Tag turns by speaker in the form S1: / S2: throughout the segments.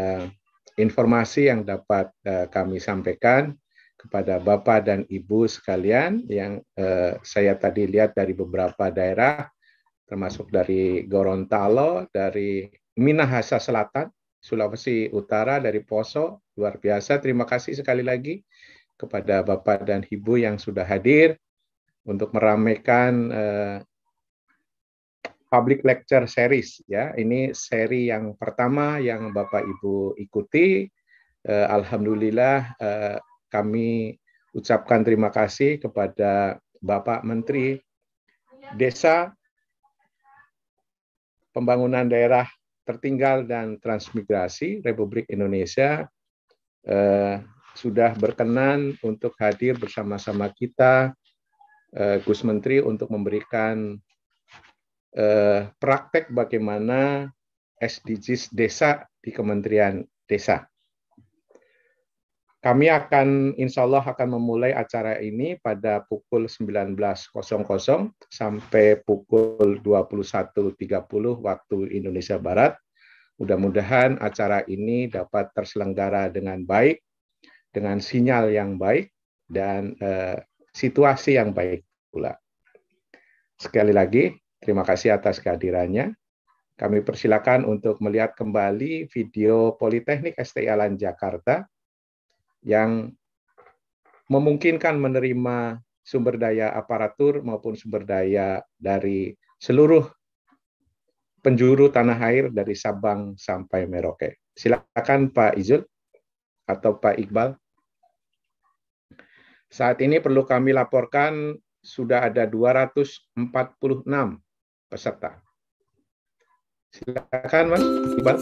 S1: Eh, informasi yang dapat eh, kami sampaikan kepada Bapak dan Ibu sekalian yang eh, saya tadi lihat dari beberapa daerah termasuk dari Gorontalo, dari Minahasa Selatan, Sulawesi Utara, dari Poso. Luar biasa. Terima kasih sekali lagi kepada Bapak dan Ibu yang sudah hadir untuk meramaikan Public Lecture Series ya. Ini seri yang pertama yang Bapak Ibu ikuti. Eh, Alhamdulillah eh, kami ucapkan terima kasih kepada Bapak Menteri Desa Pembangunan Daerah Tertinggal dan Transmigrasi Republik Indonesia eh, sudah berkenan untuk hadir bersama-sama kita eh, Gus Menteri untuk memberikan eh, praktek bagaimana SDGs desa di Kementerian Desa. Kami akan insya Allah akan memulai acara ini pada pukul 19.00 sampai pukul 21.30 waktu Indonesia Barat. Mudah-mudahan acara ini dapat terselenggara dengan baik, dengan sinyal yang baik, dan eh, situasi yang baik pula. Sekali lagi, Terima kasih atas kehadirannya. Kami persilakan untuk melihat kembali video Politeknik STI Alan Jakarta yang memungkinkan menerima sumber daya aparatur maupun sumber daya dari seluruh penjuru tanah air dari Sabang sampai Merauke. Silakan Pak Izul atau Pak Iqbal. Saat ini perlu kami laporkan sudah ada 246 peserta. Silakan Mas Iqbal.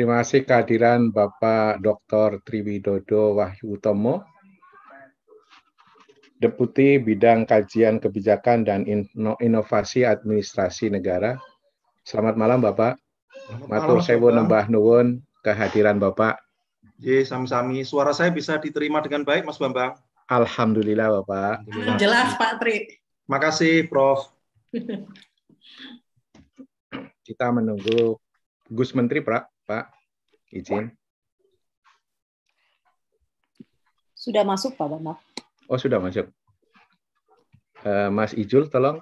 S1: Terima kasih kehadiran Bapak Dr. Triwidodo Wahyu Utomo, Deputi Bidang Kajian Kebijakan dan Inovasi Administrasi Negara. Selamat malam Bapak. Selamat Matur sewu nembah nuwun kehadiran Bapak.
S2: Ye,
S3: sami-sami. Suara saya bisa diterima dengan baik, Mas Bambang.
S1: Alhamdulillah, Bapak. Alhamdulillah.
S2: Jelas, Pak Tri.
S1: Makasih, Prof. Kita menunggu Gus Menteri, Pak. Izin.
S4: Sudah masuk Pak Bambang.
S1: Oh sudah masuk. Uh, Mas Ijul tolong.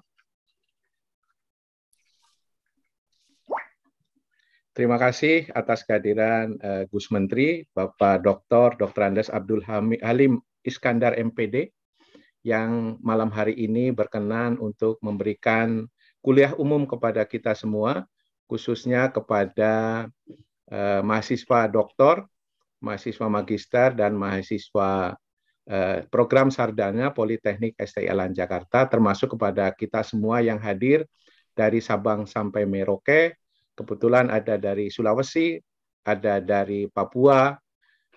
S1: Terima kasih atas kehadiran uh, Gus Menteri, Bapak Dr. Dr. Andes Abdul Halim Iskandar MPD yang malam hari ini berkenan untuk memberikan kuliah umum kepada kita semua, khususnya kepada eh, mahasiswa doktor, mahasiswa magister, dan mahasiswa eh, program sarjana Politeknik STILAN Jakarta, termasuk kepada kita semua yang hadir dari Sabang sampai Merauke. Kebetulan ada dari Sulawesi, ada dari Papua,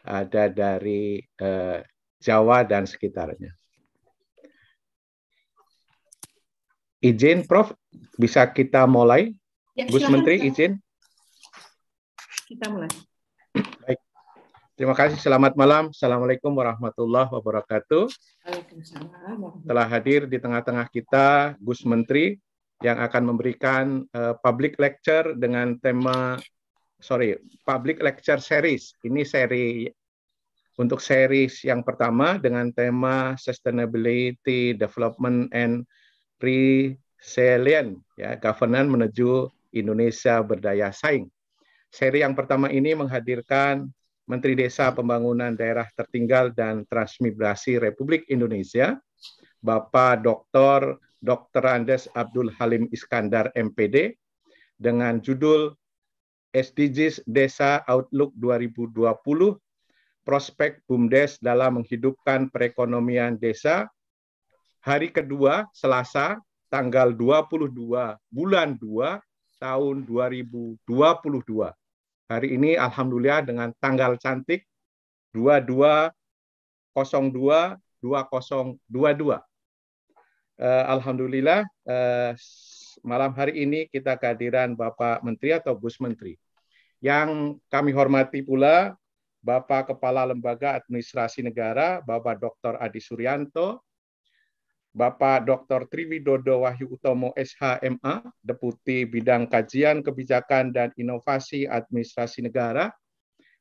S1: ada dari eh, Jawa dan sekitarnya. Izin Prof, bisa kita mulai? Ya, Gus Menteri, izin. Kita mulai. Baik. Terima kasih. Selamat malam. Assalamualaikum warahmatullahi wabarakatuh. Telah hadir di tengah-tengah kita Gus Menteri yang akan memberikan uh, public lecture dengan tema sorry public lecture series. Ini seri untuk series yang pertama dengan tema sustainability development and resilience. ya governance menuju Indonesia berdaya saing. Seri yang pertama ini menghadirkan Menteri Desa Pembangunan Daerah Tertinggal dan Transmigrasi Republik Indonesia, Bapak Dr. Dr. Andes Abdul Halim Iskandar MPD dengan judul SDGs Desa Outlook 2020 Prospek BUMDes dalam menghidupkan perekonomian desa hari kedua Selasa tanggal 22 bulan 2 tahun 2022 hari ini alhamdulillah dengan tanggal cantik 2202 2022. Uh, alhamdulillah eh, malam hari ini kita kehadiran Bapak Menteri atau Gus Menteri. Yang kami hormati pula Bapak Kepala Lembaga Administrasi Negara, Bapak Dr. Adi Suryanto, Bapak Dr. Triwidodo Wahyu Utomo SHMA, Deputi Bidang Kajian Kebijakan dan Inovasi Administrasi Negara,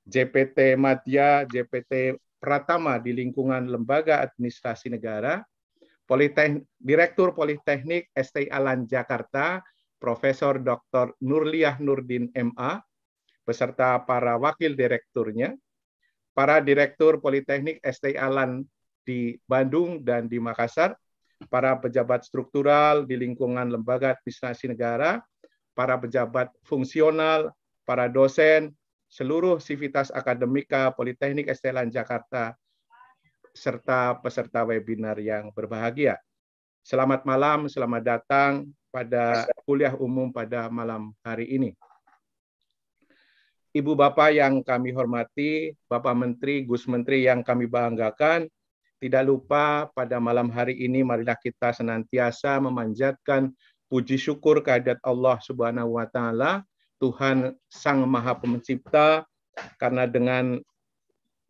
S1: JPT Madya, JPT Pratama di lingkungan Lembaga Administrasi Negara, Politeh Direktur Politeknik STI Alan Jakarta, Profesor Dr. Nurliah Nurdin MA, beserta para wakil direkturnya, para direktur Politeknik STI Alan di Bandung dan di Makassar, para pejabat struktural di lingkungan lembaga administrasi negara, para pejabat fungsional, para dosen, seluruh sivitas akademika Politeknik Estelan Jakarta, serta peserta webinar yang berbahagia. Selamat malam, selamat datang pada kuliah umum pada malam hari ini. Ibu Bapak yang kami hormati, Bapak Menteri, Gus Menteri yang kami banggakan, tidak lupa pada malam hari ini marilah kita senantiasa memanjatkan puji syukur kehadirat Allah Subhanahu wa taala, Tuhan Sang Maha Pencipta karena dengan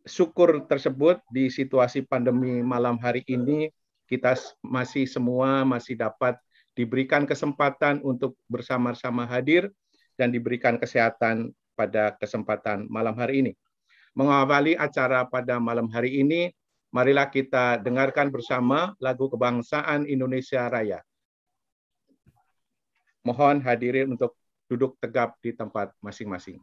S1: syukur tersebut di situasi pandemi malam hari ini kita masih semua masih dapat diberikan kesempatan untuk bersama-sama hadir dan diberikan kesehatan pada kesempatan malam hari ini. Mengawali acara pada malam hari ini, Marilah kita dengarkan bersama lagu kebangsaan Indonesia Raya. Mohon hadirin untuk duduk tegap di tempat masing-masing.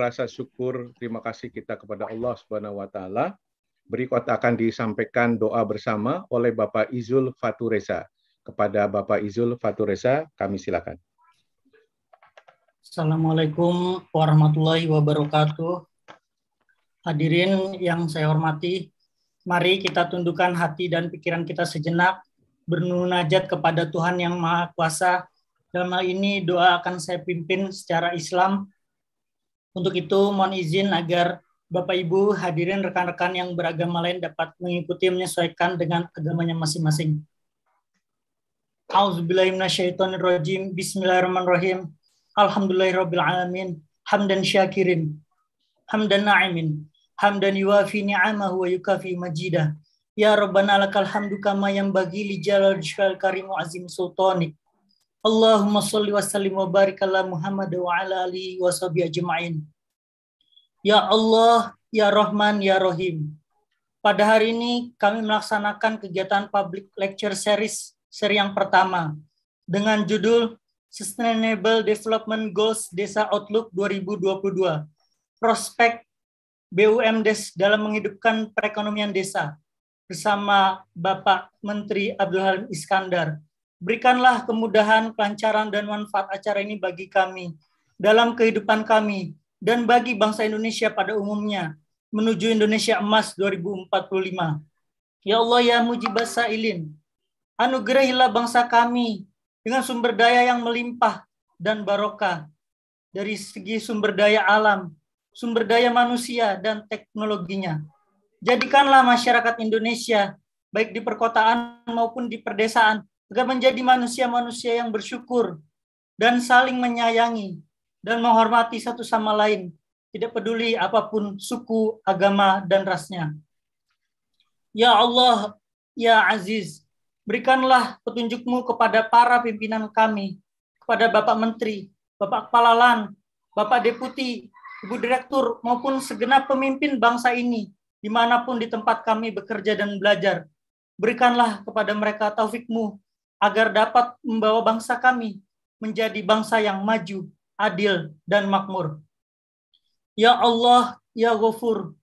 S1: rasa syukur, terima kasih kita kepada Allah Subhanahu wa taala. Berikut akan disampaikan doa bersama oleh Bapak Izul Faturesa. Kepada Bapak Izul Faturesa, kami silakan.
S4: Assalamualaikum warahmatullahi wabarakatuh. Hadirin yang saya hormati, mari kita tundukkan hati dan pikiran kita sejenak, bernunajat kepada Tuhan yang Maha Kuasa. Dalam hal ini doa akan saya pimpin secara Islam untuk itu, mohon izin agar Bapak Ibu hadirin rekan-rekan yang beragama lain dapat mengikuti menyesuaikan dengan agamanya masing-masing. Auzubillahiminasyaitonirrojim, bismillahirrahmanirrahim, alhamdulillahirrabbilalamin, hamdan syakirin, hamdan na'imin, hamdan yuafi ni'amahu wa yukafi majidah. Ya Rabbana lakal hamdu kama yang bagi li jalal karimu azim sultanik. Allahumma salli wa sallim wa barik ala Muhammad wa ala alihi wa sahbihi ajma'in. Ya Allah, ya Rahman, ya Rahim. Pada hari ini kami melaksanakan kegiatan public lecture series seri yang pertama dengan judul Sustainable Development Goals Desa Outlook 2022. Prospek BUMDes dalam menghidupkan perekonomian desa bersama Bapak Menteri Abdul Halim Iskandar. Berikanlah kemudahan, kelancaran, dan manfaat acara ini bagi kami, dalam kehidupan kami, dan bagi bangsa Indonesia pada umumnya, menuju Indonesia Emas 2045. Ya Allah, ya mujibah sa'ilin, anugerahilah bangsa kami dengan sumber daya yang melimpah dan barokah dari segi sumber daya alam, sumber daya manusia, dan teknologinya. Jadikanlah masyarakat Indonesia, baik di perkotaan maupun di perdesaan, agar menjadi manusia-manusia yang bersyukur dan saling menyayangi dan menghormati satu sama lain, tidak peduli apapun suku, agama, dan rasnya. Ya Allah, ya Aziz, berikanlah petunjukmu kepada para pimpinan kami, kepada Bapak Menteri, Bapak Kepala LAN, Bapak Deputi, Ibu Direktur, maupun segenap pemimpin bangsa ini, dimanapun di tempat kami bekerja dan belajar. Berikanlah kepada mereka taufikmu agar dapat membawa bangsa kami menjadi bangsa yang maju, adil, dan makmur. Ya Allah, Ya Ghafur,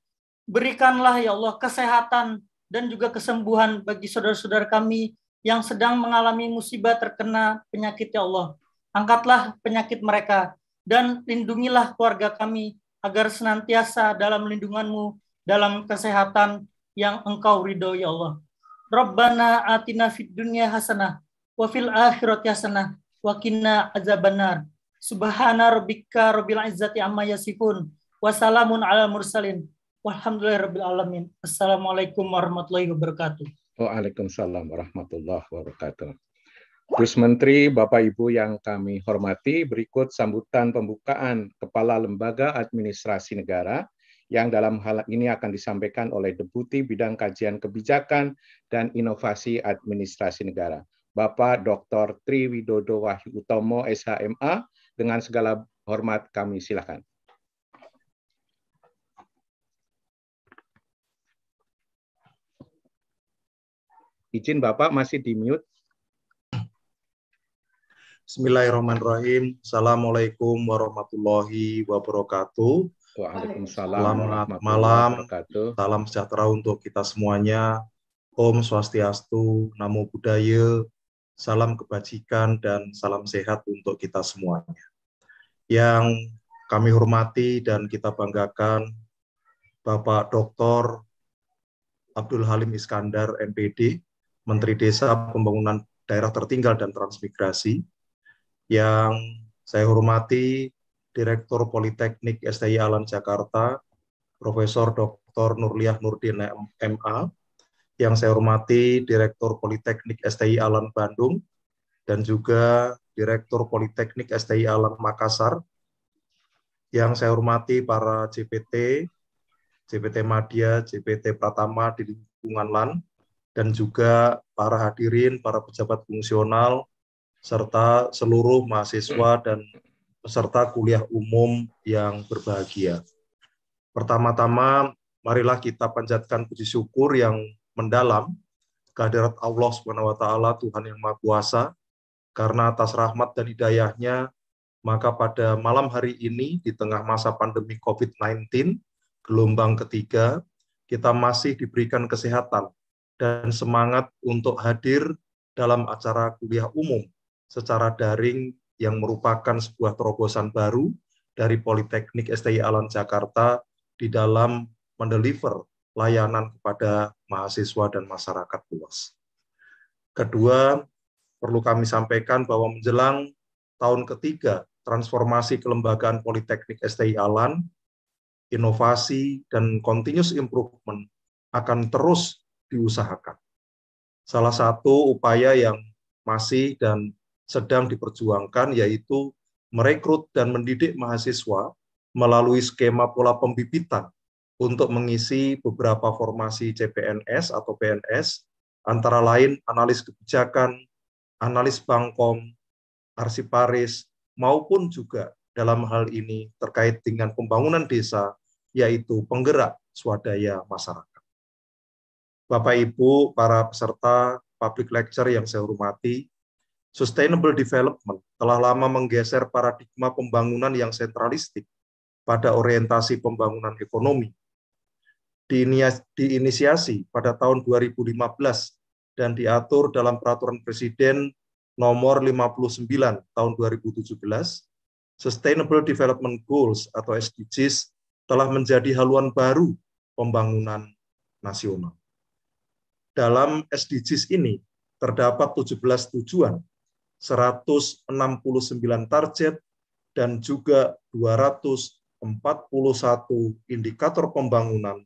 S4: berikanlah ya Allah kesehatan dan juga kesembuhan bagi saudara-saudara kami yang sedang mengalami musibah terkena penyakit ya Allah. Angkatlah penyakit mereka dan lindungilah keluarga kami agar senantiasa dalam lindunganmu dalam kesehatan yang engkau ridho ya Allah. Rabbana atina fid dunya hasanah wa fil akhirati hasanah wa qina azabannar subhana rabbika rabbil izzati amma yasifun wa salamun ala mursalin walhamdulillahi rabbil alamin assalamualaikum warahmatullahi wabarakatuh
S1: Waalaikumsalam warahmatullahi wabarakatuh Terus Menteri, Bapak Ibu yang kami hormati, berikut sambutan pembukaan Kepala Lembaga Administrasi Negara yang dalam hal ini akan disampaikan oleh Deputi Bidang Kajian Kebijakan dan Inovasi Administrasi Negara. Bapak Dr. Tri Widodo Wahyu Utomo SHMA dengan segala hormat kami silakan.
S3: Izin Bapak masih di mute. Bismillahirrahmanirrahim. Assalamualaikum warahmatullahi wabarakatuh. Waalaikumsalam. Selamat malam. Salam sejahtera untuk kita semuanya. Om Swastiastu, Namo Buddhaya, salam kebajikan, dan salam sehat untuk kita semuanya. Yang kami hormati dan kita banggakan Bapak Dr. Abdul Halim Iskandar, MPD, Menteri Desa Pembangunan Daerah Tertinggal dan Transmigrasi, yang saya hormati Direktur Politeknik STI Alam Jakarta, Profesor Dr. Nurliah Nurdin MA, yang saya hormati Direktur Politeknik STI Alam Bandung dan juga Direktur Politeknik STI Alam Makassar, yang saya hormati para CPT CPT Madya, CPT Pratama di lingkungan LAN, dan juga para hadirin, para pejabat fungsional, serta seluruh mahasiswa dan peserta kuliah umum yang berbahagia. Pertama-tama, marilah kita panjatkan puji syukur yang mendalam kehadirat Allah Subhanahu wa taala Tuhan yang Maha Kuasa karena atas rahmat dan hidayahnya maka pada malam hari ini di tengah masa pandemi COVID-19 gelombang ketiga kita masih diberikan kesehatan dan semangat untuk hadir dalam acara kuliah umum secara daring yang merupakan sebuah terobosan baru dari Politeknik STI Alam Jakarta di dalam mendeliver layanan kepada mahasiswa dan masyarakat luas. Kedua, perlu kami sampaikan bahwa menjelang tahun ketiga transformasi kelembagaan Politeknik STI Alan, inovasi dan continuous improvement akan terus diusahakan. Salah satu upaya yang masih dan sedang diperjuangkan yaitu merekrut dan mendidik mahasiswa melalui skema pola pembibitan untuk mengisi beberapa formasi CPNS atau PNS, antara lain analis kebijakan, analis bankom, arsiparis, maupun juga dalam hal ini terkait dengan pembangunan desa, yaitu penggerak swadaya masyarakat. Bapak Ibu, para peserta public lecture yang saya hormati, sustainable development telah lama menggeser paradigma pembangunan yang sentralistik pada orientasi pembangunan ekonomi diinisiasi pada tahun 2015 dan diatur dalam peraturan presiden nomor 59 tahun 2017 Sustainable Development Goals atau SDGs telah menjadi haluan baru pembangunan nasional. Dalam SDGs ini terdapat 17 tujuan, 169 target, dan juga 241 indikator pembangunan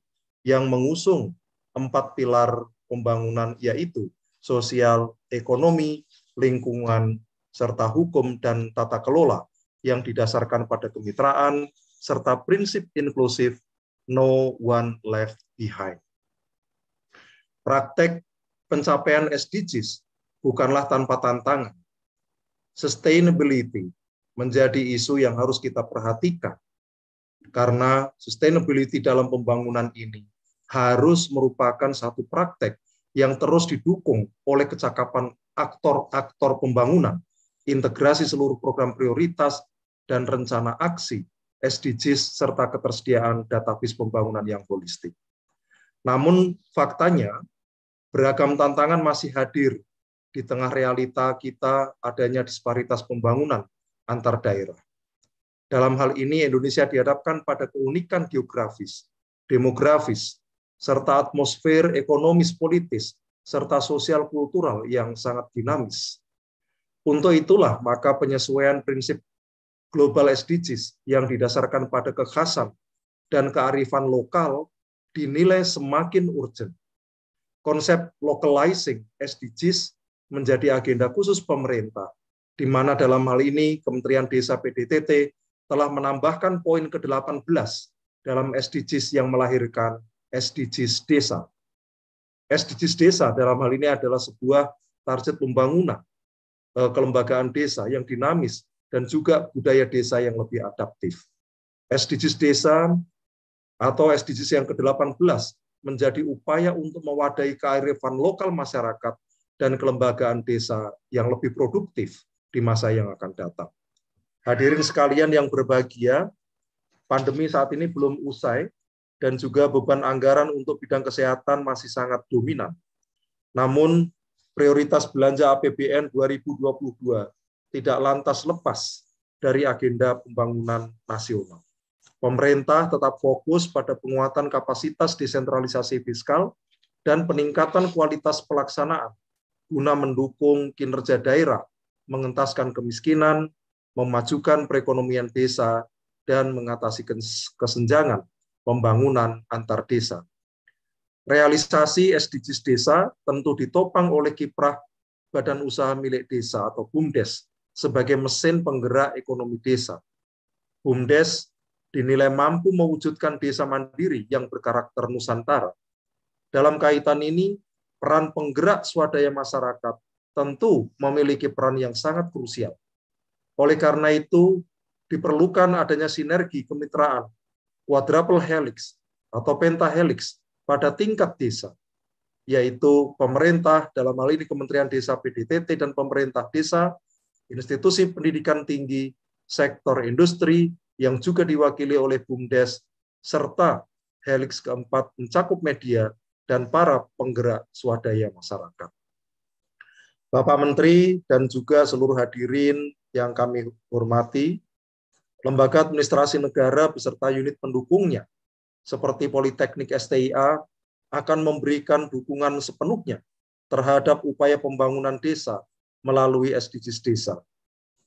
S3: yang mengusung empat pilar pembangunan yaitu sosial, ekonomi, lingkungan, serta hukum dan tata kelola yang didasarkan pada kemitraan serta prinsip inklusif no one left behind. Praktek pencapaian SDGs bukanlah tanpa tantangan. Sustainability menjadi isu yang harus kita perhatikan karena sustainability dalam pembangunan ini harus merupakan satu praktek yang terus didukung oleh kecakapan aktor-aktor pembangunan, integrasi seluruh program prioritas dan rencana aksi SDGs serta ketersediaan database pembangunan yang holistik. Namun faktanya beragam tantangan masih hadir di tengah realita kita adanya disparitas pembangunan antar daerah. Dalam hal ini Indonesia dihadapkan pada keunikan geografis, demografis, serta atmosfer ekonomis politis serta sosial kultural yang sangat dinamis. Untuk itulah maka penyesuaian prinsip global SDGs yang didasarkan pada kekhasan dan kearifan lokal dinilai semakin urgent. Konsep localizing SDGs menjadi agenda khusus pemerintah, di mana dalam hal ini Kementerian Desa PDTT telah menambahkan poin ke-18 dalam SDGs yang melahirkan SDGs desa. SDGs desa dalam hal ini adalah sebuah target pembangunan eh, kelembagaan desa yang dinamis dan juga budaya desa yang lebih adaptif. SDGs desa atau SDGs yang ke-18 menjadi upaya untuk mewadai kearifan lokal masyarakat dan kelembagaan desa yang lebih produktif di masa yang akan datang. Hadirin sekalian yang berbahagia, pandemi saat ini belum usai dan juga beban anggaran untuk bidang kesehatan masih sangat dominan. Namun, prioritas belanja APBN 2022 tidak lantas lepas dari agenda pembangunan nasional. Pemerintah tetap fokus pada penguatan kapasitas desentralisasi fiskal dan peningkatan kualitas pelaksanaan guna mendukung kinerja daerah, mengentaskan kemiskinan, memajukan perekonomian desa, dan mengatasi kesenjangan pembangunan antar desa. Realisasi SDGs desa tentu ditopang oleh kiprah Badan Usaha Milik Desa atau BUMDes sebagai mesin penggerak ekonomi desa. BUMDes dinilai mampu mewujudkan desa mandiri yang berkarakter Nusantara. Dalam kaitan ini, peran penggerak swadaya masyarakat tentu memiliki peran yang sangat krusial oleh karena itu, diperlukan adanya sinergi kemitraan quadruple helix atau pentahelix pada tingkat desa, yaitu pemerintah, dalam hal ini Kementerian Desa PDTT dan pemerintah desa, institusi pendidikan tinggi, sektor industri yang juga diwakili oleh BUMDes, serta helix keempat mencakup media dan para penggerak swadaya masyarakat. Bapak Menteri dan juga seluruh hadirin yang kami hormati, lembaga administrasi negara beserta unit pendukungnya seperti Politeknik STIA akan memberikan dukungan sepenuhnya terhadap upaya pembangunan desa melalui SDGs desa.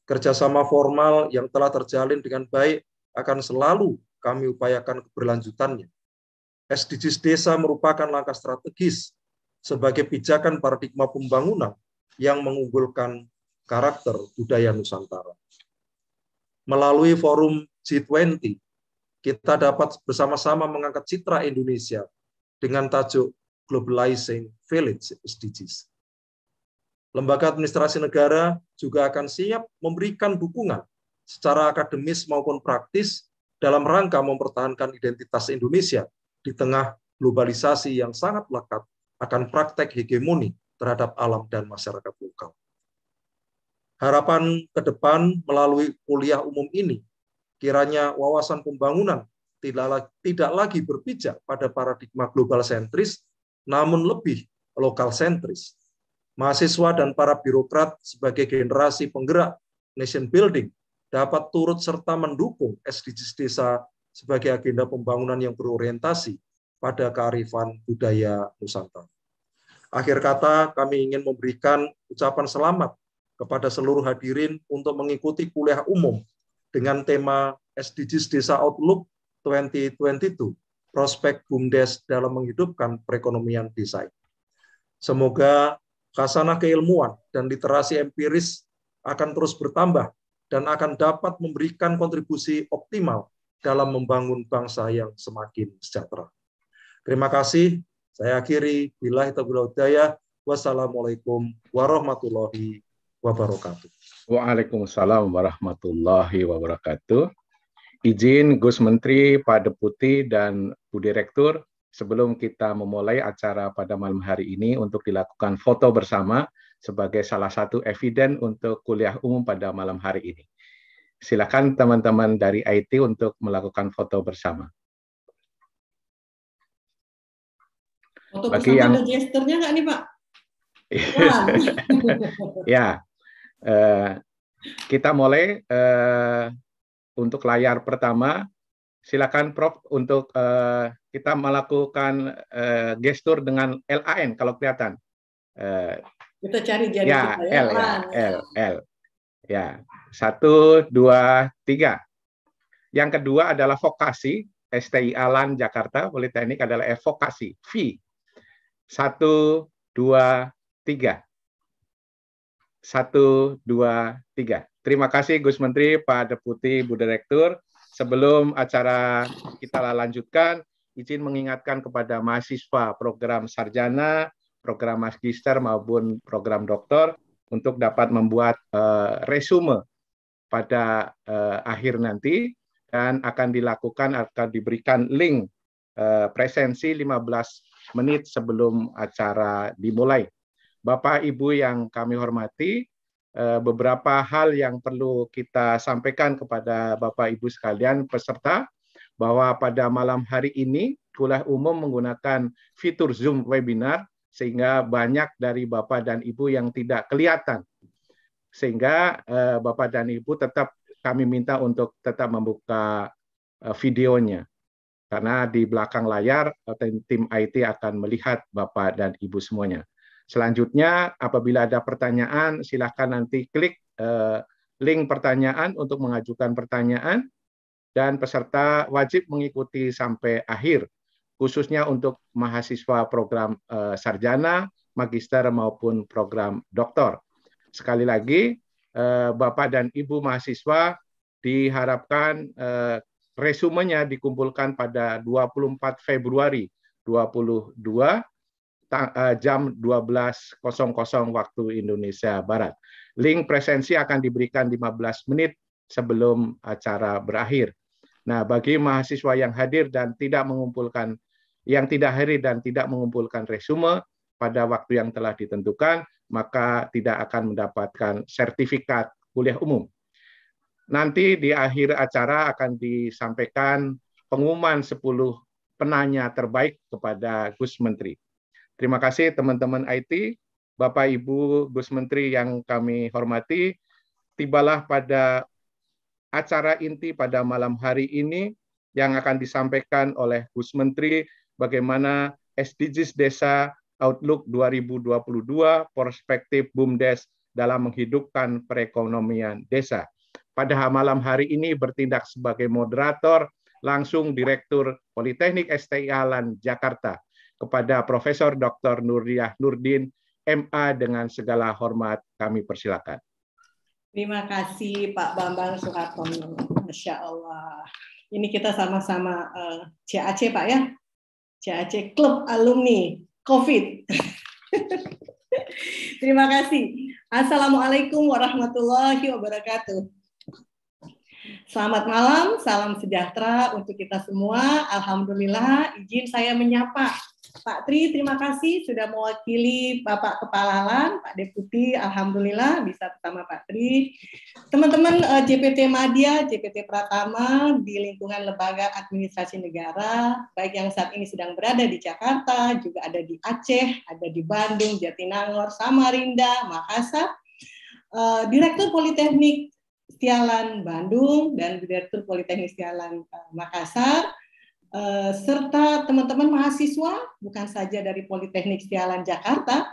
S3: Kerjasama formal yang telah terjalin dengan baik akan selalu kami upayakan keberlanjutannya. SDGs desa merupakan langkah strategis sebagai pijakan paradigma pembangunan yang mengunggulkan karakter budaya Nusantara. Melalui forum G20, kita dapat bersama-sama mengangkat citra Indonesia dengan tajuk Globalizing Village SDGs. Lembaga administrasi negara juga akan siap memberikan dukungan secara akademis maupun praktis dalam rangka mempertahankan identitas Indonesia di tengah globalisasi yang sangat lekat akan praktek hegemoni terhadap alam dan masyarakat lokal. Harapan ke depan melalui kuliah umum ini, kiranya wawasan pembangunan tidak, lagi berpijak pada paradigma global sentris, namun lebih lokal sentris. Mahasiswa dan para birokrat sebagai generasi penggerak nation building dapat turut serta mendukung SDGs desa sebagai agenda pembangunan yang berorientasi pada kearifan budaya Nusantara. Akhir kata, kami ingin memberikan ucapan selamat kepada seluruh hadirin untuk mengikuti kuliah umum dengan tema SDGs Desa Outlook 2022, prospek BUMDes dalam menghidupkan perekonomian desa. Semoga khasanah keilmuan dan literasi empiris akan terus bertambah dan akan dapat memberikan kontribusi optimal dalam membangun bangsa yang semakin sejahtera. Terima kasih saya akhiri, bila taufiq wassalamualaikum warahmatullahi wabarakatuh.
S1: Waalaikumsalam warahmatullahi wabarakatuh. Izin Gus Menteri, Pak Deputi, dan Bu Direktur, sebelum kita memulai acara pada malam hari ini untuk dilakukan foto bersama sebagai salah satu eviden untuk kuliah umum pada malam hari ini. Silakan teman-teman dari IT untuk melakukan foto bersama.
S5: Foto bagi yang ada nggak nih Pak? Iya.
S1: ya, eh, kita mulai eh, untuk layar pertama. Silakan Prof untuk eh, kita melakukan eh, gestur dengan LAN kalau kelihatan. Eh,
S4: kita cari jari ya, kita ya. L, ya, L,
S1: L. Ya, satu, dua, tiga. Yang kedua adalah vokasi, STI ALAN Jakarta Politeknik adalah evokasi, V satu, dua, tiga. Satu, dua, tiga. Terima kasih Gus Menteri, Pak Deputi, Bu Direktur. Sebelum acara kita lanjutkan, izin mengingatkan kepada mahasiswa program sarjana, program magister maupun program doktor untuk dapat membuat uh, resume pada uh, akhir nanti dan akan dilakukan akan diberikan link uh, presensi 15 menit sebelum acara dimulai. Bapak Ibu yang kami hormati, eh, beberapa hal yang perlu kita sampaikan kepada Bapak Ibu sekalian peserta bahwa pada malam hari ini kuliah umum menggunakan fitur Zoom webinar sehingga banyak dari Bapak dan Ibu yang tidak kelihatan. Sehingga eh, Bapak dan Ibu tetap kami minta untuk tetap membuka eh, videonya. Karena di belakang layar eh, tim IT akan melihat Bapak dan Ibu semuanya. Selanjutnya, apabila ada pertanyaan, silakan nanti klik eh, link pertanyaan untuk mengajukan pertanyaan dan peserta wajib mengikuti sampai akhir, khususnya untuk mahasiswa program eh, sarjana, magister maupun program doktor. Sekali lagi, Bapak dan Ibu mahasiswa diharapkan resumenya dikumpulkan pada 24 Februari 22 eh, jam 12.00 waktu Indonesia Barat. Link presensi akan diberikan 15 menit sebelum acara berakhir. Nah, bagi mahasiswa yang hadir dan tidak mengumpulkan yang tidak hadir dan tidak mengumpulkan resume pada waktu yang telah ditentukan, maka tidak akan mendapatkan sertifikat kuliah umum. Nanti di akhir acara akan disampaikan pengumuman 10 penanya terbaik kepada Gus Menteri. Terima kasih teman-teman IT, Bapak Ibu Gus Menteri yang kami hormati. Tibalah pada acara inti pada malam hari ini yang akan disampaikan oleh Gus Menteri bagaimana SDGs Desa Outlook 2022 perspektif BUMDes dalam menghidupkan perekonomian desa pada malam hari ini bertindak sebagai moderator langsung Direktur Politeknik STI Alan Jakarta kepada Profesor Dr. Nurdiah Nurdin MA dengan segala hormat kami persilakan.
S2: Terima kasih Pak Bambang Sukartono. Masya Allah. Ini kita sama-sama uh, eh, CAC Pak ya. CAC Klub Alumni COVID. Terima kasih. Assalamualaikum warahmatullahi wabarakatuh. Selamat malam, salam sejahtera untuk kita semua. Alhamdulillah, izin saya menyapa. Pak Tri, terima kasih sudah mewakili Bapak Kepala LAN, Pak Deputi, Alhamdulillah bisa bersama Pak Tri. Teman-teman eh, JPT Madya, JPT Pratama di lingkungan Lembaga Administrasi Negara, baik yang saat ini sedang berada di Jakarta, juga ada di Aceh, ada di Bandung, Jatinangor, Samarinda, Makassar, eh, Direktur Politeknik Sialan Bandung dan Direktur Politeknik Sialan eh, Makassar eh, serta teman-teman mahasiswa bukan saja dari Politeknik Sialan Jakarta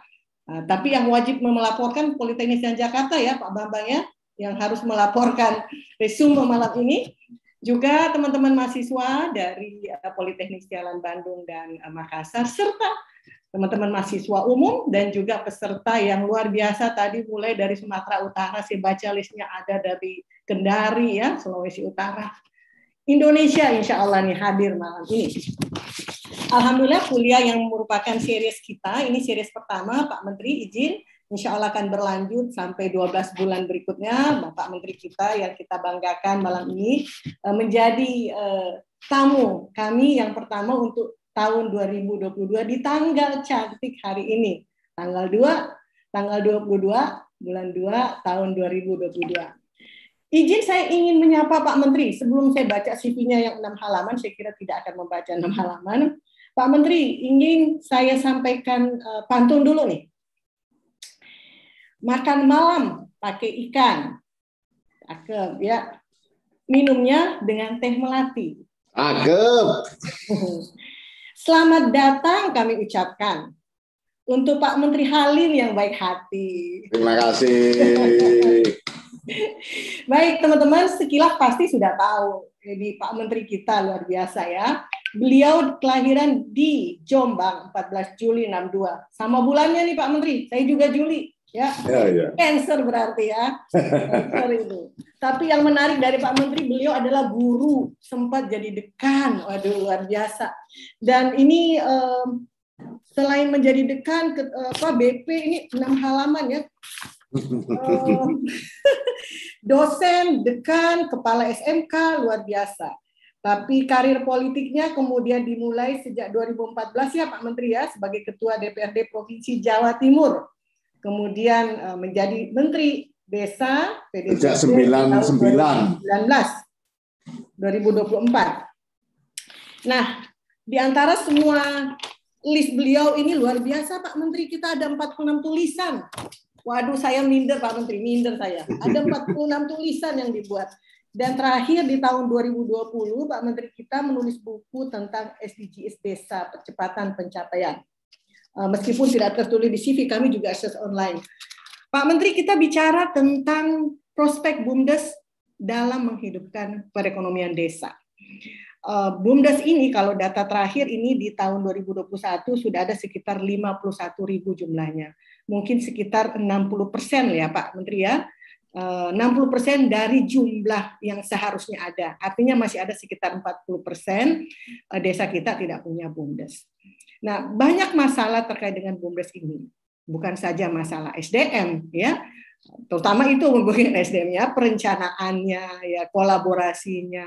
S2: eh, tapi yang wajib melaporkan Politeknik Sialan Jakarta ya Pak Bambang ya yang harus melaporkan resume malam ini juga teman-teman mahasiswa dari Politeknik Sialan Bandung dan Makassar serta teman-teman mahasiswa umum dan juga peserta yang luar biasa tadi mulai dari Sumatera Utara si baca listnya ada dari Kendari ya Sulawesi Utara Indonesia insya Allah nih hadir malam ini Alhamdulillah kuliah yang merupakan series kita ini series pertama Pak Menteri izin Insya Allah akan berlanjut sampai 12 bulan berikutnya. Bapak Menteri kita yang kita banggakan malam ini eh, menjadi eh, tamu kami yang pertama untuk tahun 2022 di tanggal cantik hari ini. Tanggal 2, tanggal 22, bulan 2, tahun 2022. Izin saya ingin menyapa Pak Menteri. Sebelum saya baca CV-nya yang enam halaman, saya kira tidak akan membaca enam hmm. halaman. Pak Menteri, ingin saya sampaikan uh, pantun dulu nih. Makan malam pakai ikan. Cakep ya. Minumnya dengan teh melati.
S6: Cakep.
S2: Selamat datang kami ucapkan untuk Pak Menteri Halim yang baik hati.
S7: Terima kasih.
S2: baik teman-teman, sekilas pasti sudah tahu. Ini Pak Menteri kita luar biasa ya. Beliau kelahiran di Jombang 14 Juli 62. Sama bulannya nih Pak Menteri, saya juga Juli ya. ya, ya. Cancer berarti ya.
S6: Cancer
S2: itu. Tapi yang menarik dari Pak Menteri, beliau adalah guru, sempat jadi dekan, waduh luar biasa. Dan ini selain menjadi dekan, ke, Pak BP ini enam halaman ya. dosen, dekan, kepala SMK, luar biasa. Tapi karir politiknya kemudian dimulai sejak 2014 ya Pak Menteri ya sebagai Ketua DPRD Provinsi Jawa Timur. Kemudian eh, menjadi Menteri Desa PDB Sejak
S6: 99
S2: 2019 2024. Nah, di antara semua list beliau ini luar biasa Pak Menteri kita ada 46 tulisan. Waduh saya minder Pak Menteri, minder saya. Ada 46 tulisan yang dibuat. Dan terakhir di tahun 2020 Pak Menteri kita menulis buku tentang SDGs desa, percepatan pencapaian. Eh, meskipun tidak tertulis di CV, kami juga akses online. Pak Menteri, kita bicara tentang prospek BUMDES dalam menghidupkan perekonomian desa. Eh, BUMDES ini kalau data terakhir ini di tahun 2021 sudah ada sekitar 51 ribu jumlahnya. Mungkin sekitar 60 persen ya Pak Menteri ya. 60 eh, persen dari jumlah yang seharusnya ada. Artinya masih ada sekitar 40 persen eh, desa kita tidak punya BUMDES. Nah banyak masalah terkait dengan BUMDES ini bukan saja masalah SDM ya terutama itu mungkin sdm ya perencanaannya, ya kolaborasinya.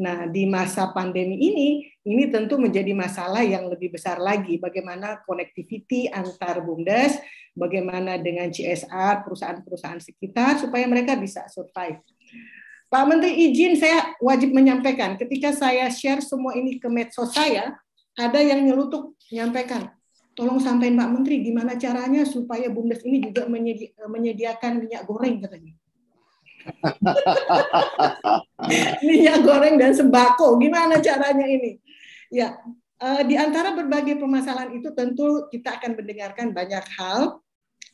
S2: Nah, di masa pandemi ini, ini tentu menjadi masalah yang lebih besar lagi. Bagaimana konektiviti antar bumdes, bagaimana dengan CSR perusahaan-perusahaan sekitar supaya mereka bisa survive. Pak Menteri izin saya wajib menyampaikan ketika saya share semua ini ke medsos saya, ada yang nyelutuk nyampaikan tolong sampaikan Pak Menteri gimana caranya supaya BUMDes ini juga menyedi menyediakan minyak goreng katanya. minyak goreng dan sembako, gimana caranya ini? Ya, eh, di antara berbagai permasalahan itu tentu kita akan mendengarkan banyak hal.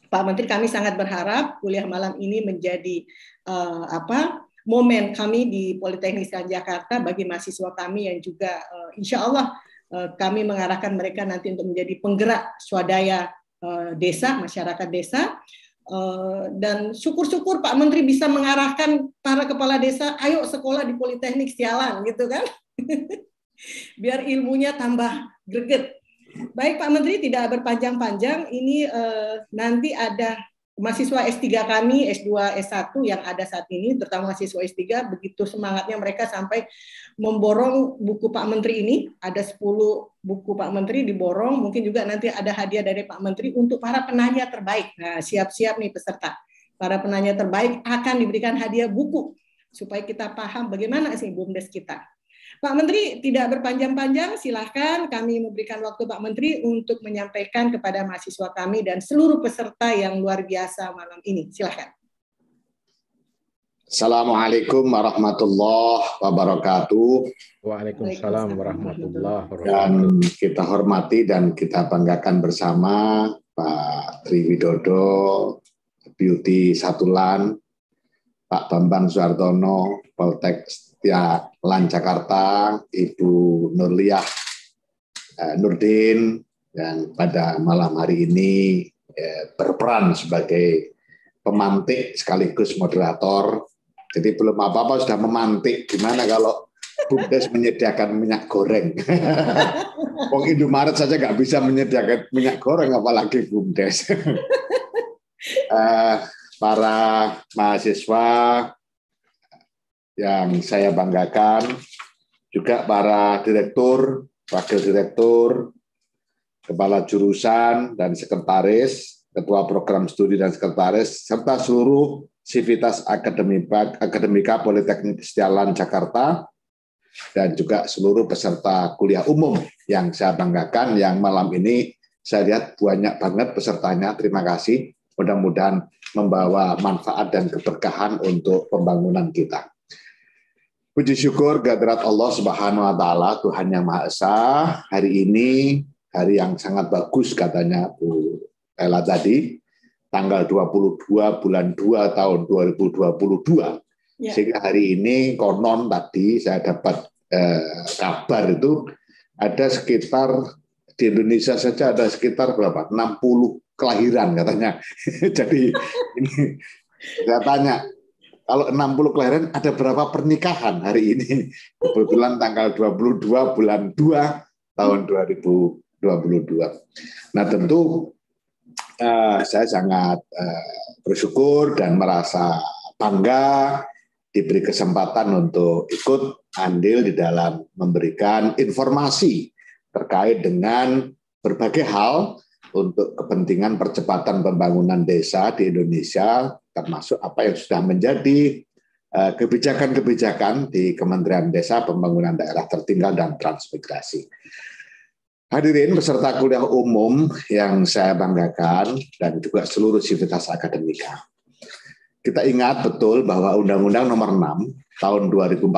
S2: Pak Menteri kami sangat berharap kuliah malam ini menjadi uh, apa momen kami di Politeknik Jakarta bagi mahasiswa kami yang juga uh, insya Allah Eh, kami mengarahkan mereka nanti untuk menjadi penggerak swadaya eh, desa, masyarakat desa. Eh, dan syukur-syukur Pak Menteri bisa mengarahkan para kepala desa, ayo sekolah di Politeknik Sialan, gitu kan? Biar ilmunya tambah greget. Baik Pak Menteri, tidak berpanjang-panjang. Ini nanti ada mahasiswa S3 kami, S2, S1 yang ada saat ini, terutama mahasiswa S3, begitu semangatnya mereka sampai memborong buku Pak Menteri ini, ada 10 buku Pak Menteri diborong, mungkin juga nanti ada hadiah dari Pak Menteri untuk para penanya terbaik. Nah, siap-siap nih peserta. Para penanya terbaik akan diberikan hadiah buku supaya kita paham bagaimana sih BUMDES kita. Pak Menteri tidak berpanjang-panjang, silahkan kami memberikan waktu Pak Menteri untuk menyampaikan kepada mahasiswa kami dan seluruh peserta yang luar biasa malam ini. Silahkan.
S7: Assalamualaikum warahmatullahi wabarakatuh. Waalaikumsalam warahmatullahi wabarakatuh. Dan kita hormati dan kita banggakan bersama Pak Tri Widodo, Beauty Satulan, Pak Bambang Suartono, Poltek Ya, Lan Jakarta, Ibu Nurliah eh, Nurdin yang pada malam hari ini eh, berperan sebagai pemantik sekaligus moderator. Jadi belum apa-apa sudah memantik. Gimana kalau Bumdes menyediakan minyak goreng? Wong Indomaret saja nggak bisa menyediakan minyak goreng, apalagi Bumdes. Eh, para mahasiswa, yang saya banggakan, juga para direktur, wakil direktur, kepala jurusan dan sekretaris, ketua program studi dan sekretaris, serta seluruh Sivitas Akademika, Akademika Politeknik Setialan Jakarta, dan juga seluruh peserta kuliah umum yang saya banggakan, yang malam ini saya lihat banyak banget pesertanya. Terima kasih. Mudah-mudahan membawa manfaat dan keberkahan untuk pembangunan kita. Puji syukur kehadirat Allah Subhanahu wa taala, Tuhan yang Maha Esa. Hari ini hari yang sangat bagus katanya Bu Ella tadi, tanggal 22 bulan 2 tahun 2022.
S6: Ya.
S5: Sehingga
S7: hari ini konon tadi saya dapat eh, kabar itu ada sekitar di Indonesia saja ada sekitar berapa? 60 kelahiran katanya. Jadi ini saya tanya kalau 60 kelahiran ada berapa pernikahan hari ini? Kebetulan tanggal 22 bulan 2 tahun 2022. Nah tentu uh, saya sangat uh, bersyukur dan merasa bangga diberi kesempatan untuk ikut andil di dalam memberikan informasi terkait dengan berbagai hal untuk kepentingan percepatan pembangunan desa di Indonesia termasuk apa yang sudah menjadi eh, kebijakan-kebijakan di Kementerian Desa Pembangunan Daerah Tertinggal dan Transmigrasi. Hadirin peserta kuliah umum yang saya banggakan dan juga seluruh civitas akademika. Kita ingat betul bahwa Undang-Undang Nomor 6 tahun 2014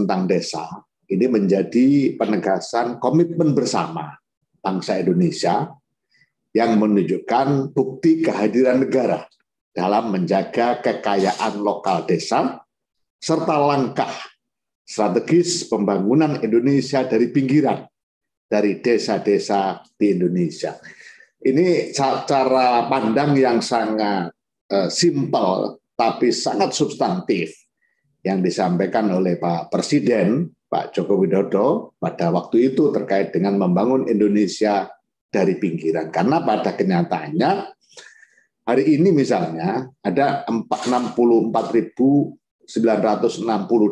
S7: tentang desa ini menjadi penegasan komitmen bersama bangsa Indonesia yang menunjukkan bukti kehadiran negara dalam menjaga kekayaan lokal desa, serta langkah strategis pembangunan Indonesia dari pinggiran, dari desa-desa di Indonesia. Ini cara pandang yang sangat eh, simpel, tapi sangat substantif yang disampaikan oleh Pak Presiden, Pak Joko Widodo pada waktu itu terkait dengan membangun Indonesia dari pinggiran. Karena pada kenyataannya Hari ini misalnya ada 64.960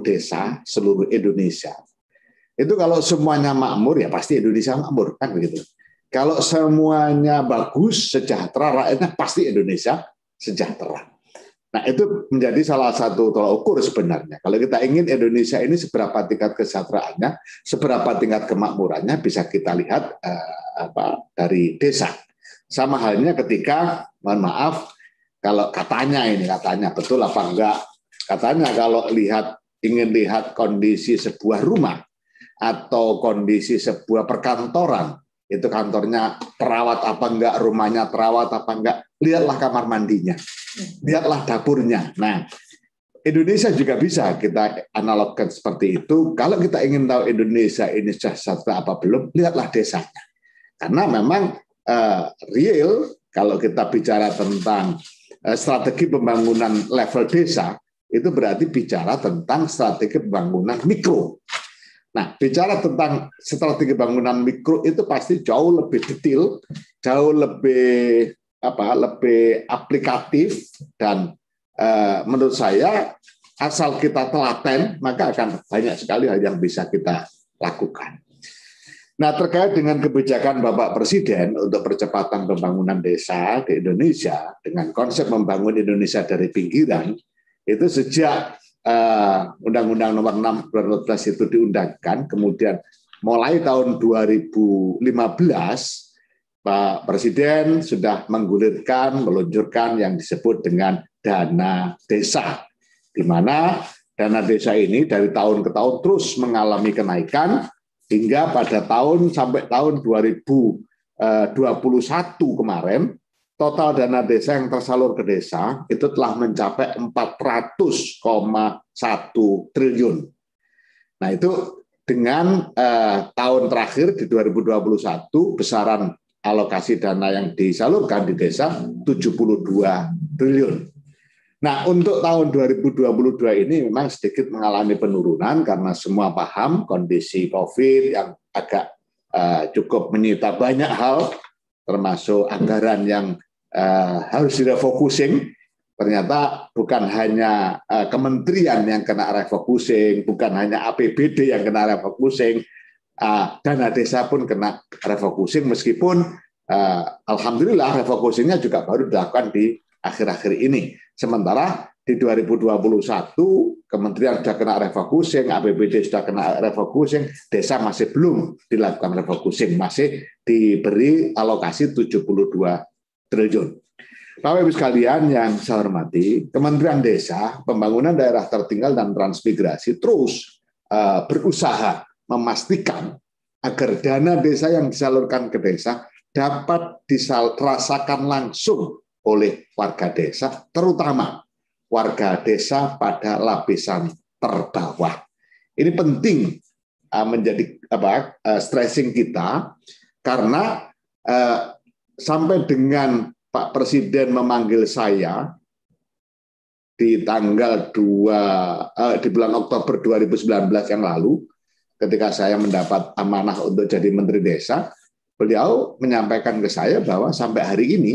S7: desa seluruh Indonesia. Itu kalau semuanya makmur ya pasti Indonesia makmur kan begitu. Kalau semuanya bagus, sejahtera rakyatnya pasti Indonesia sejahtera. Nah, itu menjadi salah satu tolak ukur sebenarnya. Kalau kita ingin Indonesia ini seberapa tingkat kesejahteraannya, seberapa tingkat kemakmurannya bisa kita lihat eh, apa dari desa. Sama halnya ketika, mohon maaf, kalau katanya ini, katanya betul apa enggak, katanya kalau lihat ingin lihat kondisi sebuah rumah atau kondisi sebuah perkantoran, itu kantornya terawat apa enggak, rumahnya terawat apa enggak, lihatlah kamar mandinya, lihatlah dapurnya. Nah, Indonesia juga bisa kita analogkan seperti itu. Kalau kita ingin tahu Indonesia ini sejahtera apa belum, lihatlah desanya. Karena memang uh, real kalau kita bicara tentang uh, strategi pembangunan level desa itu berarti bicara tentang strategi pembangunan mikro. Nah, bicara tentang strategi pembangunan mikro itu pasti jauh lebih detail, jauh lebih apa, lebih aplikatif dan uh, menurut saya asal kita telaten maka akan banyak sekali hal yang bisa kita lakukan. Nah, terkait dengan kebijakan Bapak Presiden untuk percepatan pembangunan desa di Indonesia dengan konsep membangun Indonesia dari pinggiran, itu sejak undang eh, Undang-Undang Nomor 6 2012 itu diundangkan, kemudian mulai tahun 2015 Pak Presiden sudah menggulirkan, meluncurkan yang disebut dengan dana desa, di mana dana desa ini dari tahun ke tahun terus mengalami kenaikan sehingga pada tahun sampai tahun 2021 eh, kemarin, total dana desa yang tersalur ke desa itu telah mencapai 400,1 triliun. Nah itu dengan eh, tahun terakhir di 2021 besaran alokasi dana yang disalurkan di desa 72 triliun. Nah, untuk tahun 2022 ini memang sedikit mengalami penurunan karena semua paham kondisi COVID yang agak uh, cukup menyita banyak hal, termasuk anggaran yang uh, harus direfocusing. Ternyata bukan hanya uh, kementerian yang kena refocusing, bukan hanya APBD yang kena refocusing, uh, dana desa pun kena refocusing meskipun uh, alhamdulillah refocusingnya juga baru dilakukan di akhir-akhir ini. Sementara di 2021 kementerian sudah kena refocusing, APBD sudah kena refocusing, desa masih belum dilakukan refocusing, masih diberi alokasi 72 triliun. Bapak Ibu sekalian yang saya hormati, Kementerian Desa, Pembangunan Daerah Tertinggal dan Transmigrasi terus uh, berusaha memastikan agar dana desa yang disalurkan ke desa dapat dirasakan langsung oleh warga desa, terutama warga desa pada lapisan terbawah. Ini penting uh, menjadi apa uh, stressing kita karena uh, sampai dengan Pak Presiden memanggil saya di tanggal 2 eh, di bulan Oktober 2019 yang lalu ketika saya mendapat amanah untuk jadi menteri desa beliau menyampaikan ke saya bahwa sampai hari ini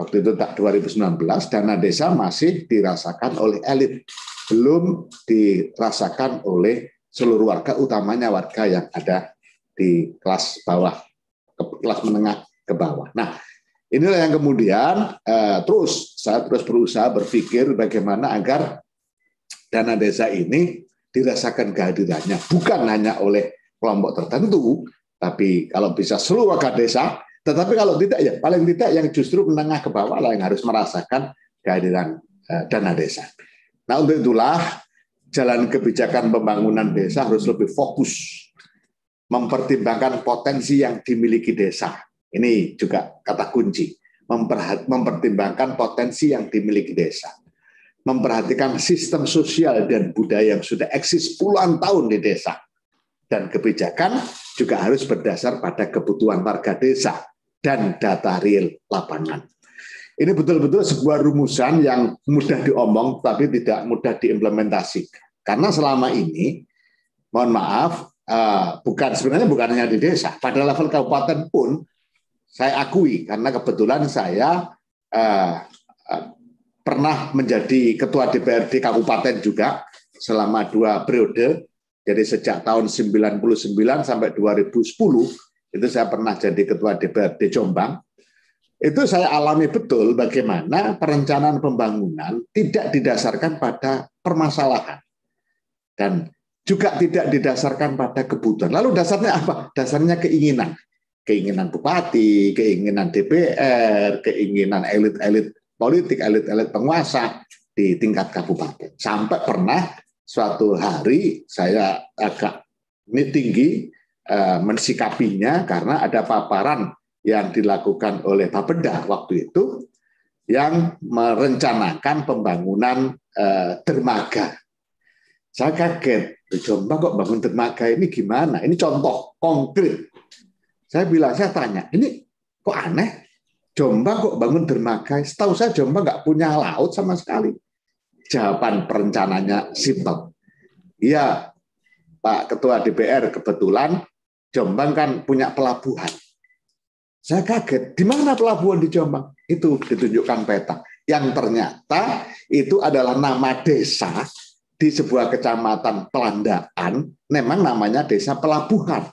S7: waktu itu tak 2019 dana desa masih dirasakan oleh elit belum dirasakan oleh seluruh warga utamanya warga yang ada di kelas bawah ke, kelas menengah ke bawah. Nah, inilah yang kemudian eh, terus saya terus berusaha berpikir bagaimana agar dana desa ini dirasakan kehadirannya bukan hanya oleh kelompok tertentu tapi kalau bisa seluruh warga desa tetapi kalau tidak ya paling tidak yang justru menengah ke bawah lah yang harus merasakan kehadiran eh, dana desa. Nah untuk itulah jalan kebijakan pembangunan desa harus lebih fokus mempertimbangkan potensi yang dimiliki desa. Ini juga kata kunci, mempertimbangkan potensi yang dimiliki desa. Memperhatikan sistem sosial dan budaya yang sudah eksis puluhan tahun di desa dan kebijakan juga harus berdasar pada kebutuhan warga desa dan data real lapangan. Ini betul-betul sebuah rumusan yang mudah diomong tapi tidak mudah diimplementasikan. Karena selama ini, mohon maaf, eh, bukan sebenarnya bukan hanya di desa, pada level kabupaten pun saya akui karena kebetulan saya eh, eh, pernah menjadi ketua DPRD kabupaten juga selama dua periode jadi sejak tahun 99 sampai 2010 itu saya pernah jadi ketua DPRD Jombang. Itu saya alami betul bagaimana perencanaan pembangunan tidak didasarkan pada permasalahan dan juga tidak didasarkan pada kebutuhan. Lalu dasarnya apa? Dasarnya keinginan. Keinginan bupati, keinginan DPR, keinginan elit-elit politik, elit-elit penguasa di tingkat kabupaten. Sampai pernah suatu hari saya agak ini tinggi eh, mensikapinya karena ada paparan yang dilakukan oleh Pak Benda waktu itu yang merencanakan pembangunan eh, dermaga. Saya kaget, Jombang kok bangun dermaga ini gimana? Ini contoh konkret. Saya bilang, saya tanya, ini kok aneh? Jombang kok bangun dermaga? Setahu saya Jombang nggak punya laut sama sekali jawaban perencananya simpel. Iya, Pak Ketua DPR kebetulan Jombang kan punya pelabuhan. Saya kaget, di mana pelabuhan di Jombang? Itu ditunjukkan peta. Yang ternyata itu adalah nama desa di sebuah kecamatan Pelandaan, memang namanya desa pelabuhan.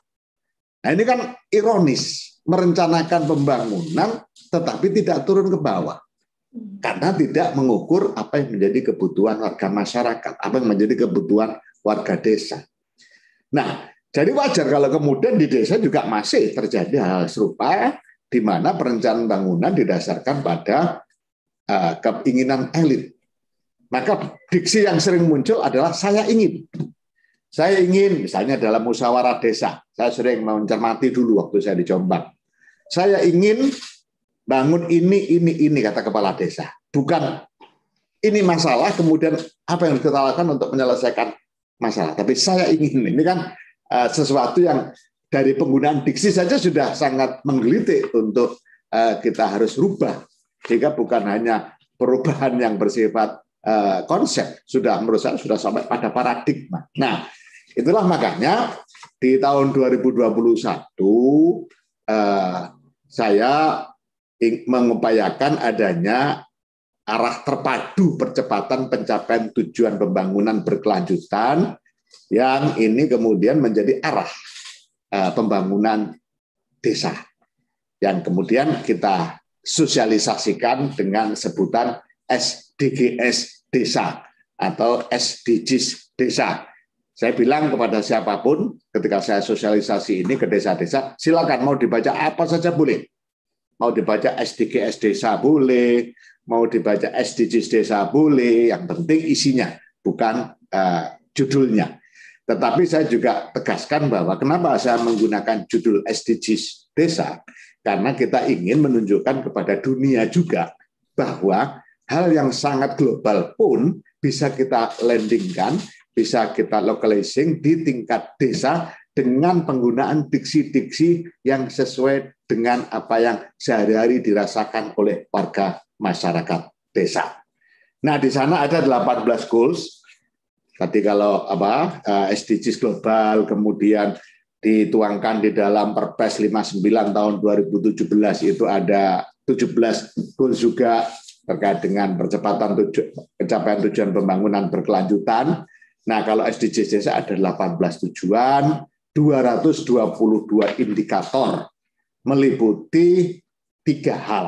S7: Nah ini kan ironis, merencanakan pembangunan tetapi tidak turun ke bawah. Hmm. karena tidak mengukur apa yang menjadi kebutuhan warga masyarakat, apa yang menjadi kebutuhan warga desa. Nah, jadi wajar kalau kemudian di desa juga masih terjadi hal, serupa di mana perencanaan bangunan didasarkan pada uh, keinginan elit. Maka diksi yang sering muncul adalah saya ingin. Saya ingin misalnya dalam musyawarah desa, saya sering mencermati dulu waktu saya di Jombang. Saya ingin bangun ini, ini, ini, kata kepala desa. Bukan ini masalah, kemudian apa yang kita lakukan untuk menyelesaikan masalah. Tapi saya ingin, ini kan uh, sesuatu yang dari penggunaan diksi saja sudah sangat menggelitik untuk uh, kita harus rubah. Sehingga bukan hanya perubahan yang bersifat uh, konsep, sudah menurut saya sudah sampai pada paradigma. Nah, itulah makanya di tahun 2021 uh, saya mengupayakan adanya arah terpadu percepatan pencapaian tujuan pembangunan berkelanjutan yang ini kemudian menjadi arah eh, pembangunan desa yang kemudian kita sosialisasikan dengan sebutan SDGs desa atau SDGs desa. Saya bilang kepada siapapun ketika saya sosialisasi ini ke desa-desa, silakan mau dibaca apa saja boleh mau dibaca SDGs desa boleh, mau dibaca SDGs desa boleh, yang penting isinya, bukan uh, judulnya. Tetapi saya juga tegaskan bahwa kenapa saya menggunakan judul SDGs desa, karena kita ingin menunjukkan kepada dunia juga bahwa hal yang sangat global pun bisa kita landingkan, bisa kita localizing di tingkat desa dengan penggunaan diksi-diksi yang sesuai dengan apa yang sehari-hari dirasakan oleh warga masyarakat desa. Nah, di sana ada 18 goals. Tadi kalau apa eh, SDGs global kemudian dituangkan di dalam Perpres 59 tahun 2017 itu ada 17 goals juga terkait dengan percepatan tuju, pencapaian tujuan pembangunan berkelanjutan. Nah, kalau SDGs desa ada 18 tujuan, 222 indikator meliputi tiga hal.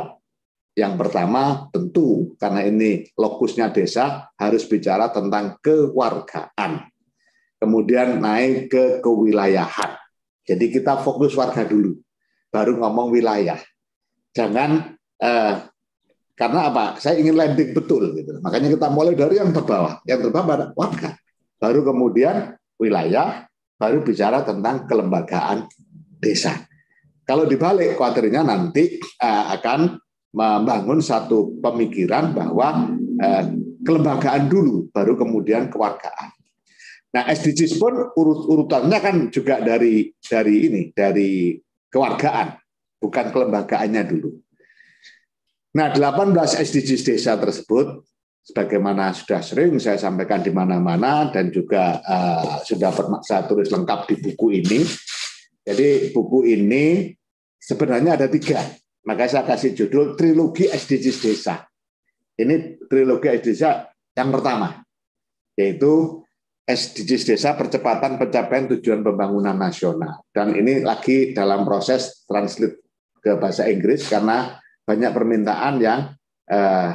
S7: Yang pertama tentu karena ini lokusnya desa harus bicara tentang kewargaan. Kemudian naik ke kewilayahan. Jadi kita fokus warga dulu, baru ngomong wilayah. Jangan eh, karena apa? Saya ingin landing betul gitu. Makanya kita mulai dari yang terbawah, yang terbawah warga. Baru kemudian wilayah, baru bicara tentang kelembagaan desa. Kalau dibalik, khawatirnya nanti eh, akan membangun satu pemikiran bahwa eh, kelembagaan dulu, baru kemudian kewargaan. Nah, SDGs pun urut urutannya kan juga dari dari ini, dari kewargaan, bukan kelembagaannya dulu. Nah, 18 SDGs desa tersebut sebagaimana sudah sering saya sampaikan di mana-mana dan juga uh, sudah saya tulis lengkap di buku ini. Jadi buku ini sebenarnya ada tiga. Maka saya kasih judul Trilogi SDGs Desa. Ini trilogi SDGs Desa yang pertama, yaitu SDGs Desa Percepatan Pencapaian Tujuan Pembangunan Nasional. Dan ini lagi dalam proses translate ke bahasa Inggris karena banyak permintaan yang uh,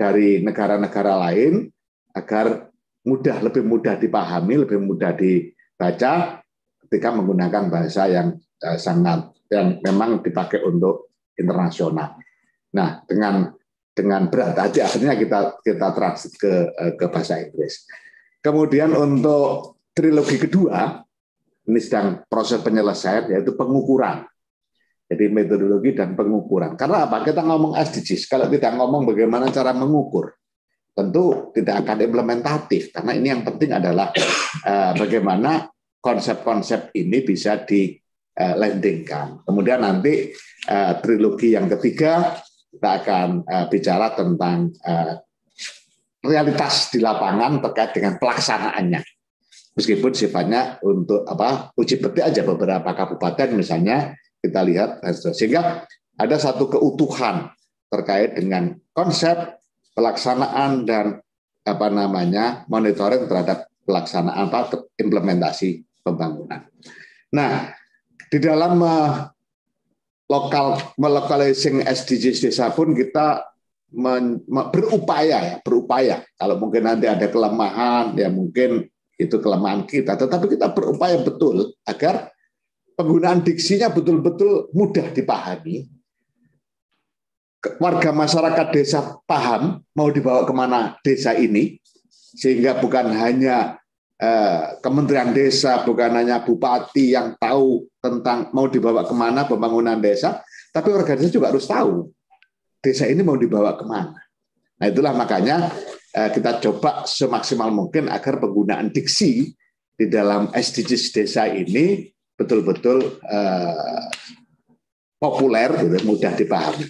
S7: dari negara-negara lain agar mudah lebih mudah dipahami, lebih mudah dibaca ketika menggunakan bahasa yang eh, sangat yang memang dipakai untuk internasional. Nah, dengan dengan berat hati akhirnya kita kita transit ke eh, ke bahasa Inggris. Kemudian untuk trilogi kedua ini sedang proses penyelesaian yaitu pengukuran. Jadi metodologi dan pengukuran. Karena apa? Kita ngomong SDGs, kalau tidak ngomong bagaimana cara mengukur, tentu tidak akan implementatif. Karena ini yang penting adalah eh, bagaimana konsep-konsep ini bisa di eh, landingkan. Kemudian nanti eh, trilogi yang ketiga kita akan bicara tentang realitas di lapangan terkait dengan pelaksanaannya meskipun sifatnya untuk apa uji petik aja beberapa kabupaten misalnya kita lihat sehingga ada satu keutuhan terkait dengan konsep pelaksanaan dan apa namanya monitoring terhadap pelaksanaan apa implementasi pembangunan. Nah, di dalam eh, lokal melokalising SDGs desa pun kita men, berupaya ya, berupaya. Kalau mungkin nanti ada kelemahan ya mungkin itu kelemahan kita, tetapi kita berupaya betul agar penggunaan diksinya betul-betul mudah dipahami, warga masyarakat desa paham mau dibawa kemana desa ini, sehingga bukan hanya eh, Kementerian Desa, bukan hanya Bupati yang tahu tentang mau dibawa kemana pembangunan desa, tapi warga desa juga harus tahu desa ini mau dibawa kemana. Nah itulah makanya eh, kita coba semaksimal mungkin agar penggunaan diksi di dalam SDGs desa ini betul-betul eh, populer, gitu, mudah dipahami.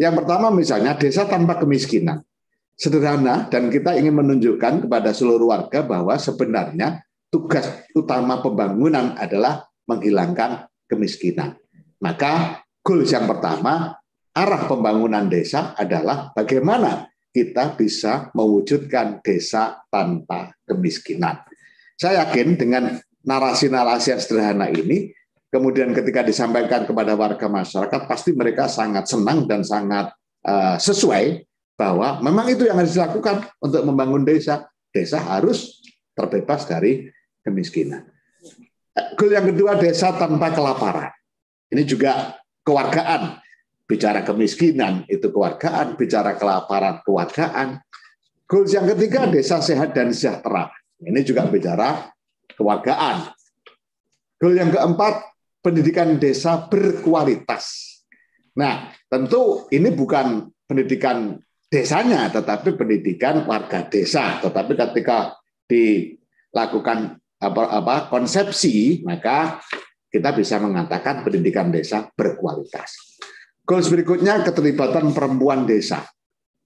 S7: Yang pertama misalnya desa tanpa kemiskinan. Sederhana dan kita ingin menunjukkan kepada seluruh warga bahwa sebenarnya tugas utama pembangunan adalah menghilangkan kemiskinan. Maka goals yang pertama arah pembangunan desa adalah bagaimana kita bisa mewujudkan desa tanpa kemiskinan. Saya yakin dengan narasi-narasi yang sederhana ini kemudian ketika disampaikan kepada warga masyarakat pasti mereka sangat senang dan sangat uh, sesuai bahwa memang itu yang harus dilakukan untuk membangun desa. Desa harus terbebas dari kemiskinan. Goal yang kedua desa tanpa kelaparan. Ini juga kewargaan. Bicara kemiskinan itu kewargaan, bicara kelaparan kewargaan. Goals yang ketiga desa sehat dan sejahtera. Ini juga bicara kewargaan. Goal yang keempat, pendidikan desa berkualitas. Nah, tentu ini bukan pendidikan desanya, tetapi pendidikan warga desa. Tetapi ketika dilakukan apa, apa konsepsi, maka kita bisa mengatakan pendidikan desa berkualitas. Goals berikutnya keterlibatan perempuan desa.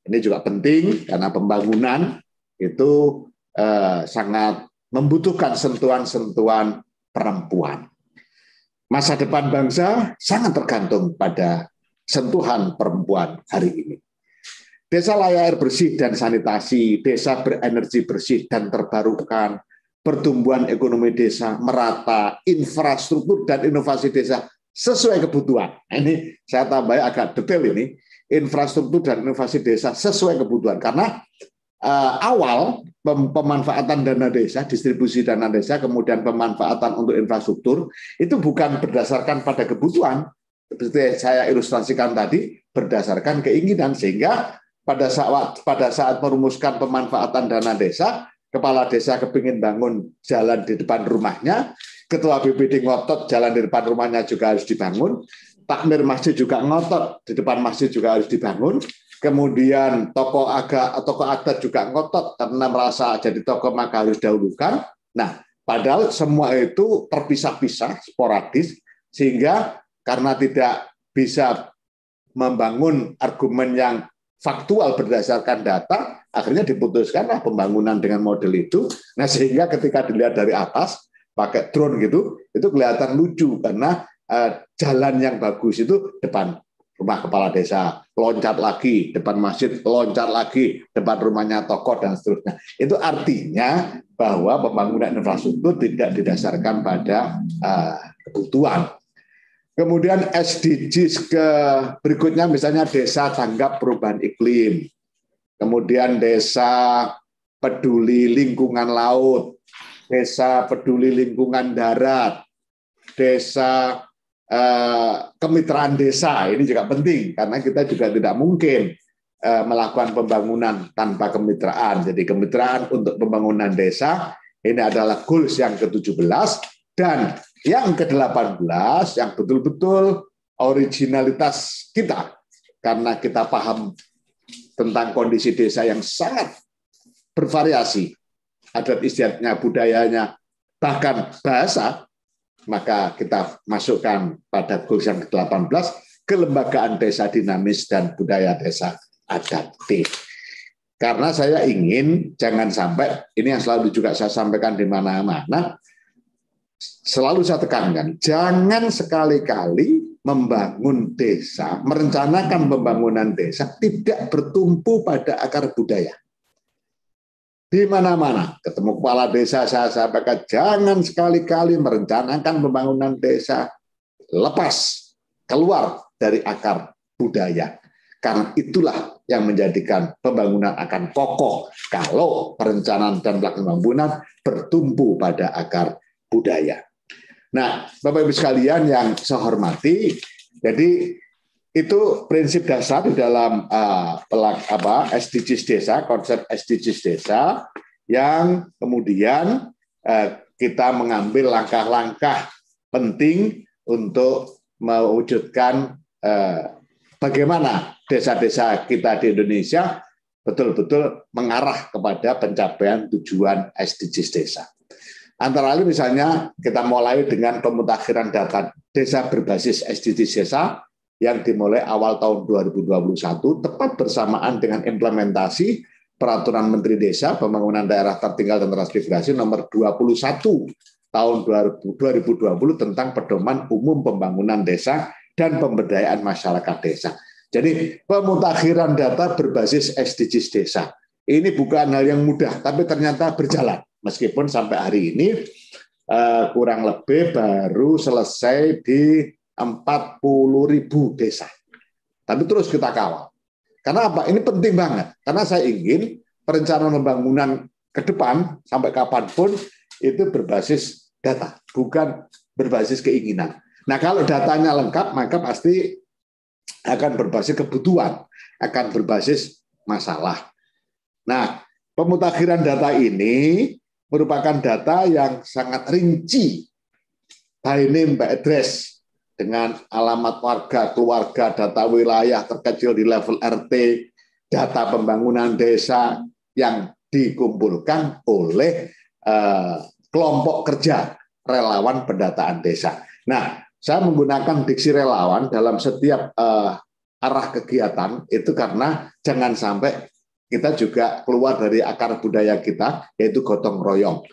S7: Ini juga penting karena pembangunan itu eh, sangat membutuhkan sentuhan-sentuhan perempuan. Masa depan bangsa sangat tergantung pada sentuhan perempuan hari ini. Desa layak air bersih dan sanitasi, desa berenergi bersih dan terbarukan, pertumbuhan ekonomi desa merata, infrastruktur dan inovasi desa sesuai kebutuhan. Ini saya tambah agak detail ini, infrastruktur dan inovasi desa sesuai kebutuhan. Karena eh, awal pemanfaatan dana desa, distribusi dana desa, kemudian pemanfaatan untuk infrastruktur itu bukan berdasarkan pada kebutuhan, seperti saya ilustrasikan tadi, berdasarkan keinginan sehingga pada saat pada saat merumuskan pemanfaatan dana desa, kepala desa kepingin bangun jalan di depan rumahnya, ketua BPD ngotot jalan di depan rumahnya juga harus dibangun, takmir masjid juga ngotot di depan masjid juga harus dibangun, kemudian tokoh agak tokoh adat juga ngotot karena merasa jadi tokoh maka harus dahulukan. Nah, padahal semua itu terpisah-pisah, sporadis, sehingga karena tidak bisa membangun argumen yang faktual berdasarkan data, akhirnya diputuskanlah pembangunan dengan model itu. Nah, sehingga ketika dilihat dari atas pakai drone gitu, itu kelihatan lucu karena eh, jalan yang bagus itu depan rumah kepala desa, loncat lagi depan masjid, loncat lagi depan rumahnya toko dan seterusnya. Itu artinya bahwa pembangunan infrastruktur tidak didasarkan pada eh, kebutuhan. Kemudian SDGs ke berikutnya misalnya desa tanggap perubahan iklim. Kemudian desa peduli lingkungan laut, desa peduli lingkungan darat, desa Eh, kemitraan desa ini juga penting karena kita juga tidak mungkin eh, melakukan pembangunan tanpa kemitraan. Jadi kemitraan untuk pembangunan desa ini adalah goals yang ke-17 dan yang ke-18 yang betul-betul originalitas kita karena kita paham tentang kondisi desa yang sangat bervariasi adat istiadatnya budayanya bahkan bahasa maka kita masukkan pada goals yang ke-18 kelembagaan desa dinamis dan budaya desa adaptif. Karena saya ingin jangan sampai ini yang selalu juga saya sampaikan di mana-mana selalu saya tekankan jangan sekali-kali membangun desa, merencanakan pembangunan desa tidak bertumpu pada akar budaya di mana-mana. Ketemu kepala desa, saya sampaikan jangan sekali-kali merencanakan pembangunan desa lepas keluar dari akar budaya. Karena itulah yang menjadikan pembangunan akan kokoh kalau perencanaan dan pelaksanaan pembangunan bertumpu pada akar budaya. Nah, Bapak Ibu sekalian yang saya hormati, jadi itu prinsip dasar di dalam uh, pelak apa SDGs desa, konsep SDGs desa yang kemudian uh, kita mengambil langkah-langkah penting untuk mewujudkan uh, bagaimana desa-desa kita di Indonesia betul-betul mengarah kepada pencapaian tujuan SDGs desa. Antara lain misalnya kita mulai dengan pemutakhiran data desa berbasis SDGs desa yang dimulai awal tahun 2021 tepat bersamaan dengan implementasi Peraturan Menteri Desa Pembangunan Daerah Tertinggal dan Transmigrasi nomor 21 tahun 2020 tentang pedoman umum pembangunan desa dan pemberdayaan masyarakat desa. Jadi pemutakhiran data berbasis SDGs desa. Ini bukan hal yang mudah, tapi ternyata berjalan. Meskipun sampai hari ini eh, kurang lebih baru selesai di 40 ribu desa. Tapi terus kita kawal. Karena apa? Ini penting banget. Karena saya ingin perencanaan pembangunan ke depan sampai kapanpun itu berbasis data, bukan berbasis keinginan. Nah kalau datanya lengkap, maka pasti akan berbasis kebutuhan, akan berbasis masalah. Nah, pemutakhiran data ini merupakan data yang sangat rinci by name, by address, dengan alamat warga, keluarga, data wilayah terkecil di level RT, data pembangunan desa yang dikumpulkan oleh eh, kelompok kerja relawan pendataan desa. Nah, saya menggunakan diksi relawan dalam setiap eh, arah kegiatan itu karena jangan sampai kita juga keluar dari akar budaya kita yaitu gotong royong.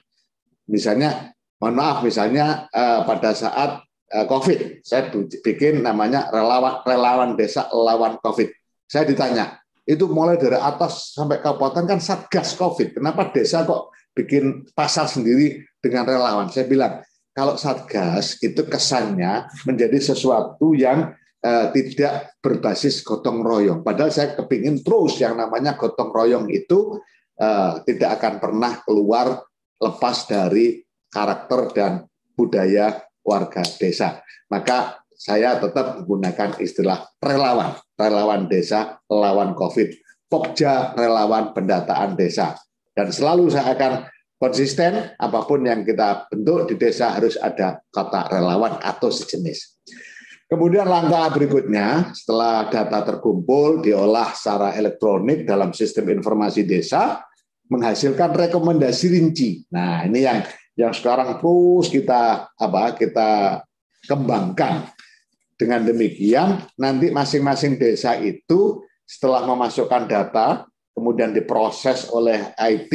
S7: Misalnya, mohon maaf, misalnya eh, pada saat Eh, COVID. Saya bikin namanya relawan relawan desa lawan COVID. Saya ditanya, itu mulai dari atas sampai kabupaten kan satgas COVID. Kenapa desa kok bikin pasar sendiri dengan relawan? Saya bilang, kalau satgas itu kesannya menjadi sesuatu yang eh, tidak berbasis gotong royong. Padahal saya kepingin terus yang namanya gotong royong itu eh, tidak akan pernah keluar lepas dari karakter dan budaya warga desa. Maka saya tetap menggunakan istilah relawan, relawan desa lawan COVID, Pokja relawan pendataan desa. Dan selalu saya akan konsisten apapun yang kita bentuk di desa harus ada kata relawan atau sejenis. Kemudian langkah berikutnya setelah data terkumpul diolah secara elektronik dalam sistem informasi desa menghasilkan rekomendasi rinci. Nah, ini yang yang sekarang terus kita apa kita kembangkan. Dengan demikian nanti masing-masing desa itu setelah memasukkan data kemudian diproses oleh IT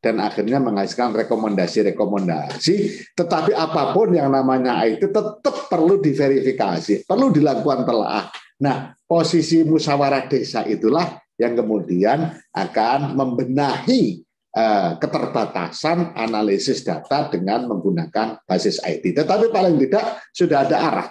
S7: dan akhirnya menghasilkan rekomendasi-rekomendasi. Tetapi apapun yang namanya IT tetap perlu diverifikasi, perlu dilakukan telaah. Nah, posisi musyawarah desa itulah yang kemudian akan membenahi Eh, keterbatasan analisis data dengan menggunakan basis IT. Tetapi paling tidak sudah ada arah.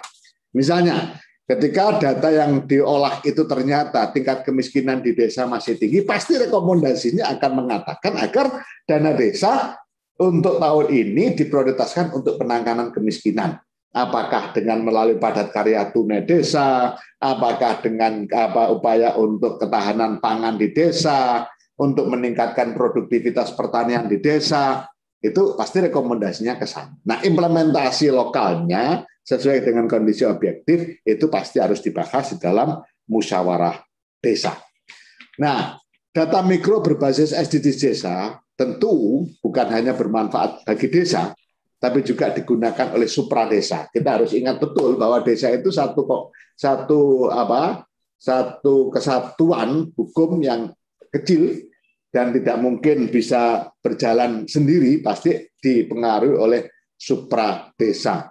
S7: Misalnya, ketika data yang diolah itu ternyata tingkat kemiskinan di desa masih tinggi, pasti rekomendasinya akan mengatakan agar dana desa untuk tahun ini diprioritaskan untuk penanganan kemiskinan. Apakah dengan melalui padat karya tunai desa, apakah dengan apa, upaya untuk ketahanan pangan di desa, untuk meningkatkan produktivitas pertanian di desa, itu pasti rekomendasinya ke sana. Nah, implementasi lokalnya sesuai dengan kondisi objektif itu pasti harus dibahas di dalam musyawarah desa. Nah, data mikro berbasis SDGs desa tentu bukan hanya bermanfaat bagi desa, tapi juga digunakan oleh supra desa. Kita harus ingat betul bahwa desa itu satu kok satu apa? satu kesatuan hukum yang kecil dan tidak mungkin bisa berjalan sendiri pasti dipengaruhi oleh supra desa.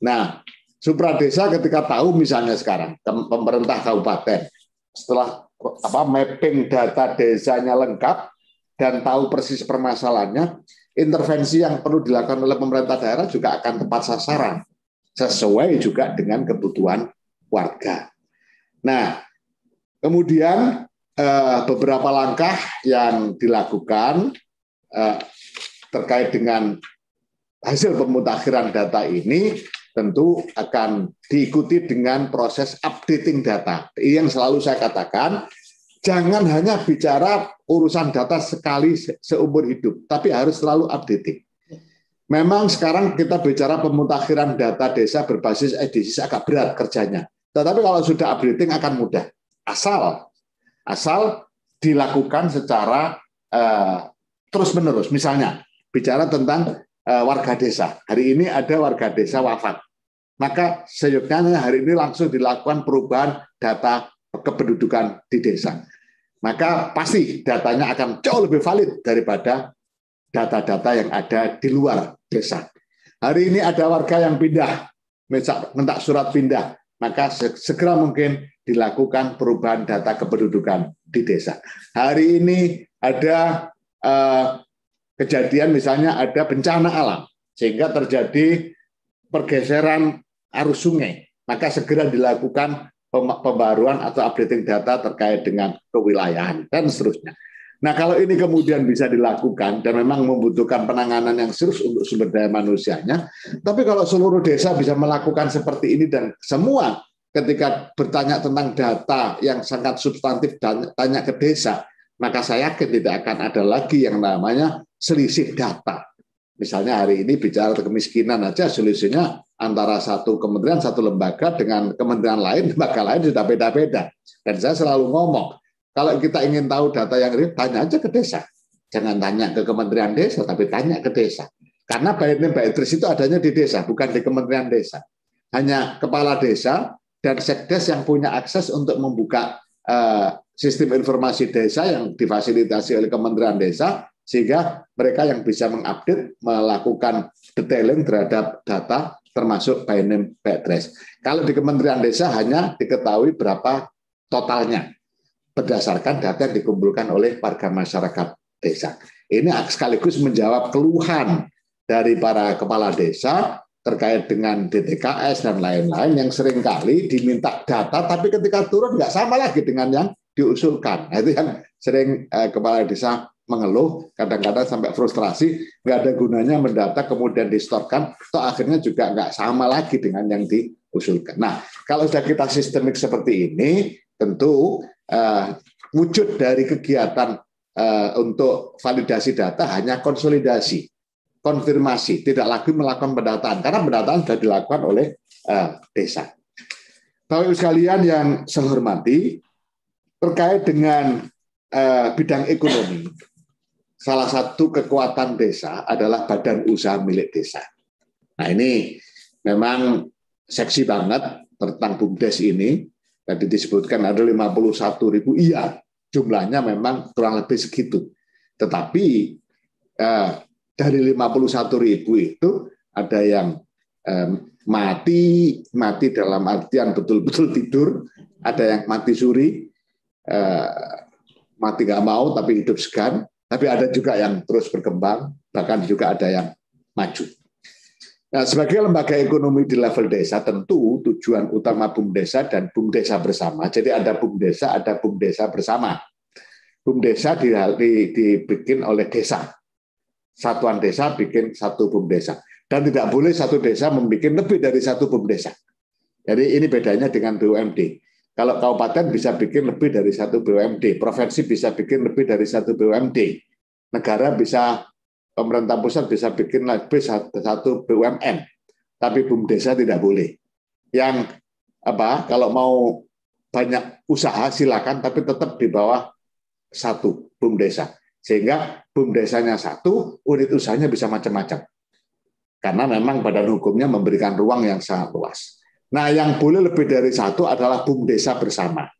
S7: Nah, supra desa ketika tahu misalnya sekarang pemerintah kabupaten setelah apa mapping data desanya lengkap dan tahu persis permasalahannya, intervensi yang perlu dilakukan oleh pemerintah daerah juga akan tepat sasaran sesuai juga dengan kebutuhan warga. Nah, kemudian eh, beberapa langkah yang dilakukan eh, terkait dengan hasil pemutakhiran data ini tentu akan diikuti dengan proses updating data. Yang selalu saya katakan, jangan hanya bicara urusan data sekali seumur hidup, tapi harus selalu updating. Memang sekarang kita bicara pemutakhiran data desa berbasis edisi agak berat kerjanya. Tetapi kalau sudah updating akan mudah. Asal asal dilakukan secara uh, eh, terus menerus. Misalnya bicara tentang uh, warga desa, hari ini ada warga desa wafat, maka seyogyanya hari ini langsung dilakukan perubahan data kependudukan di desa. Maka pasti datanya akan jauh lebih valid daripada data-data yang ada di luar desa. Hari ini ada warga yang pindah, minta surat pindah, maka segera mungkin dilakukan perubahan data kependudukan di desa. Hari ini ada eh, kejadian misalnya ada bencana alam sehingga terjadi pergeseran arus sungai, maka segera dilakukan pembaruan atau updating data terkait dengan kewilayahan dan seterusnya. Nah, kalau ini kemudian bisa dilakukan dan memang membutuhkan penanganan yang serius untuk sumber daya manusianya, tapi kalau seluruh desa bisa melakukan seperti ini dan semua ketika bertanya tentang data yang sangat substantif dan tanya ke desa, maka saya yakin tidak akan ada lagi yang namanya selisih data. Misalnya hari ini bicara kemiskinan aja solusinya antara satu kementerian, satu lembaga dengan kementerian lain, lembaga lain sudah beda-beda. Dan saya selalu ngomong, kalau kita ingin tahu data yang real, tanya aja ke desa. Jangan tanya ke Kementerian Desa, tapi tanya ke desa. Karena by name itu adanya di desa, bukan di Kementerian Desa. Hanya kepala desa dan sekdes yang punya akses untuk membuka eh, sistem informasi desa yang difasilitasi oleh Kementerian Desa, sehingga mereka yang bisa mengupdate, melakukan detailing terhadap data termasuk by name by address. Kalau di Kementerian Desa hanya diketahui berapa totalnya, berdasarkan data yang dikumpulkan oleh warga masyarakat desa. Ini sekaligus menjawab keluhan dari para kepala desa terkait dengan DTKS dan lain-lain yang seringkali diminta data tapi ketika turun nggak sama lagi dengan yang diusulkan. Nah, itu yang sering eh, kepala desa mengeluh, kadang-kadang sampai frustrasi, nggak ada gunanya mendata kemudian distorkan, atau akhirnya juga nggak sama lagi dengan yang diusulkan. Nah, kalau sudah kita sistemik seperti ini, tentu uh, wujud dari kegiatan uh, untuk validasi data hanya konsolidasi, konfirmasi, tidak lagi melakukan pendataan karena pendataan sudah dilakukan oleh uh, desa. Bapak Ibu sekalian yang saya hormati, terkait dengan uh, bidang ekonomi, salah satu kekuatan desa adalah badan usaha milik desa. Nah ini memang seksi banget tentang BUMDes ini, Tadi disebutkan ada 51 ribu, iya jumlahnya memang kurang lebih segitu. Tetapi eh, dari 51 ribu itu ada yang eh, mati, mati dalam artian betul-betul tidur, ada yang mati suri, eh, mati nggak mau tapi hidup segan, tapi ada juga yang terus berkembang, bahkan juga ada yang maju. Nah, sebagai lembaga ekonomi di level desa, tentu tujuan utama BUMDesa dan BUMDesa bersama. Jadi ada BUMDesa, ada BUMDesa bersama. BUMDesa di, di, dibikin oleh desa. Satuan desa bikin satu BUMDesa. Dan tidak boleh satu desa membuat lebih dari satu BUMDesa. Jadi ini bedanya dengan BUMD. Kalau kabupaten bisa bikin lebih dari satu BUMD, provinsi bisa bikin lebih dari satu BUMD, negara bisa pemerintah pusat bisa bikin lebih satu BUMN, tapi BUM desa tidak boleh. Yang apa kalau mau banyak usaha silakan, tapi tetap di bawah satu BUM desa. Sehingga BUM desanya satu, unit usahanya bisa macam-macam. Karena memang badan hukumnya memberikan ruang yang sangat luas. Nah, yang boleh lebih dari satu adalah BUM desa bersama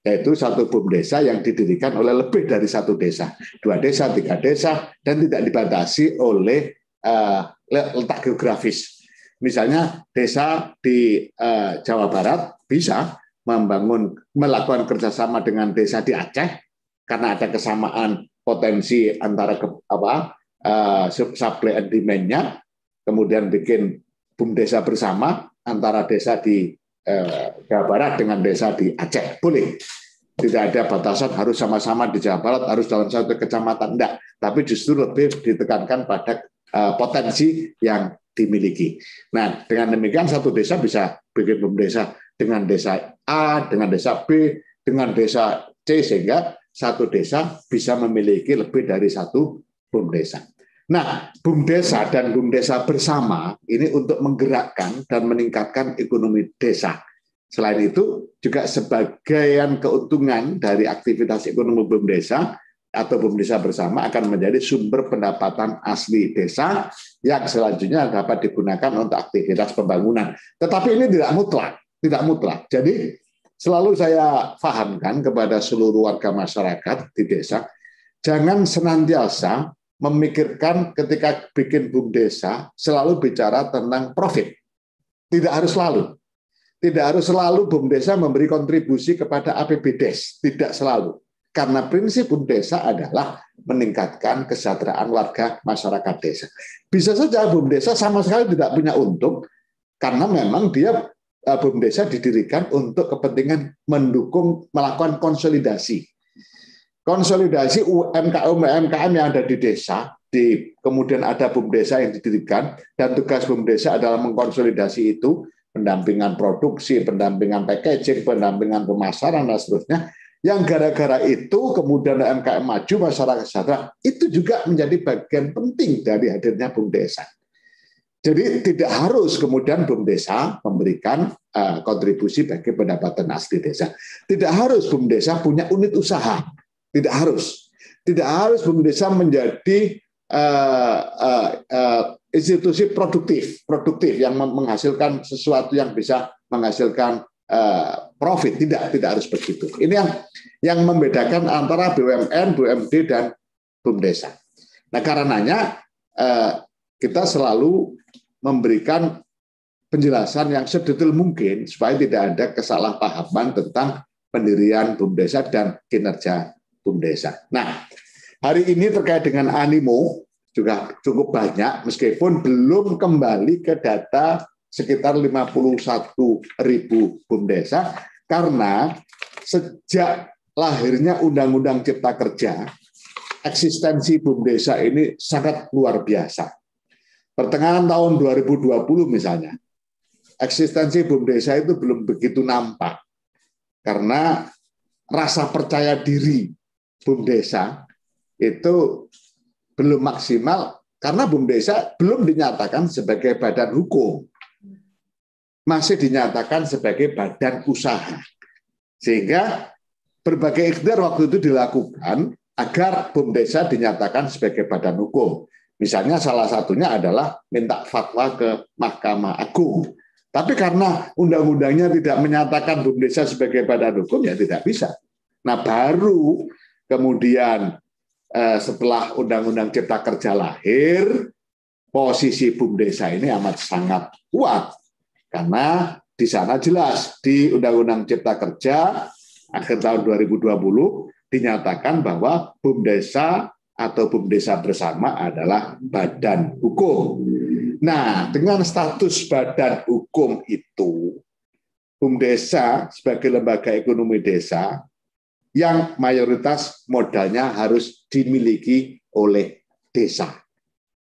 S7: yaitu satu bum desa yang didirikan oleh lebih dari satu desa, dua desa, tiga desa, dan tidak dibatasi oleh uh, letak geografis. Misalnya desa di uh, Jawa Barat bisa membangun, melakukan kerjasama dengan desa di Aceh karena ada kesamaan potensi antara ke, apa uh, supply and demand-nya, kemudian bikin bum desa bersama antara desa di eh, Jawa Barat dengan desa di Aceh. Boleh. Tidak ada batasan harus sama-sama di Jawa Barat, harus dalam satu kecamatan. Tidak. Tapi justru lebih ditekankan pada eh, potensi yang dimiliki. Nah, dengan demikian satu desa bisa bikin bom desa dengan desa A, dengan desa B, dengan desa C, sehingga satu desa bisa memiliki lebih dari satu bom desa. Nah, BUMDESA dan BUMDESA bersama ini untuk menggerakkan dan meningkatkan ekonomi desa. Selain itu, juga sebagian keuntungan dari aktivitas ekonomi BUMDESA atau BUMDESA bersama akan menjadi sumber pendapatan asli desa yang selanjutnya dapat digunakan untuk aktivitas pembangunan. Tetapi ini tidak mutlak, tidak mutlak. Jadi selalu saya fahamkan kepada seluruh warga masyarakat di desa, jangan senantiasa memikirkan ketika bikin BUM desa selalu bicara tentang profit. Tidak harus selalu. Tidak harus selalu BUM desa memberi kontribusi kepada APBDes, tidak selalu. Karena prinsip BUM desa adalah meningkatkan kesejahteraan warga masyarakat desa. Bisa saja BUM desa sama sekali tidak punya untung karena memang dia eh, BUM desa didirikan untuk kepentingan mendukung melakukan konsolidasi konsolidasi UMKM-UMKM yang ada di desa, di kemudian ada BUMDesa yang didirikan, dan tugas BUMDesa adalah mengkonsolidasi itu, pendampingan produksi, pendampingan packaging, pendampingan pemasaran, dan seterusnya. Yang gara-gara itu kemudian UMKM maju, masyarakat sejahtera, itu juga menjadi bagian penting dari hadirnya BUMDesa. Jadi tidak harus kemudian BUMDesa memberikan eh, kontribusi bagi pendapatan asli desa. Tidak harus BUMDesa punya unit usaha tidak harus. Tidak harus Bumi Desa menjadi uh, uh, uh, institusi produktif, produktif yang menghasilkan sesuatu yang bisa menghasilkan uh, profit. Tidak, tidak harus begitu. Ini yang yang membedakan antara BUMN, BUMD dan BUMDesa. Nah, karenanya uh, kita selalu memberikan penjelasan yang sedetail mungkin supaya tidak ada kesalahpahaman tentang pendirian BUMDesa dan kinerja BUMDESA. Nah, hari ini terkait dengan animo juga cukup banyak, meskipun belum kembali ke data sekitar 51 ribu BUMDESA, karena sejak lahirnya Undang-Undang Cipta Kerja, eksistensi BUMDESA ini sangat luar biasa. Pertengahan tahun 2020 misalnya, eksistensi BUMDESA itu belum begitu nampak karena rasa percaya diri BUMDesa itu belum maksimal karena BUMDesa belum dinyatakan sebagai badan hukum. Masih dinyatakan sebagai badan usaha. Sehingga berbagai ikhtiar waktu itu dilakukan agar BUMDesa dinyatakan sebagai badan hukum. Misalnya salah satunya adalah minta fatwa ke Mahkamah Agung. Tapi karena undang-undangnya tidak menyatakan BUMDesa sebagai badan hukum, ya tidak bisa. Nah baru Kemudian eh, setelah Undang-Undang Cipta Kerja lahir, posisi BUMDESA ini amat sangat kuat karena di sana jelas di Undang-Undang Cipta Kerja akhir tahun 2020 dinyatakan bahwa BUMDESA atau BUMDESA bersama adalah badan hukum. Nah, dengan status badan hukum itu, BUMDESA sebagai lembaga ekonomi desa yang mayoritas modalnya harus dimiliki oleh desa.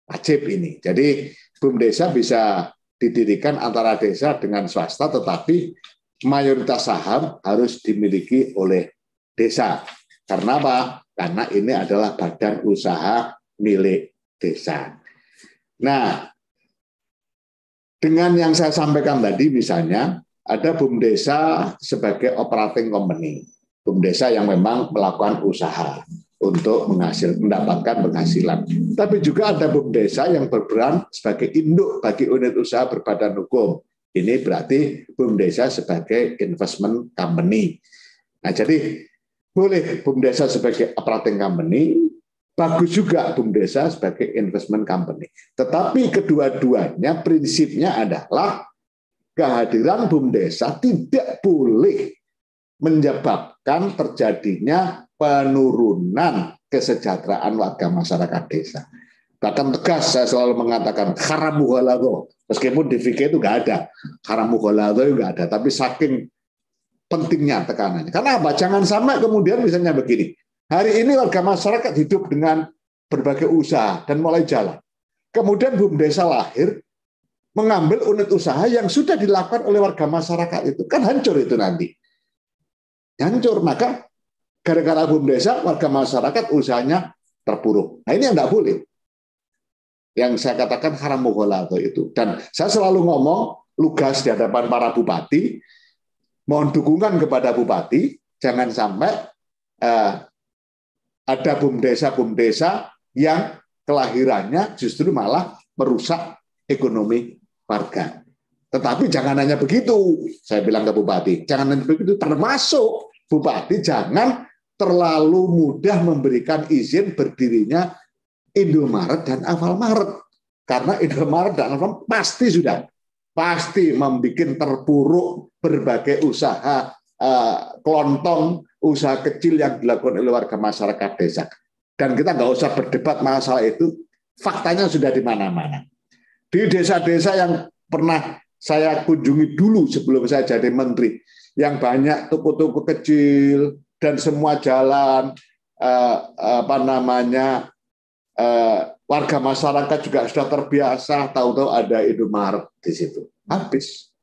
S7: Wajib ini. Jadi BUMDesa bisa didirikan antara desa dengan swasta, tetapi mayoritas saham harus dimiliki oleh desa. Karena apa? Karena ini adalah badan usaha milik desa. Nah, dengan yang saya sampaikan tadi misalnya, ada BUMDesa sebagai operating company bumdesa desa yang memang melakukan usaha untuk menghasil, mendapatkan penghasilan. Tapi juga ada BUM desa yang berperan sebagai induk bagi unit usaha berbadan hukum. Ini berarti BUM desa sebagai investment company. Nah, jadi boleh BUM desa sebagai operating company, bagus juga BUM desa sebagai investment company. Tetapi kedua-duanya prinsipnya adalah kehadiran BUM desa tidak boleh menyebabkan terjadinya penurunan kesejahteraan warga masyarakat desa. Bahkan tegas saya selalu mengatakan haramuhalago. Meskipun di fikih itu nggak ada. Haramuhalago itu nggak ada. Tapi saking pentingnya tekanannya. Karena apa? Jangan sampai kemudian misalnya begini. Hari ini warga masyarakat hidup dengan berbagai usaha dan mulai jalan. Kemudian BUM Desa lahir mengambil unit usaha yang sudah dilakukan oleh warga masyarakat itu. Kan hancur itu nanti hancur. Maka gara-gara bum desa, warga masyarakat usahanya terpuruk. Nah ini yang tidak boleh. Yang saya katakan haram mukholato itu. Dan saya selalu ngomong, lugas di hadapan para bupati, mohon dukungan kepada bupati, jangan sampai eh, ada bum desa-bum desa yang kelahirannya justru malah merusak ekonomi warga. Tetapi jangan hanya begitu, saya bilang ke Bupati. Jangan hanya begitu, termasuk Bupati jangan terlalu mudah memberikan izin berdirinya Indomaret dan Alfamaret. Karena Indomaret dan Alfamaret pasti sudah pasti membuat terpuruk berbagai usaha eh, kelontong, usaha kecil yang dilakukan oleh warga masyarakat desa. Dan kita nggak usah berdebat masalah itu, faktanya sudah di mana-mana. Di desa-desa yang pernah saya kunjungi dulu sebelum saya jadi menteri. Yang banyak toko-toko kecil dan semua jalan eh, apa namanya eh, warga masyarakat juga sudah terbiasa tahu-tahu ada Indomaret di situ. Habis.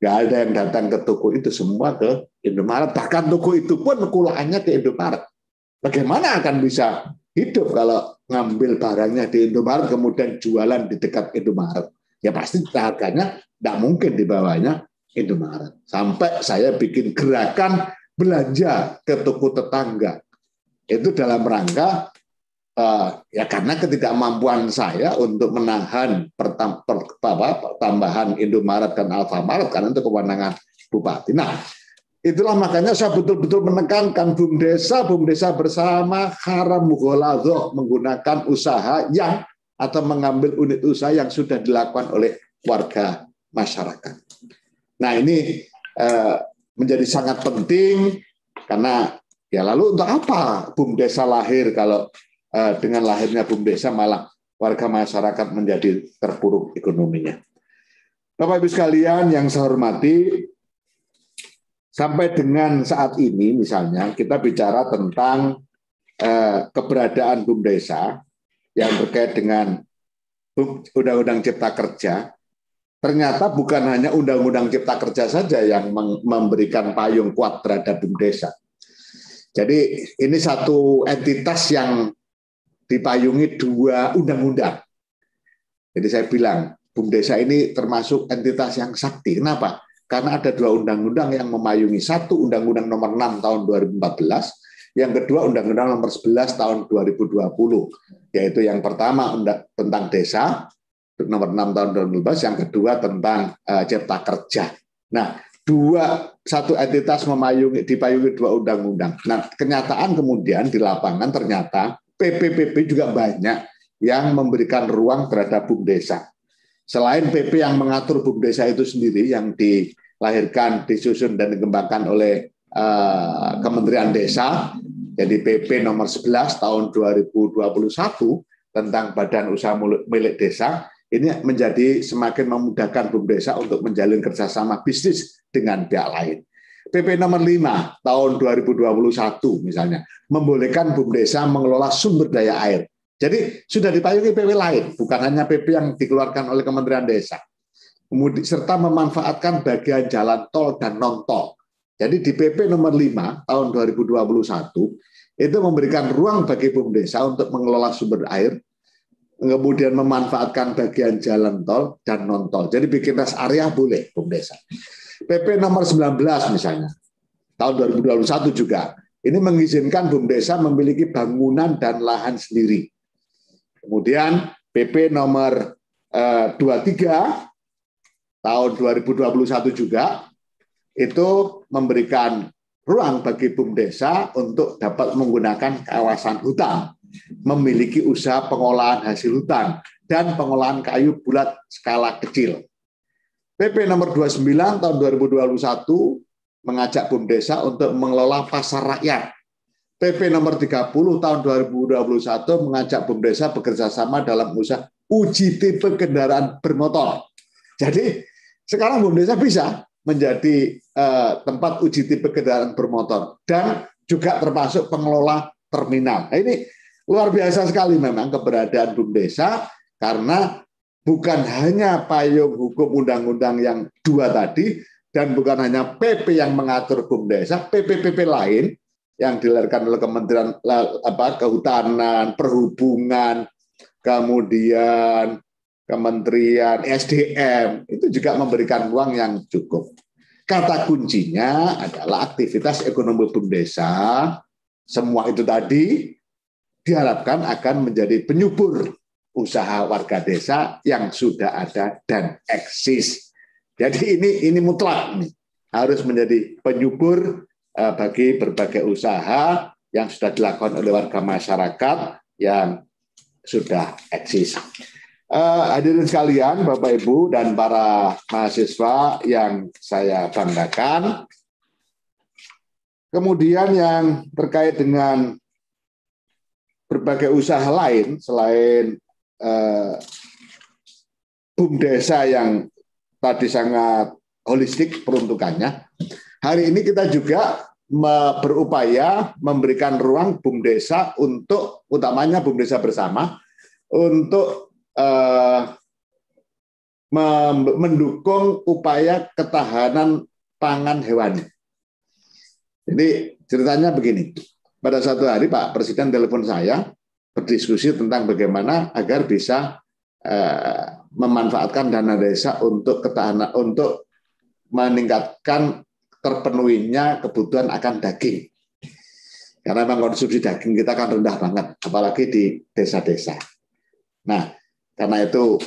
S7: Nggak ada yang datang ke toko itu semua ke Indomaret. Bahkan toko itu pun kulaannya ke Indomaret. Bagaimana akan bisa hidup kalau ngambil barangnya di Indomaret kemudian jualan di dekat Indomaret? ya pasti harganya tidak mungkin di bawahnya Indomaret. Sampai saya bikin gerakan belanja ke toko tetangga. Itu dalam rangka eh, ya karena ketidakmampuan saya untuk menahan pertambahan Indomaret dan Alfamaret karena itu kewenangan bupati. Nah, itulah makanya saya betul-betul menekankan bum desa, bum desa bersama haram menggunakan usaha yang atau mengambil unit usaha yang sudah dilakukan oleh warga masyarakat. Nah ini eh, menjadi sangat penting karena ya lalu untuk apa bum desa lahir kalau eh, dengan lahirnya bum desa malah warga masyarakat menjadi terpuruk ekonominya. Bapak Ibu sekalian yang saya hormati, sampai dengan saat ini misalnya kita bicara tentang eh, keberadaan bum desa, yang berkait dengan Undang-Undang Cipta Kerja, ternyata bukan hanya Undang-Undang Cipta Kerja saja yang memberikan payung kuat terhadap bumdesa. Desa. Jadi ini satu entitas yang dipayungi dua undang-undang. Jadi saya bilang, BUM Desa ini termasuk entitas yang sakti. Kenapa? Karena ada dua undang-undang yang memayungi. Satu Undang-Undang nomor 6 tahun 2014 yang kedua Undang-Undang Nomor 11 Tahun 2020, yaitu yang pertama undang tentang desa, nomor 6 tahun 2012, yang kedua tentang uh, cipta kerja. Nah, dua satu entitas memayungi dipayungi dua undang-undang. Nah, kenyataan kemudian di lapangan ternyata PPPP juga banyak yang memberikan ruang terhadap bum desa Selain PP yang mengatur bum desa itu sendiri yang dilahirkan, disusun dan dikembangkan oleh uh, Kementerian Desa, jadi PP nomor 11 tahun 2021 tentang Badan Usaha Milik Desa ini menjadi semakin memudahkan BUMDesa untuk menjalin kerjasama bisnis dengan pihak lain. PP nomor 5 tahun 2021 misalnya membolehkan BUMDesa mengelola sumber daya air. Jadi sudah dipayungi PP lain, bukan hanya PP yang dikeluarkan oleh Kementerian Desa. Kemudian serta memanfaatkan bagian jalan tol dan non tol jadi di PP nomor 5 tahun 2021 itu memberikan ruang bagi pemerintah untuk mengelola sumber air, kemudian memanfaatkan bagian jalan tol dan non tol. Jadi bikin rest area boleh pemerintah PP nomor 19 misalnya tahun 2021 juga ini mengizinkan bumdesa memiliki bangunan dan lahan sendiri. Kemudian PP nomor eh, 23 tahun 2021 juga itu memberikan ruang bagi BUMDESA untuk dapat menggunakan kawasan hutan, memiliki usaha pengolahan hasil hutan, dan pengolahan kayu bulat skala kecil. PP nomor 29 tahun 2021 mengajak BUMDESA untuk mengelola pasar rakyat. PP nomor 30 tahun 2021 mengajak BUMDESA sama dalam usaha uji tipe kendaraan bermotor. Jadi sekarang BUMDESA bisa menjadi uh, tempat uji tipe kendaraan bermotor dan juga termasuk pengelola terminal. Nah, ini luar biasa sekali memang keberadaan BUMDesa karena bukan hanya payung hukum undang-undang yang dua tadi dan bukan hanya PP yang mengatur BUMDesa, PP-PP lain yang dilahirkan oleh Kementerian apa, Kehutanan, Perhubungan, kemudian Kementerian SDM itu juga memberikan uang yang cukup. Kata kuncinya adalah aktivitas ekonomi desa. Semua itu tadi diharapkan akan menjadi penyubur usaha warga desa yang sudah ada dan eksis. Jadi ini ini mutlak nih harus menjadi penyubur eh, bagi berbagai usaha yang sudah dilakukan oleh warga masyarakat yang sudah eksis. Uh, hadirin sekalian, Bapak Ibu dan para mahasiswa yang saya banggakan. Kemudian yang terkait dengan berbagai usaha lain selain uh, BUM desa yang tadi sangat holistik peruntukannya. Hari ini kita juga berupaya memberikan ruang BUM desa untuk utamanya BUM desa bersama untuk uh, mendukung upaya ketahanan pangan hewan. Jadi ceritanya begini. Pada satu hari Pak Presiden telepon saya berdiskusi tentang bagaimana agar bisa eh, memanfaatkan dana desa untuk ketahanan untuk meningkatkan terpenuhinya kebutuhan akan daging. Karena memang konsumsi daging kita kan rendah banget, apalagi di desa-desa. Nah, karena itu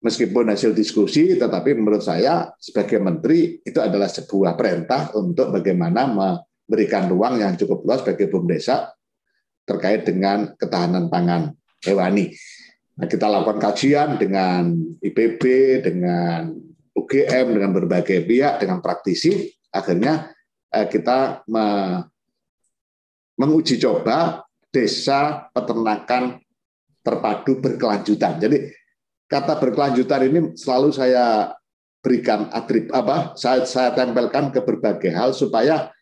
S7: meskipun hasil diskusi, tetapi menurut saya sebagai menteri itu adalah sebuah perintah untuk bagaimana memberikan ruang yang cukup luas bagi bum desa terkait dengan ketahanan pangan hewani. Nah, kita lakukan kajian dengan IPB, dengan UGM, dengan berbagai pihak, dengan praktisi, akhirnya eh, kita me menguji coba desa peternakan terpadu berkelanjutan. Jadi kata berkelanjutan ini selalu saya berikan atrib apa saya, saya tempelkan ke berbagai hal supaya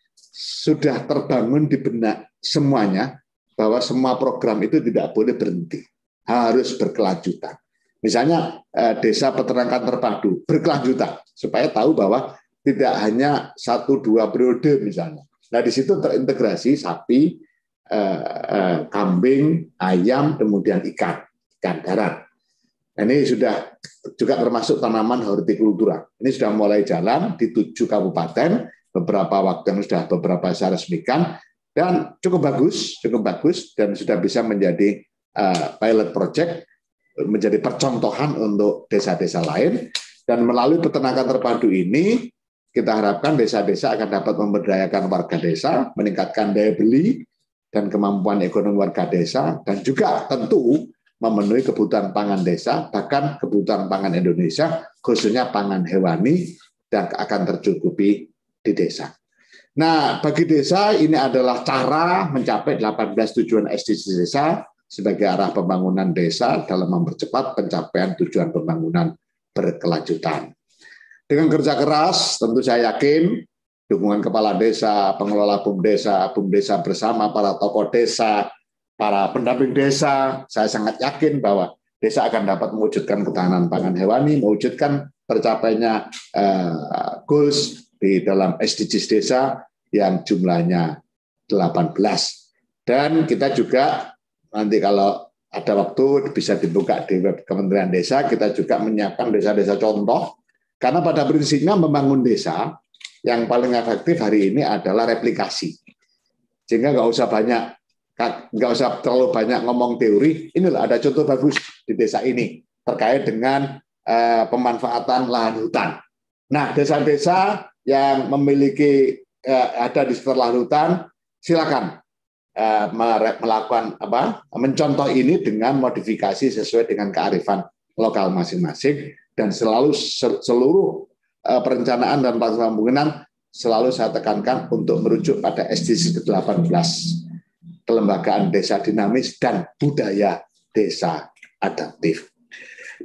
S7: sudah terbangun di benak semuanya bahwa semua program itu tidak boleh berhenti harus berkelanjutan misalnya eh, desa peternakan terpadu berkelanjutan supaya tahu bahwa tidak hanya satu dua periode misalnya nah di situ terintegrasi sapi eh, eh, kambing, ayam, kemudian ikan, ikan darat. Nah, ini sudah juga termasuk tanaman hortikultura. Ini sudah mulai jalan di tujuh kabupaten, beberapa waktu yang sudah beberapa saya resmikan, dan cukup bagus, cukup bagus, dan sudah bisa menjadi uh, pilot project, menjadi percontohan untuk desa-desa lain. Dan melalui peternakan terpadu ini, kita harapkan desa-desa akan dapat memberdayakan warga desa, meningkatkan daya beli, dan kemampuan ekonomi warga desa, dan juga tentu memenuhi kebutuhan pangan desa, bahkan kebutuhan pangan Indonesia, khususnya pangan hewani, dan akan tercukupi di desa. Nah, bagi desa ini adalah cara mencapai 18 tujuan SDGs desa sebagai arah pembangunan desa dalam mempercepat pencapaian tujuan pembangunan berkelanjutan. Dengan kerja keras, tentu saya yakin dukungan kepala desa, pengelola desa, BUMDesa, desa bersama para tokoh desa, para pendamping desa, saya sangat yakin bahwa desa akan dapat mewujudkan ketahanan pangan hewani, mewujudkan tercapainya eh, goals di dalam SDGs desa yang jumlahnya 18. Dan kita juga nanti kalau ada waktu bisa dibuka di web Kementerian Desa, kita juga menyiapkan desa-desa contoh. Karena pada prinsipnya membangun desa yang paling efektif hari ini adalah replikasi. Sehingga nggak usah banyak, nggak usah terlalu banyak ngomong teori. Inilah ada contoh bagus di desa ini terkait dengan eh, pemanfaatan lahan hutan. Nah, desa-desa yang memiliki eh, ada di sekitar lahan hutan, silakan eh, melakukan apa, mencontoh ini dengan modifikasi sesuai dengan kearifan lokal masing-masing dan selalu seluruh Eh, perencanaan dan pelaksanaan pembangunan selalu saya tekankan untuk merujuk pada SDG ke-18, kelembagaan desa dinamis dan budaya desa adaptif.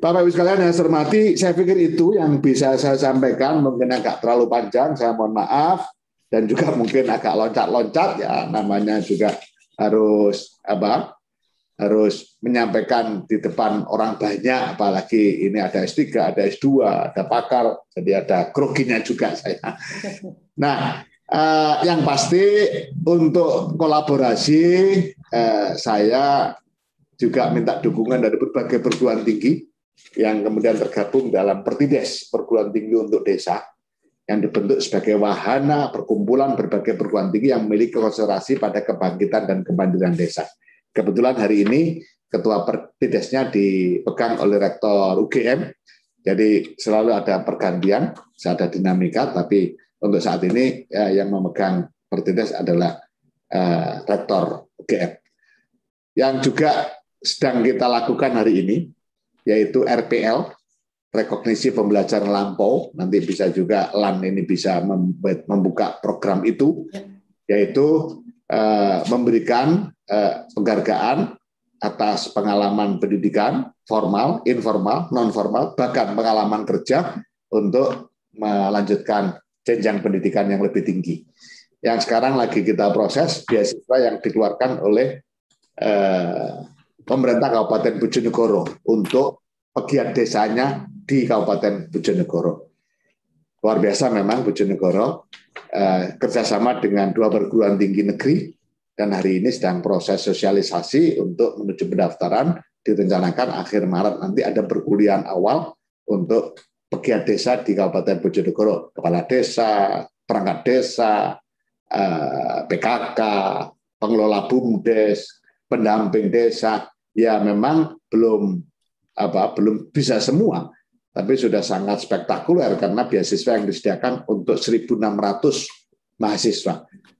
S7: Bapak Ibu sekalian yang saya hormati, saya pikir itu yang bisa saya sampaikan, mungkin agak terlalu panjang, saya mohon maaf, dan juga mungkin agak loncat-loncat ya, namanya juga harus apa harus menyampaikan di depan orang banyak, apalagi ini ada S3, ada S2, ada pakar, jadi ada kroginya juga saya. Nah, eh, yang pasti untuk kolaborasi eh, saya juga minta dukungan dari berbagai perguruan tinggi yang kemudian tergabung dalam Pertides, perguruan tinggi untuk desa, yang dibentuk sebagai wahana perkumpulan berbagai perguruan tinggi yang memiliki konsentrasi pada kebangkitan dan kemandirian desa. Kebetulan hari ini ketua perdesnya dipegang oleh rektor UGM. Jadi selalu ada pergantian, ada dinamika, tapi untuk saat ini ya, yang memegang pertides adalah uh, rektor UGM. Yang juga sedang kita lakukan hari ini, yaitu RPL, rekognisi pembelajaran lampau, nanti bisa juga LAN ini bisa membuka program itu, ya. yaitu Eh, memberikan uh, penghargaan atas pengalaman pendidikan formal, informal, nonformal, bahkan pengalaman kerja untuk melanjutkan jenjang pendidikan yang lebih tinggi. Yang sekarang lagi kita proses beasiswa yang dikeluarkan oleh eh, pemerintah Kabupaten Bojonegoro untuk pegiat desanya di Kabupaten Bojonegoro luar biasa memang Bojonegoro eh, kerjasama dengan dua perguruan tinggi negeri dan hari ini sedang proses sosialisasi untuk menuju pendaftaran direncanakan akhir Maret nanti ada perkuliahan awal untuk pegiat desa di Kabupaten Bojonegoro, kepala desa, perangkat desa, eh, PKK, pengelola bumdes, pendamping desa, ya memang belum apa belum bisa semua, tapi sudah sangat spektakuler karena beasiswa yang disediakan untuk 1.600 mahasiswa.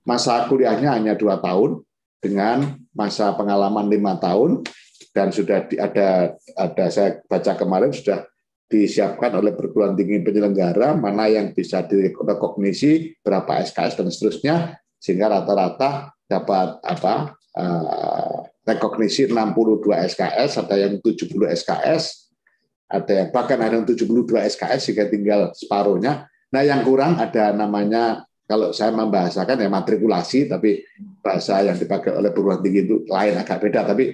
S7: Masa kuliahnya hanya dua tahun dengan masa pengalaman lima tahun dan sudah ada ada saya baca kemarin sudah disiapkan oleh perguruan tinggi penyelenggara mana yang bisa direkognisi berapa SKS dan seterusnya sehingga rata-rata dapat apa uh, rekognisi 62 SKS ada yang 70 SKS ada yang bahkan ada yang 72 SKS jika tinggal separuhnya. Nah, yang kurang ada namanya kalau saya membahasakan ya matrikulasi, tapi bahasa yang dipakai oleh perguruan tinggi itu lain agak beda, tapi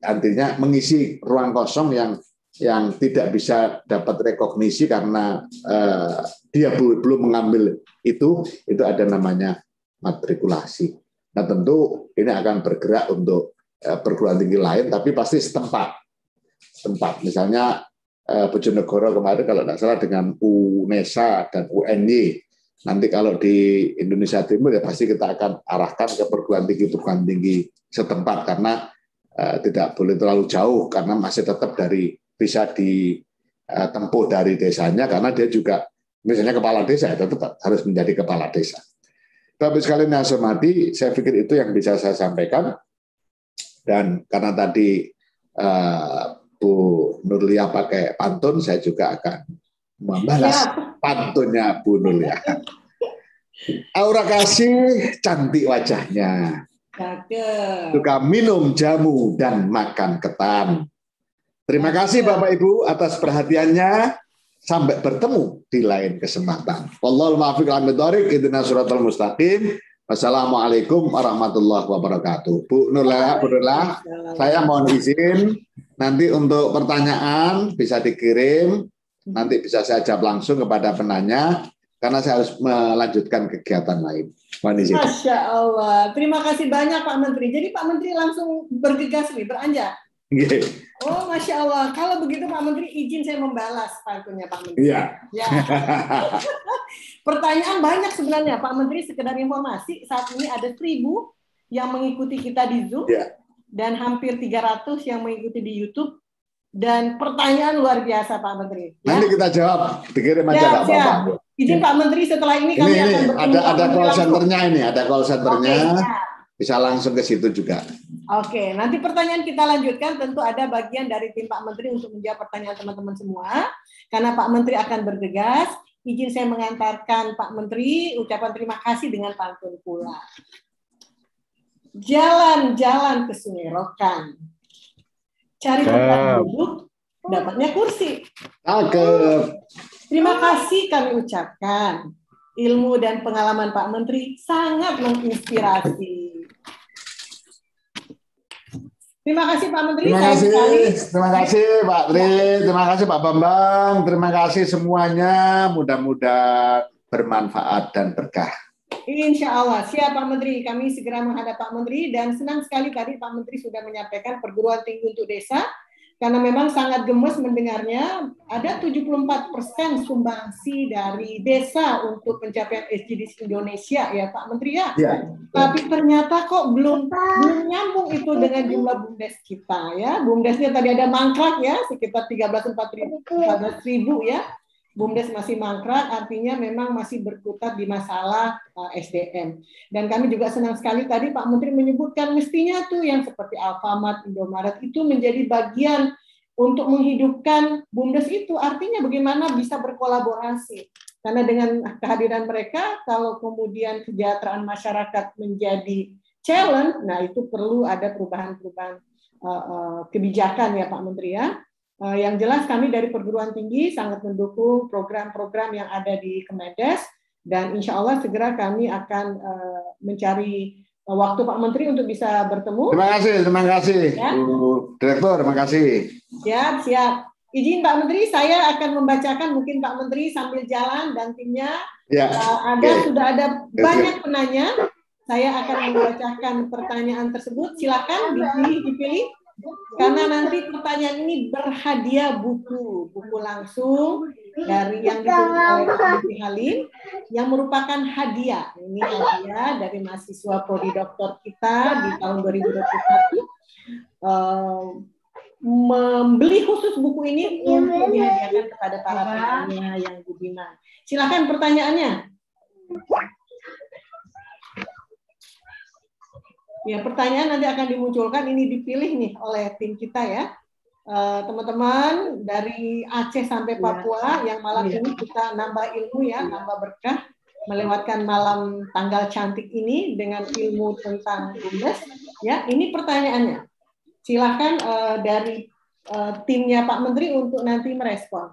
S7: artinya mengisi ruang kosong yang yang tidak bisa dapat rekognisi karena eh, dia belum mengambil itu, itu ada namanya matrikulasi. Nah tentu ini akan bergerak untuk eh, perguruan tinggi lain, tapi pasti setempat. tempat misalnya Eh, Bojonegoro kemarin kalau tidak salah dengan UNESA dan UNY. Nanti kalau di Indonesia Timur ya pasti kita akan arahkan ke perguruan tinggi perguruan tinggi setempat karena uh, tidak boleh terlalu jauh karena masih tetap dari bisa ditempuh eh, dari desanya karena dia juga misalnya kepala desa ya tetap harus menjadi kepala desa. Tapi sekali yang saya mati saya pikir itu yang bisa saya sampaikan. Dan karena tadi uh, Bu Nurlia pakai pantun, saya juga akan membalas ya. pantunnya Bu Nurlia. Aura kasih cantik wajahnya.
S5: Cakep.
S7: Suka minum jamu dan makan ketan. Terima kasih Bapak Ibu atas perhatiannya. Sampai bertemu di lain kesempatan. Wallahul mustaqim. Wassalamualaikum warahmatullahi wabarakatuh. Bu Nurlah, Bu Nurlah, saya mohon izin Nanti untuk pertanyaan bisa dikirim, nanti bisa saya jawab langsung kepada penanya karena saya harus melanjutkan kegiatan lain.
S6: Manisir. Masya
S2: Allah. Terima kasih banyak Pak Menteri. Jadi Pak Menteri langsung bergegas nih, beranjak. Yeah. Oh, masya Allah. Kalau begitu Pak Menteri izin saya membalas pantunnya Pak Menteri.
S6: Iya. Yeah. Yeah.
S2: Pertanyaan banyak sebenarnya Pak Menteri. Sekedar informasi saat ini ada seribu yang mengikuti kita di Zoom. Yeah dan hampir 300 yang mengikuti di YouTube dan pertanyaan luar biasa Pak Menteri. Nah, ya?
S7: Nanti kita jawab, dikirim aja nggak ya, apa Izin Pak
S2: Menteri setelah ini, ini kami ini, akan Ada ada call
S7: centernya ini, ada call centernya. Okay, ya. Bisa langsung ke situ juga.
S2: Oke, okay, nanti pertanyaan kita lanjutkan. Tentu ada bagian dari tim Pak Menteri untuk menjawab pertanyaan teman-teman semua. Karena Pak Menteri akan bergegas izin saya mengantarkan Pak Menteri ucapan terima kasih dengan pantun pula jalan-jalan ke Sungai Rokan. Cari tempat duduk, dapatnya kursi.
S5: Cakep.
S2: Terima kasih kami ucapkan. Ilmu dan pengalaman Pak Menteri sangat menginspirasi. Terima kasih Pak Menteri. Terima kasih,
S7: terima kasih Pak Tri, terima kasih Pak Bambang, terima kasih semuanya. Mudah-mudahan bermanfaat dan berkah.
S2: Insya Allah. Siap Pak Menteri. Kami segera menghadap Pak Menteri dan senang sekali tadi Pak Menteri sudah menyampaikan perguruan tinggi untuk desa karena memang sangat gemes mendengarnya ada 74 persen sumbangsi dari desa untuk pencapaian SDGs Indonesia ya Pak Menteri ya. ya. Tapi ternyata kok belum belum nyambung itu dengan jumlah bumdes kita ya. Bumdesnya tadi ada mangkrak ya sekitar 13 14 ribu, ribu ya. BUMDes masih mangkrak, artinya memang masih berkutat di masalah eh, SDM. Dan kami juga senang sekali tadi Pak Menteri menyebutkan mestinya tuh yang seperti Alfamart, Indomaret itu menjadi bagian untuk menghidupkan BUMDes itu. Artinya bagaimana bisa berkolaborasi. Karena dengan kehadiran mereka, kalau kemudian kesejahteraan masyarakat menjadi challenge, nah itu perlu ada perubahan-perubahan eh, eh, kebijakan ya Pak Menteri ya. Eh, yang jelas kami dari perguruan tinggi sangat mendukung program-program yang ada di Kemendes dan insya Allah segera kami akan eh, mencari eh, waktu Pak Menteri untuk bisa bertemu. Terima kasih,
S7: terima kasih, ya. Direktur, terima kasih.
S2: Siap, siap. Izin Pak Menteri, saya akan membacakan mungkin Pak Menteri sambil jalan dan timnya.
S5: Ya. ada
S2: okay. sudah ada banyak penanya. Saya akan membacakan pertanyaan tersebut. Silakan dipilih, dipilih karena nanti pertanyaan ini berhadiah buku, buku langsung dari yang dibuat oleh Ibu Halim yang merupakan hadiah. Ini hadiah dari mahasiswa prodi doktor kita di tahun 2021. Uh, eh, membeli khusus buku ini untuk dihadiahkan kepada para penanya yang budiman. Silakan pertanyaannya.
S6: Ya, pertanyaan
S2: nanti akan dimunculkan ini dipilih nih oleh tim kita ya. Eh, teman-teman uh, dari Aceh sampai iya. Papua ya. yang malam ya. ini kita nambah ilmu ya, ya, nambah berkah melewatkan malam tanggal cantik ini dengan ilmu tentang bumdes ya. Ini pertanyaannya. Silahkan uh, eh, dari uh, timnya Pak Menteri untuk nanti merespon.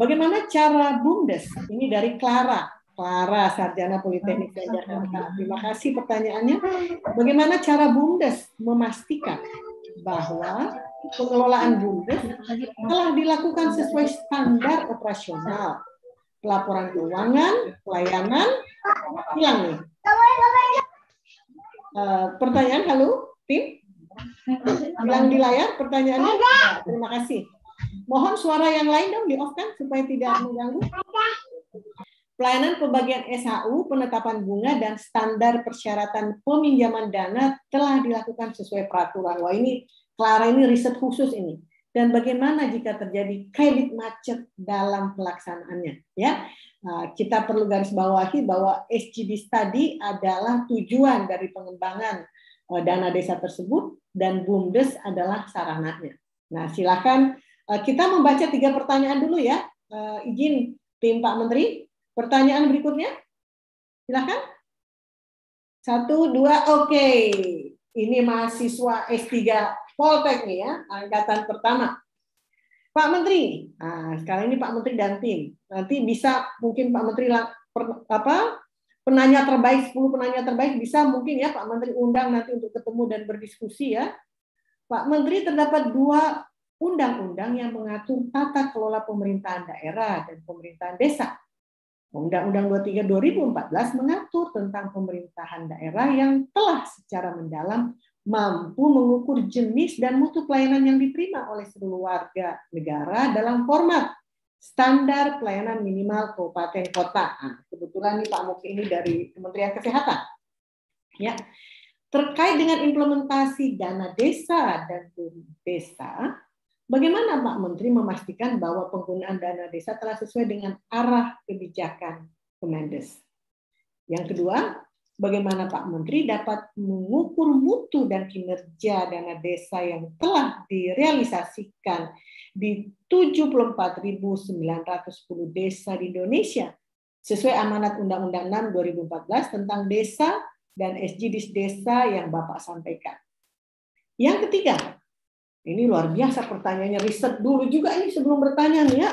S2: Bagaimana cara bumdes ini dari Clara Clara Sarjana Politeknik Jakarta. Terima kasih pertanyaannya. Bagaimana cara BUMDes memastikan bahwa pengelolaan BUMDes telah dilakukan sesuai standar operasional, pelaporan keuangan, pelayanan, hilang
S4: nih. Uh, pertanyaan,
S2: halo, tim? Hilang di layar pertanyaannya? terima kasih. Mohon suara yang lain dong di-off kan supaya tidak mengganggu. Pelayanan pembagian SHU, penetapan bunga, dan standar persyaratan peminjaman dana telah dilakukan sesuai peraturan. Wah ini Clara ini riset khusus ini. Dan bagaimana jika terjadi kredit macet dalam pelaksanaannya? Ya, ah, kita perlu garis bawahi bahwa SGD Study adalah tujuan dari pengembangan eh, dana desa tersebut dan BUMDes adalah sarananya. Nah, silakan eh, kita membaca tiga pertanyaan dulu ya. Eh, izin tim Pak Menteri Pertanyaan berikutnya? silakan. Satu, dua, oke. Okay. Ini mahasiswa S3 Poltek nih ya, angkatan pertama. Pak Menteri, nah, sekarang ini Pak Menteri dan tim. Nanti bisa mungkin Pak Menteri per, apa penanya terbaik 10 penanya terbaik bisa mungkin ya Pak Menteri undang nanti untuk ketemu dan berdiskusi ya. Pak Menteri terdapat dua undang-undang yang mengatur tata kelola pemerintahan daerah dan pemerintahan desa. Undang-Undang 23 2014 mengatur tentang pemerintahan daerah yang telah secara mendalam mampu mengukur jenis dan mutu pelayanan yang diterima oleh seluruh warga negara dalam format standar pelayanan minimal kabupaten kota. Nah, kebetulan nih Pak Muki ini dari Kementerian Kesehatan. Ya. Terkait dengan implementasi dana desa dan desa, Bagaimana Pak Menteri memastikan bahwa penggunaan dana desa telah sesuai dengan arah kebijakan Kemendes? Yang kedua, bagaimana Pak Menteri dapat mengukur mutu dan kinerja dana desa yang telah direalisasikan di 74.910 desa di Indonesia sesuai amanat Undang-Undang 6 2014 tentang desa dan SDGs desa yang Bapak sampaikan. Yang ketiga, ini luar biasa pertanyaannya. Riset dulu juga ini sebelum bertanya nih ya.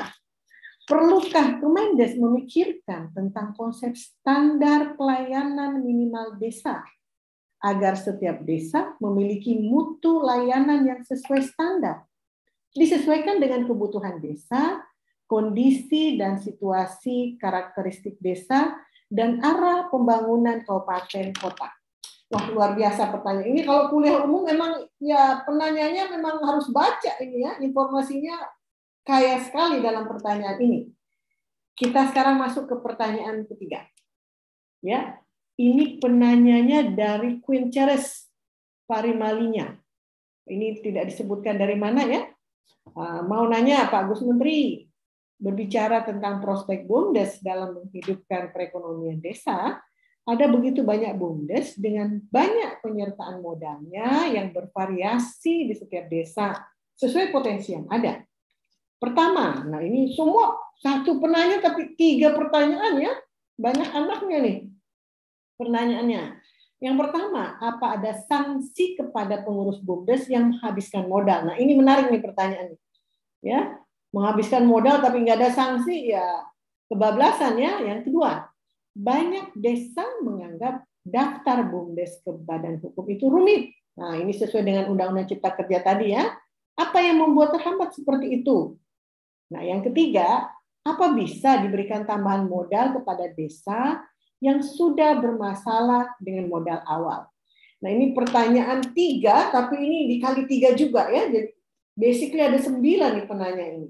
S2: Perlukah Kemendes memikirkan tentang konsep standar pelayanan minimal desa agar setiap desa memiliki mutu layanan yang sesuai standar, disesuaikan dengan kebutuhan desa, kondisi dan situasi karakteristik desa, dan arah pembangunan kabupaten kota. Wah luar biasa pertanyaan ini. Kalau kuliah umum memang ya penanyanya memang harus baca ini ya informasinya kaya sekali dalam pertanyaan ini. Kita sekarang masuk ke pertanyaan ketiga. Ya, ini penanyanya dari Queen Charles Parimalinya. Ini tidak disebutkan dari mana ya. Ah, mau nanya Pak Gus Menteri, berbicara tentang prospek BUMDes dalam menghidupkan perekonomian desa, ada begitu banyak BUMDes dengan banyak penyertaan modalnya yang bervariasi di setiap desa sesuai potensi yang ada. Pertama, nah ini semua satu penanya tapi tiga pertanyaan ya, banyak anaknya nih pertanyaannya. Yang pertama, apa ada sanksi kepada pengurus BUMDes yang menghabiskan modal? Nah ini menarik nih pertanyaannya. Ya, menghabiskan modal tapi nggak ada sanksi ya kebablasan ya. Yang kedua, banyak desa menganggap daftar BUMDes ke Badan Hukum itu rumit. Nah, ini sesuai dengan Undang-Undang Cipta Kerja tadi ya. Apa yang membuat terhambat seperti itu? Nah, yang ketiga, apa bisa diberikan tambahan modal kepada desa yang sudah bermasalah dengan modal awal? Nah, ini pertanyaan tiga, tapi ini dikali tiga juga ya. Jadi, basically ada sembilan nih penanya ini.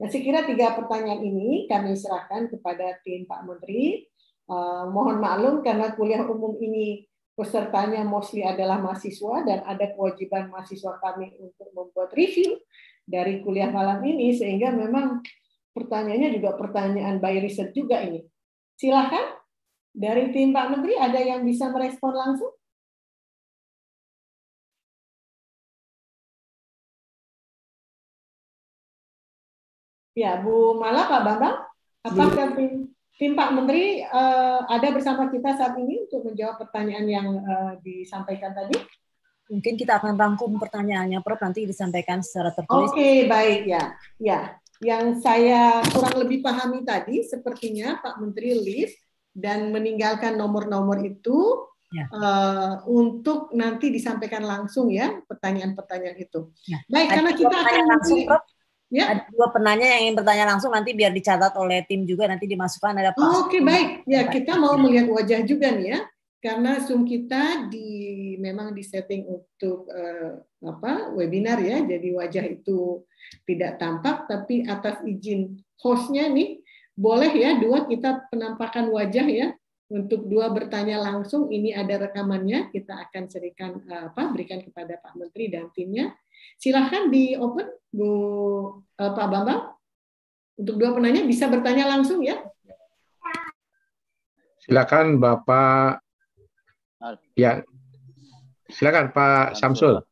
S2: Nah, saya kira tiga pertanyaan ini kami serahkan kepada tim Pak Menteri Eh, mohon maklum karena kuliah umum ini pesertanya mostly adalah mahasiswa dan ada kewajiban mahasiswa kami untuk membuat review dari kuliah malam ini sehingga memang pertanyaannya juga pertanyaan by research juga ini. Silahkan dari tim Pak Menteri
S5: ada yang bisa merespon langsung? Ya, Bu Mala, Pak Bambang,
S2: apakah tim Tim Pak Menteri uh, ada bersama kita saat ini untuk menjawab pertanyaan yang uh, disampaikan tadi. Mungkin kita akan rangkum pertanyaannya, Prof. Nanti disampaikan secara tertulis. Oke, okay, baik ya. Ya, yang saya kurang lebih pahami tadi, sepertinya Pak Menteri lift dan meninggalkan nomor-nomor itu ya. uh, untuk nanti disampaikan langsung ya pertanyaan-pertanyaan itu. Ya. Baik, Ayo, karena kita akan langsung, Prof. Ya. Ada dua penanya yang ingin bertanya langsung nanti biar dicatat oleh tim juga nanti dimasukkan ada Pak. Oke okay, baik. Ya kita mau melihat wajah juga nih ya karena Zoom kita di memang disetting untuk uh, apa webinar ya jadi wajah itu tidak tampak tapi atas izin hostnya nih boleh ya dua kita penampakan wajah ya untuk dua bertanya langsung ini ada rekamannya kita akan serikan eh, apa berikan kepada Pak Menteri dan timnya Silahkan di open Bu uh, Pak Bambang untuk dua penanya bisa bertanya langsung ya.
S1: Silakan Bapak ya silakan Pak Samsul.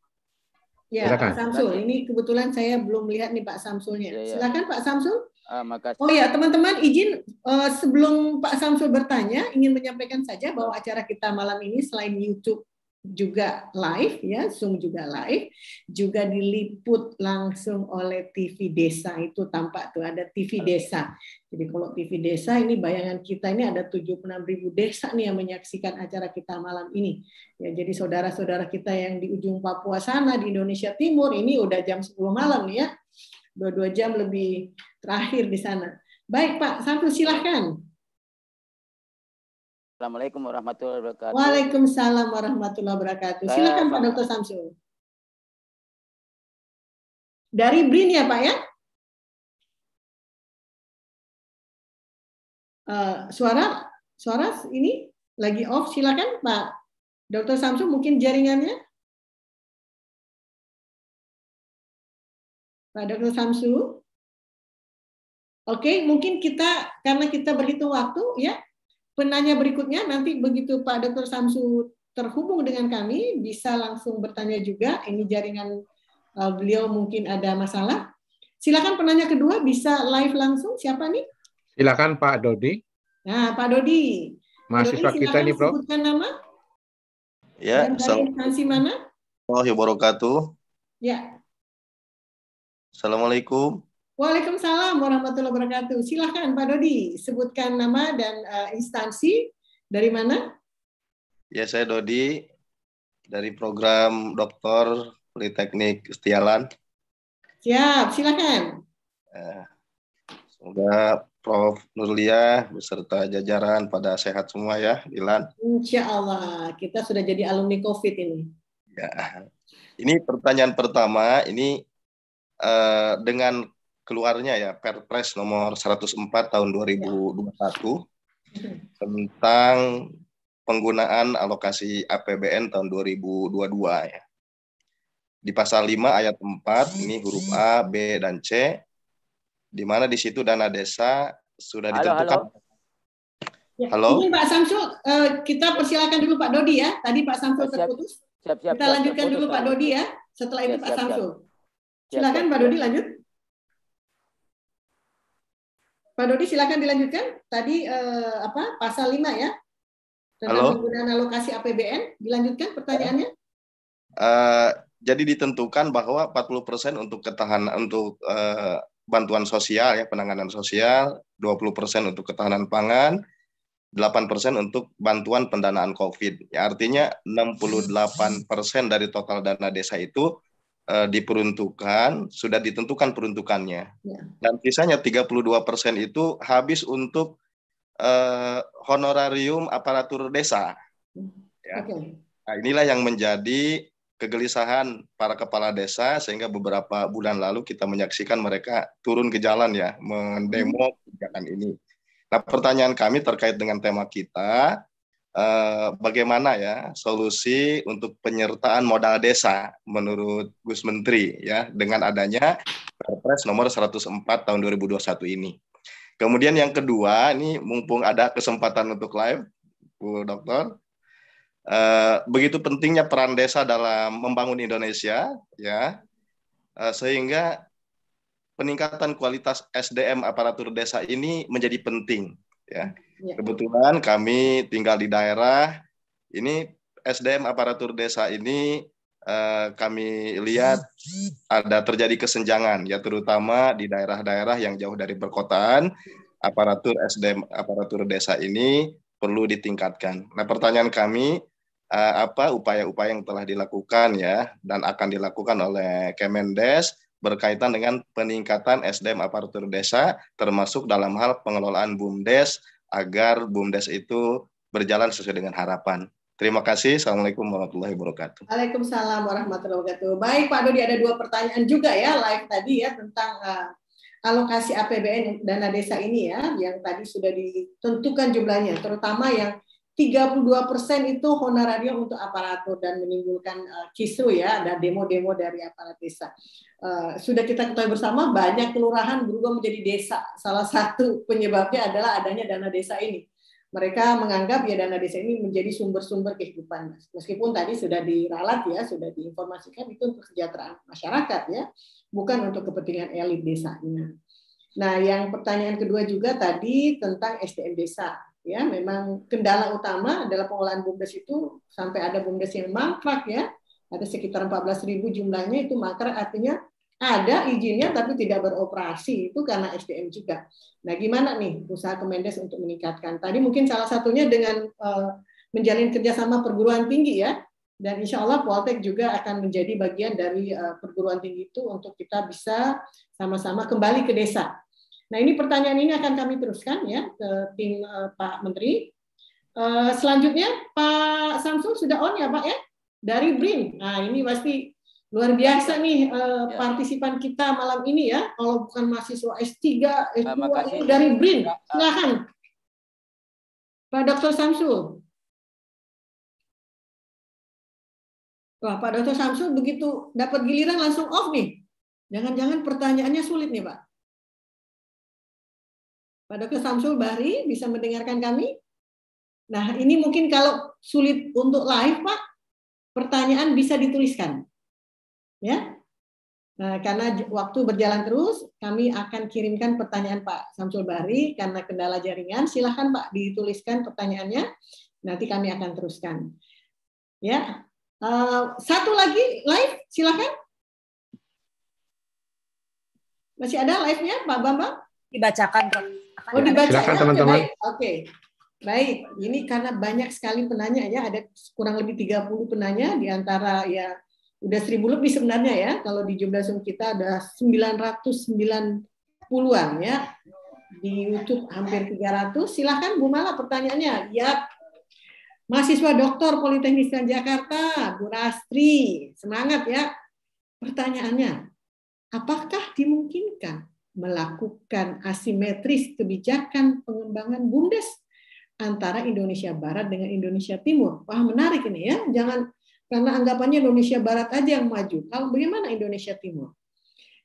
S1: Ya,
S2: silakan. Pak Samsul. Ini kebetulan saya belum lihat nih Pak Samsulnya. Iya, iya. Silakan Pak Samsul. Ah, oh ya, teman-teman izin eh, sebelum Pak Samsul bertanya, ingin menyampaikan saja bahwa acara kita malam ini selain YouTube juga live ya, Zoom juga live, juga diliput langsung oleh TV Desa itu tampak tuh ada TV Desa. Jadi kalau TV Desa ini bayangan kita ini ada ribu desa nih yang menyaksikan acara kita malam ini. Ya, jadi saudara-saudara kita yang di ujung Papua sana di Indonesia Timur ini udah jam 10 malam nih ya. Dua-dua jam lebih terakhir di sana. Baik Pak, satu silahkan.
S8: Assalamualaikum warahmatullahi wabarakatuh.
S5: Waalaikumsalam
S2: warahmatullahi wabarakatuh. Silakan Pak Dr. Samsul.
S5: Dari BRIN ya Pak ya? Uh, suara suara ini lagi off silakan Pak Dr. Samsul mungkin jaringannya Pak Dr. Samsul Oke,
S2: mungkin kita karena kita berhitung waktu ya, Penanya berikutnya nanti begitu Pak Dr. Samsu terhubung dengan kami bisa langsung bertanya juga. Ini jaringan uh, beliau mungkin ada masalah. Silakan penanya kedua bisa live langsung. Siapa nih?
S9: Silakan Pak Dodi.
S2: Nah, Pak Dodi. Mahasiswa Pak kita nih, Bro. Sebutkan nama.
S9: Ya, Dan dari instansi mana? Wabarakatuh. Ya. Assalamualaikum.
S2: Waalaikumsalam warahmatullahi wabarakatuh. Silahkan Pak Dodi, sebutkan nama dan uh, instansi dari mana?
S9: Ya, saya Dodi dari program Doktor Politeknik Setialan.
S2: Siap, silahkan.
S9: Ya, semoga Prof. Nurlia beserta jajaran pada sehat semua ya, Dilan.
S2: Insya Allah, kita sudah jadi alumni COVID ini.
S9: Ya, ini pertanyaan pertama. Ini eh, dengan keluarnya ya Perpres nomor 104 tahun 2021 ya. tentang penggunaan alokasi APBN tahun 2022 ya. Di pasal 5 ayat 4 ini huruf A, B dan C di mana di situ dana desa sudah halo, ditentukan. Halo.
S2: Ya, halo. Ini Pak Samsul, eh, kita persilakan dulu Pak Dodi ya. Tadi Pak Samsul terputus. Siap, siap, kita lanjutkan siap, dulu siap, Pak Dodi ya. Setelah itu Pak siap, Samsul. Silakan Pak Dodi lanjut. Pak Dodi silakan dilanjutkan. Tadi eh, apa pasal 5 ya? Tentang Halo? penggunaan alokasi APBN, dilanjutkan pertanyaannya.
S9: Uh, jadi ditentukan bahwa 40% untuk ketahanan untuk uh, bantuan sosial ya, penanganan sosial, 20% untuk ketahanan pangan, 8% untuk bantuan pendanaan Covid. Ya, artinya 68% dari total dana desa itu Eh, diperuntukkan, sudah ditentukan peruntukannya. Ya. Dan sisanya 32% itu habis untuk uh, honorarium aparatur desa. Ya. Okay. Nah, inilah yang menjadi kegelisahan para kepala desa sehingga beberapa bulan lalu kita menyaksikan mereka turun ke jalan ya mendemo hmm. kebijakan ini. Nah, pertanyaan kami terkait dengan tema kita, Eh, bagaimana ya solusi untuk penyertaan modal desa menurut Gus Menteri ya dengan adanya Perpres nomor 104 tahun 2021 ini. Kemudian yang kedua, ini mumpung ada kesempatan untuk live, Bu Dokter, eh, begitu pentingnya peran desa dalam membangun Indonesia, ya, eh, sehingga peningkatan kualitas SDM aparatur desa ini menjadi penting, ya. Ya. Kebetulan kami tinggal di daerah. Ini SDM aparatur desa ini eh, kami lihat ada terjadi kesenjangan ya terutama di daerah-daerah yang jauh dari perkotaan. Aparatur SDM aparatur desa ini perlu ditingkatkan. Nah, pertanyaan kami eh, apa upaya-upaya yang telah dilakukan ya dan akan dilakukan oleh Kemendes berkaitan dengan peningkatan SDM aparatur desa termasuk dalam hal pengelolaan BUMDes agar BUMDes itu berjalan sesuai dengan harapan. Terima kasih. Assalamualaikum warahmatullahi wabarakatuh.
S2: Waalaikumsalam warahmatullahi wabarakatuh. Baik Pak Dodi, ada dua pertanyaan juga ya live tadi ya tentang uh, alokasi APBN dana desa ini ya, yang tadi sudah ditentukan jumlahnya, terutama yang 32 persen itu honorarium untuk aparatur dan menimbulkan uh, kisru ya, ada demo-demo dari aparat desa. Uh, sudah kita ketahui bersama banyak kelurahan berubah menjadi desa. Salah satu penyebabnya adalah adanya dana desa ini. Mereka menganggap ya dana desa ini menjadi sumber-sumber kehidupan. Meskipun tadi sudah diralat ya, sudah diinformasikan itu untuk kesejahteraan masyarakat ya, bukan untuk kepentingan elit desanya. Nah, yang pertanyaan kedua juga tadi tentang SDM desa ya memang kendala utama adalah pengolahan bumdes itu sampai ada bumdes yang mangkrak ya ada sekitar 14 ribu jumlahnya itu mangkrak artinya ada izinnya tapi tidak beroperasi itu karena SDM juga. Nah gimana nih usaha Kemendes untuk meningkatkan? Tadi mungkin salah satunya dengan uh, menjalin kerjasama perguruan tinggi ya dan insya Allah Poltek juga akan menjadi bagian dari uh, perguruan tinggi itu untuk kita bisa sama-sama kembali ke desa Nah ini pertanyaan ini akan kami teruskan ya ke tim uh, Pak Menteri. Uh, selanjutnya Pak Samsung sudah on ya Pak ya dari BRIN. Nah ini pasti luar biasa ya. nih uh, ya. partisipan kita malam ini ya. Kalau bukan mahasiswa S3, S2 nah, dari BRIN. Nah, ah. silakan Pak Dr. Samsul.
S5: Wah, Pak Dr. Samsul begitu dapat giliran langsung off nih. Jangan-jangan pertanyaannya sulit nih, Pak.
S2: Pak Dr. Samsul Bahri bisa mendengarkan kami? Nah, ini mungkin kalau sulit untuk live, Pak, pertanyaan bisa dituliskan. Ya. Nah, karena waktu berjalan terus, kami akan kirimkan pertanyaan Pak Samsul Bahri karena kendala jaringan. Silahkan Pak dituliskan pertanyaannya. Nanti kami akan teruskan. Ya, uh, satu lagi live, silahkan. Masih ada live-nya, Pak Bambang? Dibacakan, Pak. Oh, dibaca. Silakan teman-teman. Oke. Baik, ini karena banyak sekali penanya ya, ada kurang lebih 30 penanya di antara ya udah seribu lebih sebenarnya ya. Kalau di jumlah Zoom kita ada 990-an ya. Di YouTube hampir 300. Silahkan Bu Mala pertanyaannya. Ya, Mahasiswa Doktor Politeknik Jakarta, Bu Rastri, semangat ya. Pertanyaannya, apakah dimungkinkan melakukan asimetris kebijakan pengembangan BUMDes antara Indonesia Barat dengan Indonesia Timur. Wah menarik ini ya, jangan karena anggapannya Indonesia Barat aja yang maju. Kalau bagaimana Indonesia Timur?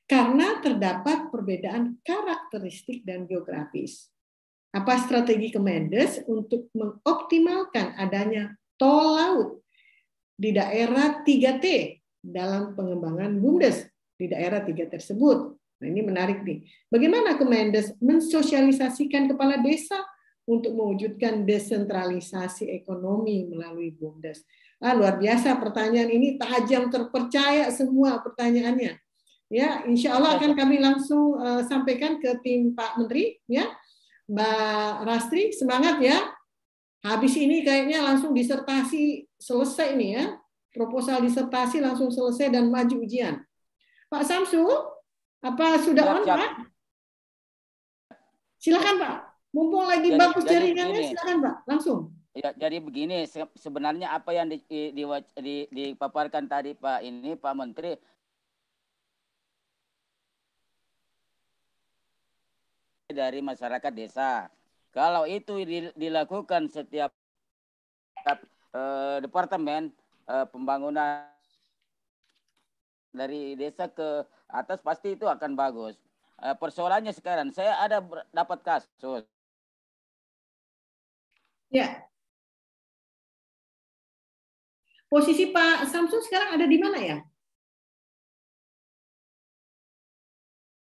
S2: Karena terdapat perbedaan karakteristik dan geografis. Apa strategi Kemendes untuk mengoptimalkan adanya tol laut di daerah 3T dalam pengembangan BUMDes di daerah tiga tersebut. Nah, ini menarik nih. Bagaimana Kemendes mensosialisasikan kepala desa untuk mewujudkan desentralisasi ekonomi melalui BUMDes? Ah, luar biasa pertanyaan ini tajam terpercaya semua pertanyaannya. Ya, insya Allah akan kami langsung uh, sampaikan ke tim Pak Menteri, ya, Mbak Rastri, semangat ya. Habis ini kayaknya langsung disertasi selesai nih ya, proposal disertasi langsung selesai dan maju ujian. Pak Samsul, apa sudah siap, on siap. Pak? Silakan Pak. Mumpung lagi jadi, bagus jadi jaringannya, begini. silakan Pak. Langsung.
S8: Ya, jadi begini, sebenarnya apa yang di, di, di, dipaparkan tadi Pak ini Pak Menteri dari masyarakat desa. Kalau itu dilakukan setiap, setiap eh, departemen eh, pembangunan dari desa ke atas pasti itu akan bagus. Eh, persoalannya sekarang saya ada dapat kasus. Ya.
S5: Posisi Pak Samsung sekarang ada di mana ya?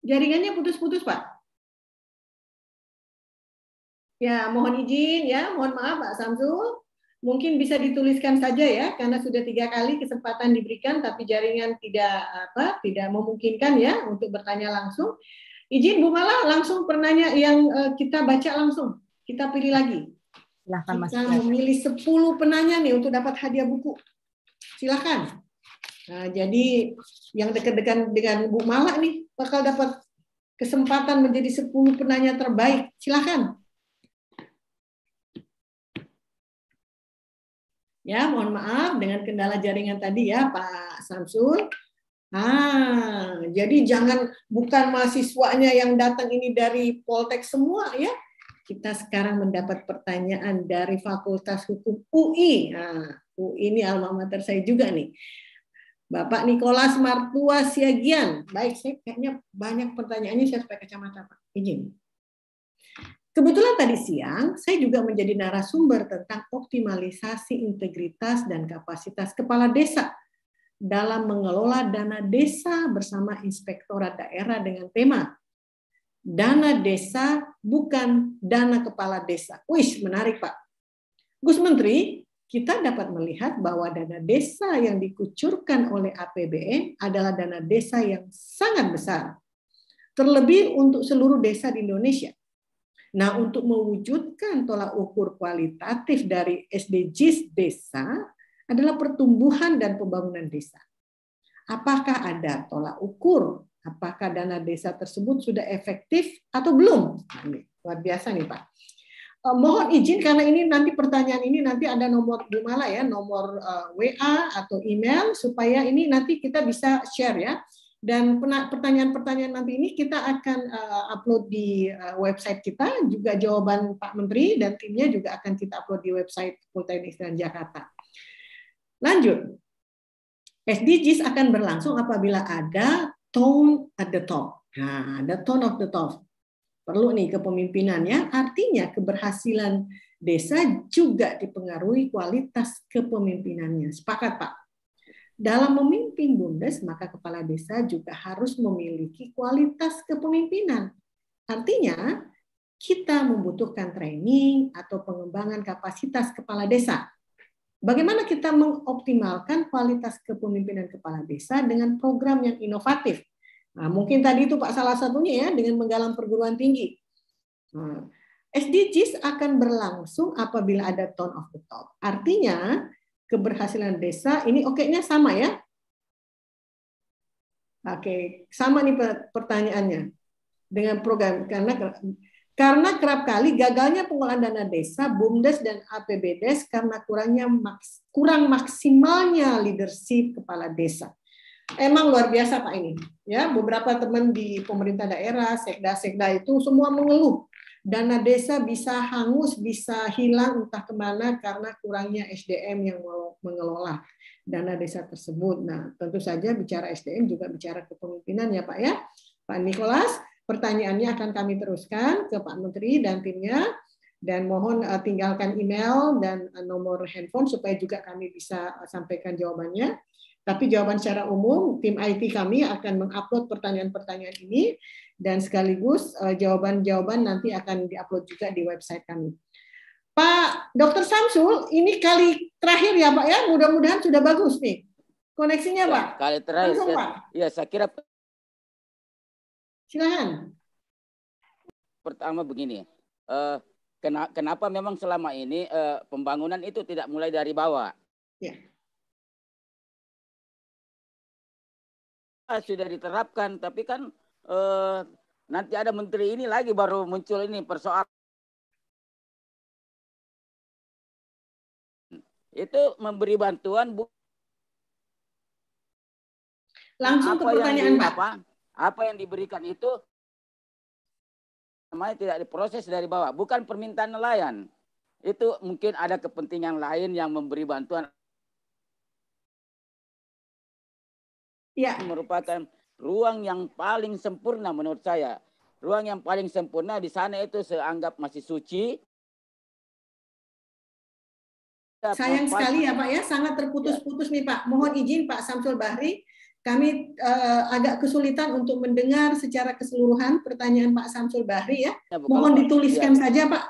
S5: Jaringannya putus-putus, Pak.
S2: Ya, mohon izin ya, mohon maaf Pak Samsul mungkin bisa dituliskan saja ya karena sudah tiga kali kesempatan diberikan tapi jaringan tidak apa tidak memungkinkan ya untuk bertanya langsung izin Bu Mala langsung pernanya yang eh, kita baca langsung kita pilih lagi silahkan Mas kita memilih sepuluh penanya nih untuk dapat hadiah buku silahkan nah, jadi yang dekat-dekat dengan Bu Mala nih bakal dapat kesempatan menjadi sepuluh penanya terbaik silahkan Ya, mohon maaf dengan kendala jaringan tadi ya Pak Samsul. Ah, jadi jangan bukan mahasiswanya yang datang ini dari Poltek semua ya. Kita sekarang mendapat pertanyaan dari Fakultas Hukum UI. Nah, UI ini alma mater saya juga nih. Bapak Nikolas Martua Siagian. Baik, saya kayaknya banyak pertanyaannya saya pakai kacamata Pak. Izin. Kebetulan tadi siang saya juga menjadi narasumber tentang optimalisasi integritas dan kapasitas kepala desa dalam mengelola dana desa bersama inspektorat daerah dengan tema dana desa bukan dana kepala desa. Wih, menarik Pak. Gus Menteri, kita dapat melihat bahwa dana desa yang dikucurkan oleh APBN adalah dana desa yang sangat besar. Terlebih untuk seluruh desa di Indonesia Nah, untuk mewujudkan tolak ukur kualitatif dari SDGs desa adalah pertumbuhan dan pembangunan desa. Apakah ada tolak ukur? Apakah dana desa tersebut sudah efektif atau belum? luar biasa nih Pak. E, mohon izin karena ini nanti pertanyaan ini nanti ada nomor Bumala ya, nomor e, WA atau email supaya ini nanti kita bisa share ya dan pertanyaan-pertanyaan nanti ini kita akan eh, upload di eh, website kita, juga jawaban Pak Menteri dan timnya juga akan kita upload di website Politeknik Islam Jakarta. Lanjut, SDGs akan berlangsung apabila ada tone at the top. Nah, ada tone of the top. Perlu nih kepemimpinannya. Ya, artinya keberhasilan desa juga dipengaruhi kualitas kepemimpinannya. Sepakat Pak? Dalam memimpin Bundes, maka kepala desa juga harus memiliki kualitas kepemimpinan. Artinya, kita membutuhkan training atau pengembangan kapasitas kepala desa. Bagaimana kita mengoptimalkan kualitas kepemimpinan kepala desa dengan program yang inovatif? Nah, mungkin tadi itu Pak salah satunya ya dengan menggalang perguruan tinggi. Nah, SDGs akan berlangsung apabila ada tone of the top. Artinya, keberhasilan desa ini oke-nya sama ya? Oke, sama nih pertanyaannya dengan program karena karena kerap kali gagalnya pengelolaan dana desa, BUMDes dan APBDes karena kurangnya maks, kurang maksimalnya leadership kepala desa. Emang luar biasa Pak ini. Ya, beberapa teman di pemerintah daerah, sekda-sekda itu semua mengeluh dana desa bisa hangus, bisa hilang entah kemana karena kurangnya SDM yang mengelola dana desa tersebut. Nah, tentu saja bicara SDM juga bicara kepemimpinan ya Pak ya. Pak Nikolas, pertanyaannya akan kami teruskan ke Pak Menteri dan timnya dan mohon eh, tinggalkan email dan eh, nomor handphone supaya juga kami bisa eh, sampaikan jawabannya. Tapi jawaban secara umum, tim IT kami akan mengupload pertanyaan-pertanyaan ini dan sekaligus eh, jawaban-jawaban nanti akan diupload juga di website kami. Pak Dr. Samsul, ini kali terakhir ya Pak ya, mudah-mudahan sudah bagus nih koneksinya ya, Pak. Ya, kali
S8: terakhir, Langsung, Pak. Ya saya kira. Silahkan. Pertama begini, eh, kenapa memang selama ini eh, pembangunan itu tidak mulai dari bawah? Ya. Ah, sudah diterapkan, tapi kan Eh, nanti ada menteri ini lagi baru muncul ini persoalan. Itu memberi bantuan bu Langsung apa ke pertanyaan bapak? Apa, apa yang diberikan itu namanya tidak diproses dari bawah, bukan permintaan nelayan. Itu mungkin ada kepentingan lain yang memberi bantuan. Ya. Merupakan ruang yang paling sempurna menurut saya. Ruang yang paling sempurna di sana itu seanggap masih suci.
S5: Sayang sekali ya Pak
S2: ya, sangat terputus-putus ya. nih Pak. Mohon izin Pak Samsul Bahri, kami uh, agak kesulitan untuk mendengar secara keseluruhan pertanyaan Pak Samsul Bahri ya. ya Mohon dituliskan ya. saja Pak,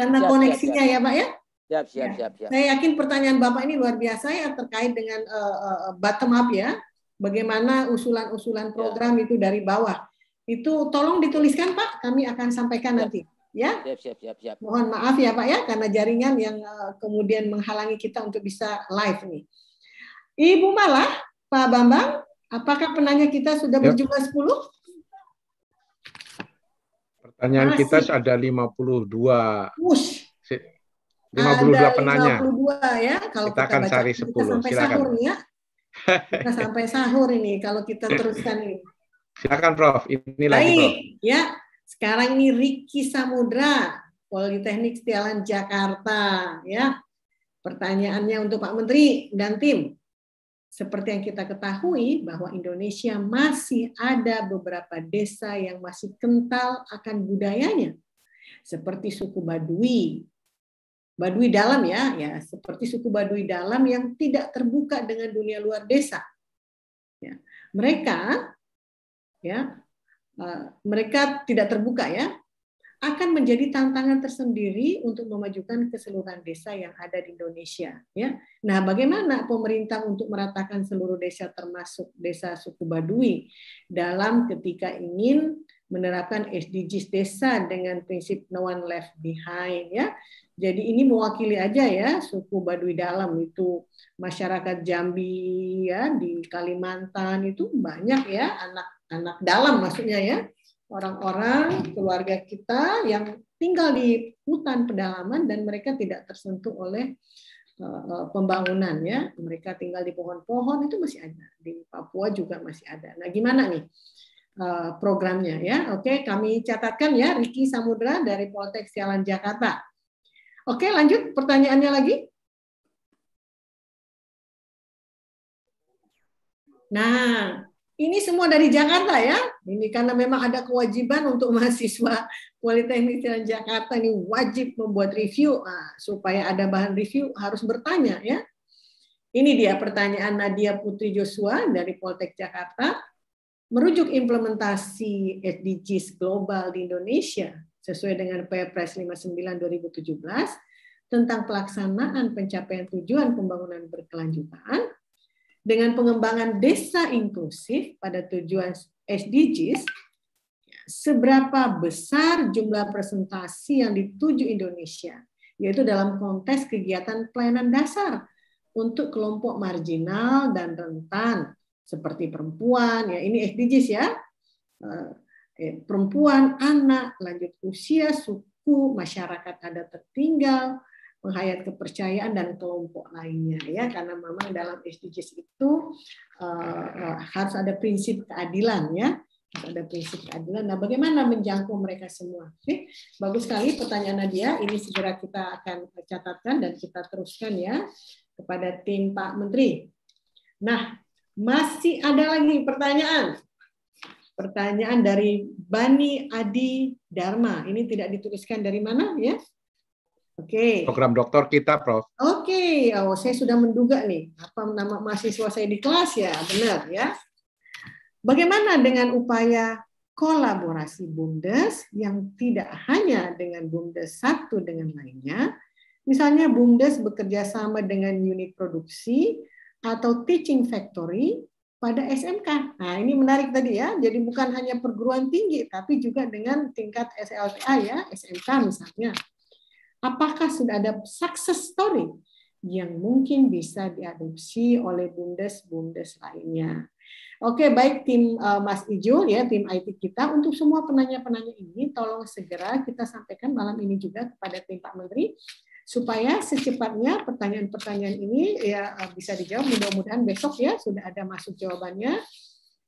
S8: karena siap, koneksinya ya Pak ya. Siap, siap, siap, siap. Saya
S2: yakin pertanyaan Bapak ini luar biasa ya terkait dengan uh, uh, bottom up ya, bagaimana usulan-usulan ya. program ya. itu dari bawah. Itu tolong dituliskan Pak, kami akan sampaikan siap. nanti. Ya,
S8: siap, siap, siap, siap. Mohon maaf ya Pak ya,
S2: karena jaringan yang eh, kemudian menghalangi kita untuk bisa live nih. Ibu Malah, Pak Bambang, apakah penanya kita sudah ya. berjumlah 10?
S1: Pertanyaan Masih. kita ada 52.
S2: Ush. 52 ada penanya. 52 ya. Kalau kita, kita akan baca, cari 10. Kita sampai Silakan. sahur ya. Kita sampai sahur ini kalau kita teruskan ini.
S1: Silakan Prof, ini Baik, Prof.
S2: ya. Sekarang ini Riki Samudra, Politeknik Setialan Jakarta, ya. Pertanyaannya untuk Pak Menteri dan tim. Seperti yang kita ketahui bahwa Indonesia masih ada beberapa desa yang masih kental akan budayanya. Seperti suku Badui, Baduy dalam ya, ya seperti suku Baduy dalam yang tidak terbuka dengan dunia luar desa. Ya, mereka ya uh, mereka tidak terbuka ya akan menjadi tantangan tersendiri untuk memajukan keseluruhan desa yang ada di Indonesia ya. Nah, bagaimana pemerintah untuk meratakan seluruh desa termasuk desa suku Baduy dalam ketika ingin menerapkan SDGs desa dengan prinsip no one left behind ya. Jadi ini mewakili aja ya suku Baduy Dalam itu masyarakat Jambi ya di Kalimantan itu banyak ya anak-anak dalam maksudnya ya orang-orang keluarga kita yang tinggal di hutan pedalaman dan mereka tidak tersentuh oleh eh, eh, pembangunan ya mereka tinggal di pohon-pohon itu masih ada di Papua juga masih ada nah gimana nih Eh, programnya ya. Oke, kami catatkan ya Riki Samudra dari Poltek Sialan Jakarta. Oke, lanjut pertanyaannya lagi. Nah, ini semua dari Jakarta ya. Ini karena memang ada kewajiban untuk mahasiswa Politeknik Sialan Jakarta ini wajib membuat review nah, supaya ada bahan review harus bertanya ya. Ini dia pertanyaan Nadia Putri Joshua dari Poltek Jakarta merujuk implementasi SDGs global di Indonesia sesuai dengan Perpres 59 2017 tentang pelaksanaan pencapaian tujuan pembangunan berkelanjutan dengan pengembangan desa inklusif pada tujuan SDGs seberapa besar jumlah presentasi yang dituju Indonesia yaitu dalam konteks kegiatan pelayanan dasar untuk kelompok marginal dan rentan seperti perempuan ya ini SDGs ya eh, perempuan, anak, lanjut usia, suku, masyarakat adat tertinggal, menghayat kepercayaan dan kelompok lainnya ya karena memang dalam SDGs itu eh, eh, harus ada prinsip keadilan ya harus ada prinsip keadilan. Nah bagaimana menjangkau mereka semua? Oke bagus sekali pertanyaan Nadia. Ini segera kita akan catatkan dan kita teruskan ya kepada tim Pak Menteri. Nah masih ada lagi pertanyaan? Pertanyaan dari Bani Adi Dharma. Ini tidak dituliskan dari mana ya? Oke.
S1: Okay. Program dokter kita, Prof.
S2: Oke, okay. oh, saya sudah menduga nih apa nama mahasiswa saya di kelas ya, benar ya. Bagaimana dengan upaya kolaborasi BUMDes yang tidak hanya dengan BUMDes satu dengan lainnya, misalnya BUMDes bekerja sama dengan unit produksi atau teaching factory pada SMK. Nah, ini menarik tadi ya. Jadi bukan hanya perguruan tinggi, tapi juga dengan tingkat SLTA ya, SMK misalnya. Apakah sudah ada success story yang mungkin bisa diadopsi oleh bundes-bundes lainnya? Oke, baik tim eh, Mas Ijo ya, tim IT kita untuk semua penanya-penanya ini tolong segera kita sampaikan malam ini juga kepada tim Pak Menteri supaya secepatnya pertanyaan-pertanyaan ini ya eh, bisa dijawab mudah-mudahan besok ya sudah ada masuk jawabannya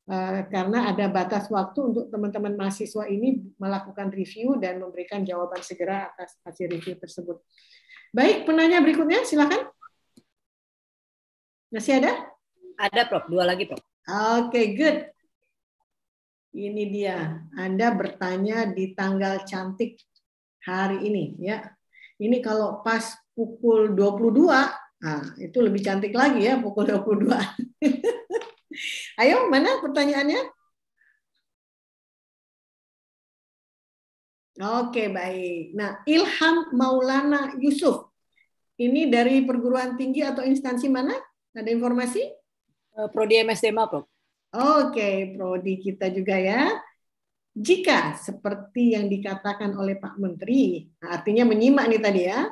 S2: eh, karena ada batas waktu untuk teman-teman mahasiswa ini melakukan review dan memberikan jawaban segera atas hasil review tersebut. Baik, penanya berikutnya silakan. Masih ada? Ada, Prof. Dua lagi, Prof. Oke, okay, good. Ini dia. Anda bertanya di tanggal cantik hari ini, ya. Ini kalau pas pukul 22, nah, itu lebih cantik lagi ya pukul 22. Ayo, mana pertanyaannya?
S5: Oke, baik.
S2: Nah, Ilham Maulana Yusuf. Ini dari perguruan tinggi atau instansi mana? Ada informasi? Eh, prodi MSDMA, Prof. Oke, prodi kita juga ya. Jika seperti yang dikatakan oleh Pak Menteri, nah, artinya menyimak nih tadi ya,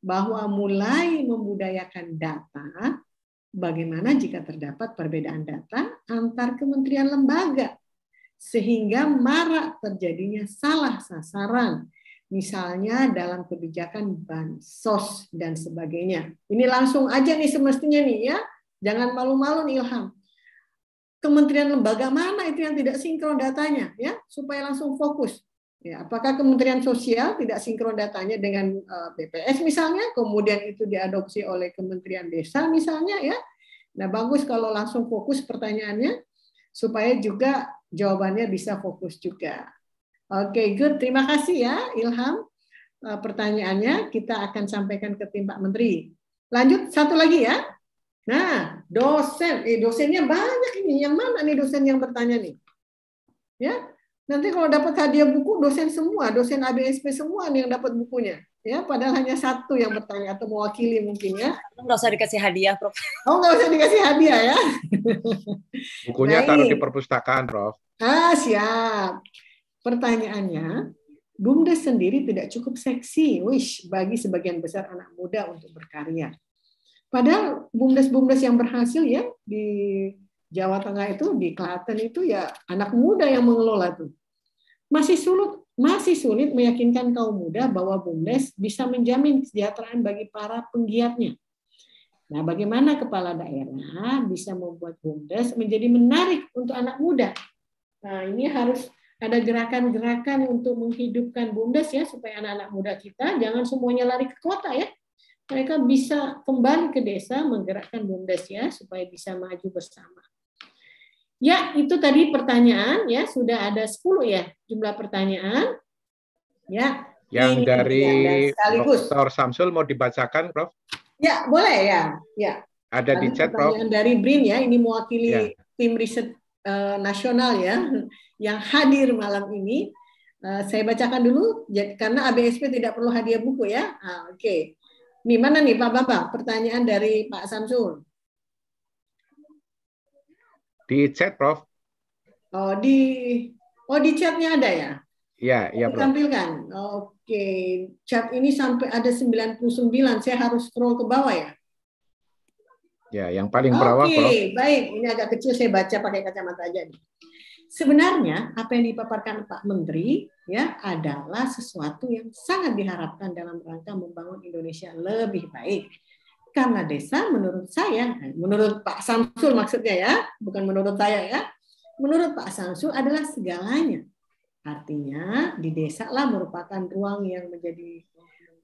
S2: bahwa mulai membudayakan data, bagaimana jika terdapat perbedaan data antar kementerian lembaga sehingga marak terjadinya salah sasaran misalnya dalam kebijakan bansos dan sebagainya. Ini langsung aja nih semestinya nih ya. Jangan malu-malu nih Ilham kementerian lembaga mana itu yang tidak sinkron datanya ya supaya langsung fokus ya apakah kementerian sosial tidak sinkron datanya dengan eh, BPS misalnya kemudian itu diadopsi oleh kementerian desa misalnya ya nah bagus kalau langsung fokus pertanyaannya supaya juga jawabannya bisa fokus juga oke good terima kasih ya Ilham eh, pertanyaannya kita akan sampaikan ke tim Pak Menteri lanjut satu lagi ya Nah, dosen, eh, dosennya banyak ini. Yang mana nih dosen yang bertanya nih? Ya, nanti kalau dapat hadiah buku dosen semua, dosen ABSP semua nih yang dapat bukunya. Ya, padahal hanya satu yang bertanya atau mewakili mungkin ya. Nggak usah dikasih hadiah, Prof. Oh, nggak usah dikasih hadiah ya.
S1: Bukunya Baik. Nah, taruh di perpustakaan, Prof.
S2: Ah, siap. Pertanyaannya, BUMDES sendiri tidak cukup seksi, wish, bagi sebagian besar anak muda untuk berkarya. Padahal bumdes-bumdes yang berhasil ya di Jawa Tengah itu, di Klaten itu ya anak muda yang mengelola tuh. Masih sulit, masih sulit meyakinkan kaum muda bahwa bumdes bisa menjamin kesejahteraan bagi para penggiatnya. Nah, bagaimana kepala daerah bisa membuat bumdes menjadi menarik untuk anak muda? Nah, ini harus ada gerakan-gerakan untuk menghidupkan bumdes ya supaya anak-anak muda kita jangan semuanya lari ke kota ya mereka bisa kembali ke desa menggerakkan bumdesnya supaya bisa maju bersama. Ya, itu tadi pertanyaan ya, sudah ada 10 ya jumlah pertanyaan. Ya. Yang ini, dari Dr.
S1: Samsul mau dibacakan, Prof?
S2: Ya, boleh ya. Ya.
S1: Ada Karena di chat, Prof.
S2: dari BRIN ya, ini mewakili ya. tim riset uh, nasional ya yang hadir malam ini. Uh, saya bacakan dulu ya, karena ABSP tidak perlu hadiah buku ya. Ah, Oke. Okay mana nih Pak Bambang? Pertanyaan dari Pak Samsul.
S1: Di chat, Prof.
S2: Oh, di oh di chatnya ada ya? Ya, ya, Prof. Tampilkan. Oke, chat ini sampai ada 99. Saya harus scroll ke bawah ya?
S1: Ya, yang paling bawah, Oke, Prof.
S2: baik. Ini agak kecil saya baca pakai kacamata aja nih. Sebenarnya apa yang dipaparkan Pak Menteri ya adalah sesuatu yang sangat diharapkan dalam rangka membangun Indonesia lebih baik. Karena desa menurut saya, eh, menurut Pak Samsul maksudnya ya, bukan menurut saya ya, menurut Pak Samsul adalah segalanya. Artinya di desa lah merupakan ruang yang menjadi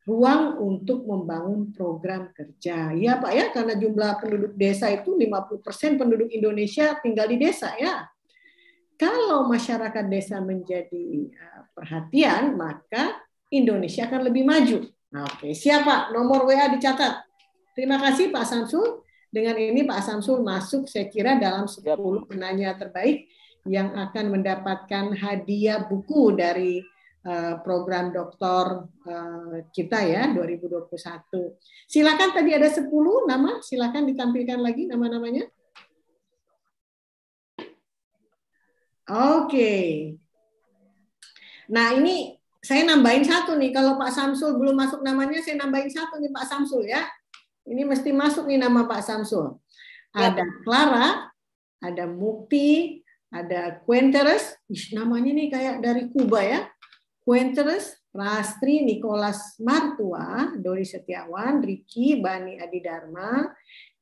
S2: ruang untuk membangun program kerja. Ya Pak ya, karena jumlah penduduk desa itu 50% penduduk Indonesia tinggal di desa ya. Kalau masyarakat desa menjadi eh, perhatian, maka Indonesia akan lebih maju. oke, siapa? Nomor WA dicatat. Terima kasih Pak Samsul. Dengan ini Pak Samsul masuk saya kira dalam 10 penanya terbaik yang akan mendapatkan hadiah buku dari eh, program doktor eh, kita ya 2021. Silakan tadi ada 10 nama, silakan ditampilkan lagi nama-namanya. Oke. Nah ini saya nambahin satu nih. Kalau Pak Samsul belum masuk namanya, saya nambahin satu nih Pak Samsul ya. Ini mesti masuk nih nama Pak Samsul. Iya, ada Clara, ada Mukti, ada Quinteres Ish, namanya nih kayak dari Kuba ya. Quinteres, Rastri, Nicholas Martua, Dori Setiawan, Riki, Bani Adidharma,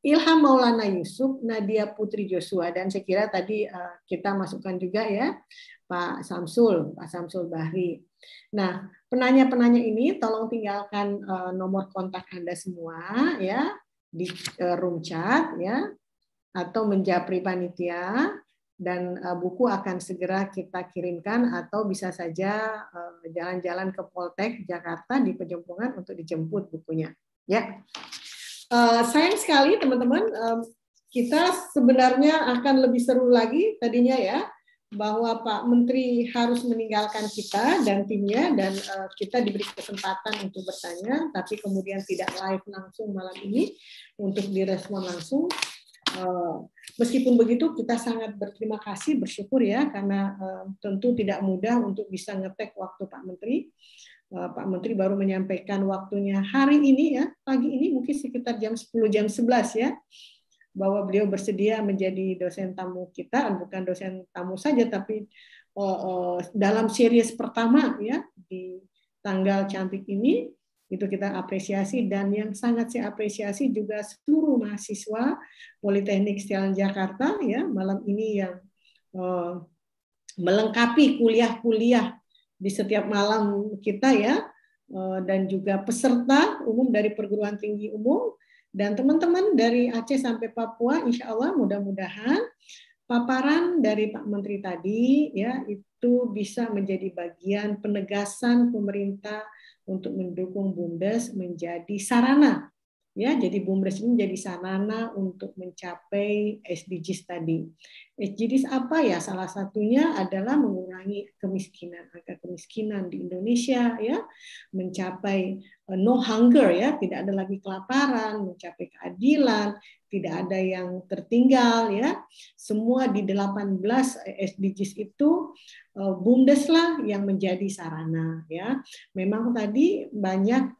S2: Ilham Maulana Yusuf, Nadia Putri Joshua, dan saya kira tadi eh, kita masukkan juga ya Pak Samsul, Pak Samsul Bahri. Nah, penanya-penanya ini tolong tinggalkan eh, nomor kontak Anda semua ya di eh, room chat ya atau menjapri panitia dan buku akan segera kita kirimkan atau bisa saja jalan-jalan ke Poltek Jakarta di penjemputan untuk dijemput bukunya. Ya. Eh, sayang sekali teman-teman, um, kita sebenarnya akan lebih seru lagi tadinya ya bahwa Pak Menteri harus meninggalkan kita dan timnya dan uh, kita diberi kesempatan untuk bertanya tapi kemudian tidak live langsung malam ini untuk direspon langsung uh, meskipun begitu kita sangat berterima kasih bersyukur ya karena uh, tentu tidak mudah untuk bisa ngetek waktu Pak Menteri Eh, Pak Menteri baru menyampaikan waktunya hari ini ya, pagi ini mungkin sekitar jam 10 jam 11 ya, bahwa beliau bersedia menjadi dosen tamu kita, bukan dosen tamu saja tapi eh, eh, dalam series pertama ya di tanggal cantik ini itu kita apresiasi dan yang sangat saya apresiasi juga seluruh mahasiswa Politeknik Sejalan Jakarta ya malam ini yang melengkapi kuliah-kuliah di setiap malam kita ya eh, dan juga peserta umum dari perguruan tinggi umum dan teman-teman dari Aceh sampai Papua insya Allah mudah-mudahan paparan dari Pak Menteri tadi ya itu bisa menjadi bagian penegasan pemerintah untuk mendukung BUMDes menjadi sarana ya jadi BUMDes ini menjadi sarana untuk mencapai SDGs tadi SDGs apa ya? Salah satunya adalah mengurangi kemiskinan, angka kemiskinan di Indonesia ya, mencapai eh, no hunger ya, tidak ada lagi kelaparan, mencapai keadilan, tidak ada yang tertinggal ya. Semua di 18 eh, SDGs itu eh, BUMDES lah yang menjadi sarana ya. Memang tadi banyak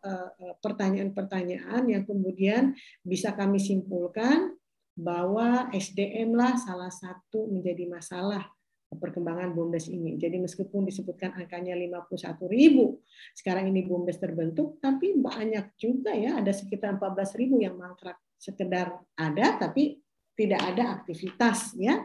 S2: pertanyaan-pertanyaan yang kemudian bisa kami simpulkan bahwa SDM lah salah satu menjadi masalah perkembangan BUMDes ini. Jadi meskipun disebutkan angkanya 51 ribu, sekarang ini BUMDes terbentuk, tapi banyak juga ya, ada sekitar 14 ribu yang mangkrak sekedar ada, tapi tidak ada aktivitas ya.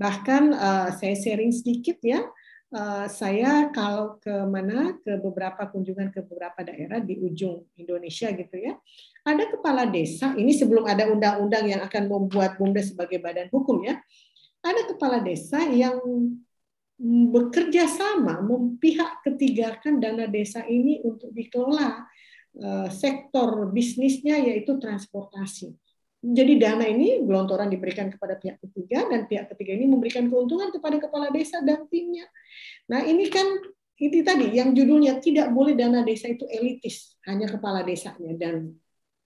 S2: Bahkan eh, saya sharing sedikit ya, Eh, saya kalau ke mana ke beberapa kunjungan ke beberapa daerah di ujung Indonesia gitu ya ada kepala desa ini sebelum ada undang-undang yang akan membuat BUMDes sebagai badan hukum ya ada kepala desa yang bekerja sama mempihak ketigakan dana desa ini untuk dikelola eh, sektor bisnisnya yaitu transportasi jadi dana ini gelontoran diberikan kepada pihak ketiga dan pihak ketiga ini memberikan keuntungan kepada kepala desa dan timnya. Nah ini kan itu tadi yang judulnya tidak boleh dana desa itu elitis hanya kepala desanya dan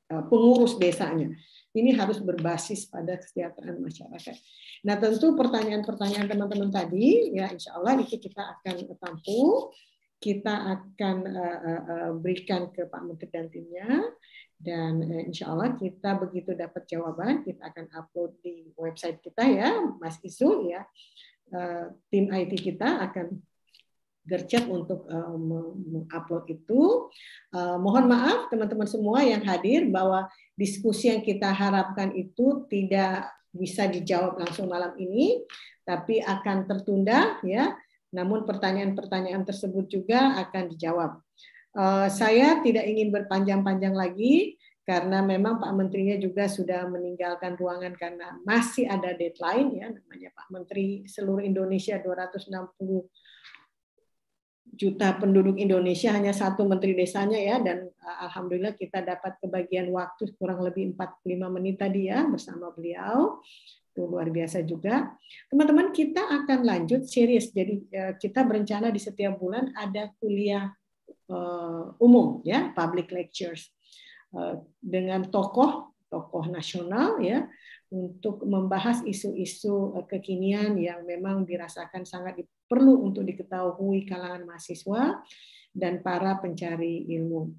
S2: e, pengurus desanya. Ini harus berbasis pada kesejahteraan masyarakat. Nah tentu pertanyaan-pertanyaan teman-teman tadi ya insya Allah itu kita akan tampung, kita akan e, e, berikan ke Pak Menteri dan timnya. Dan eh, insya Allah kita begitu dapat jawaban, kita akan upload di website kita ya, Mas Isu ya. Eh, tim IT kita akan gercep untuk eh, mengupload itu. mohon maaf teman-teman semua yang hadir bahwa diskusi yang kita harapkan itu tidak bisa dijawab langsung malam ini, tapi akan tertunda ya. Namun pertanyaan-pertanyaan tersebut juga akan dijawab Eh, saya tidak ingin berpanjang-panjang lagi karena memang Pak Menterinya juga sudah meninggalkan ruangan karena masih ada deadline ya namanya Pak Menteri seluruh Indonesia 260 juta penduduk Indonesia hanya satu menteri desanya ya dan eh, alhamdulillah kita dapat kebagian waktu kurang lebih 45 menit tadi ya bersama beliau itu luar biasa juga teman-teman kita akan lanjut series jadi eh, kita berencana di setiap bulan ada kuliah uh, umum ya public lectures uh, dengan tokoh tokoh nasional ya untuk membahas isu-isu eh, kekinian yang memang dirasakan sangat perlu untuk diketahui kalangan mahasiswa dan para pencari ilmu.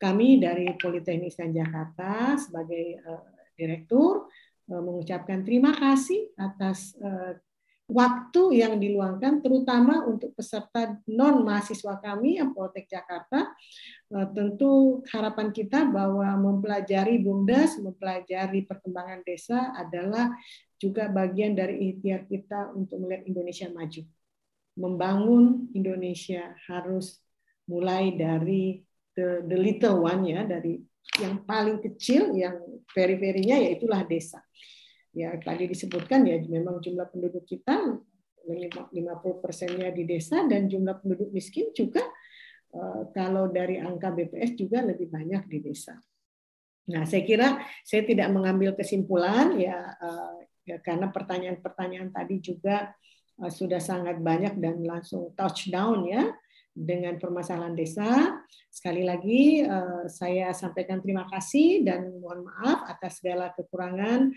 S2: Kami dari Politeknik Islam Jakarta sebagai uh, direktur mengucapkan terima kasih atas waktu yang diluangkan terutama untuk peserta non mahasiswa kami yang Poltek Jakarta eh, tentu harapan kita bahwa mempelajari BUMDes, mempelajari perkembangan desa adalah juga bagian dari ikhtiar kita untuk melihat Indonesia maju. Membangun Indonesia harus mulai dari the, the little one ya dari yang paling kecil yang peri-perinya yaitulah desa ya tadi disebutkan ya memang jumlah penduduk kita 50 persennya di desa dan jumlah penduduk miskin juga eh, kalau dari angka BPS juga lebih banyak di desa. Nah, saya kira saya tidak mengambil kesimpulan ya, eh, ya karena pertanyaan-pertanyaan tadi juga eh, sudah sangat banyak dan langsung touchdown ya dengan permasalahan desa. Sekali lagi eh, saya sampaikan terima kasih dan mohon maaf atas segala kekurangan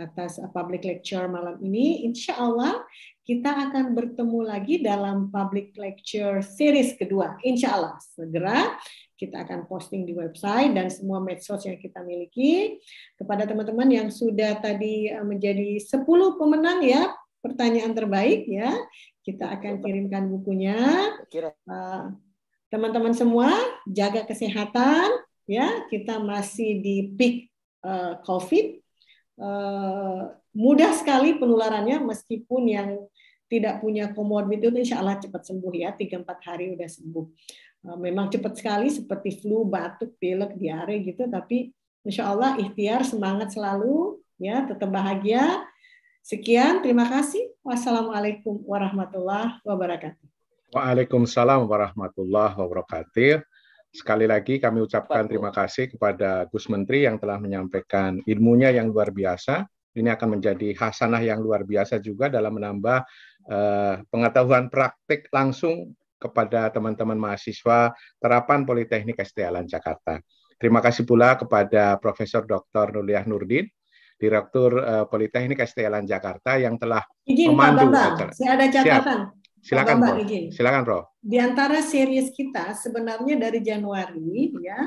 S2: atas eh, public lecture malam ini. Insya Allah kita akan bertemu lagi dalam public lecture series kedua. Insya Allah segera kita akan posting di website dan semua medsos yang kita miliki. Kepada teman-teman yang sudah tadi eh, menjadi 10 pemenang ya pertanyaan terbaik ya. Kita akan kirimkan bukunya. Eh, teman-teman semua, jaga kesehatan. Ya, kita masih di peak eh, COVID. Eh, mudah sekali penularannya, meskipun yang tidak punya komorbid itu insya Allah cepat sembuh ya, tiga empat hari udah sembuh. memang cepat sekali seperti flu, batuk, pilek, diare gitu, tapi insya Allah ikhtiar, semangat selalu, ya tetap bahagia, Sekian, terima kasih. Wassalamualaikum warahmatullahi wabarakatuh.
S1: Waalaikumsalam warahmatullahi wabarakatuh. Sekali lagi kami ucapkan terima kasih kepada Gus Menteri yang telah menyampaikan ilmunya yang luar biasa. Ini akan menjadi hasanah yang luar biasa juga dalam menambah eh, pengetahuan praktik langsung kepada teman-teman mahasiswa terapan Politeknik STLAN Jakarta. Terima kasih pula kepada Profesor Dr. Nuliah Nurdin Direktur uh, Politeknik STLN Jakarta yang telah izin, memandu Pak Bambang, acara. Saya ada catatan.
S2: Silakan, Pak Bambang, Bro. Silakan, Bro. Di antara series kita sebenarnya dari Januari ya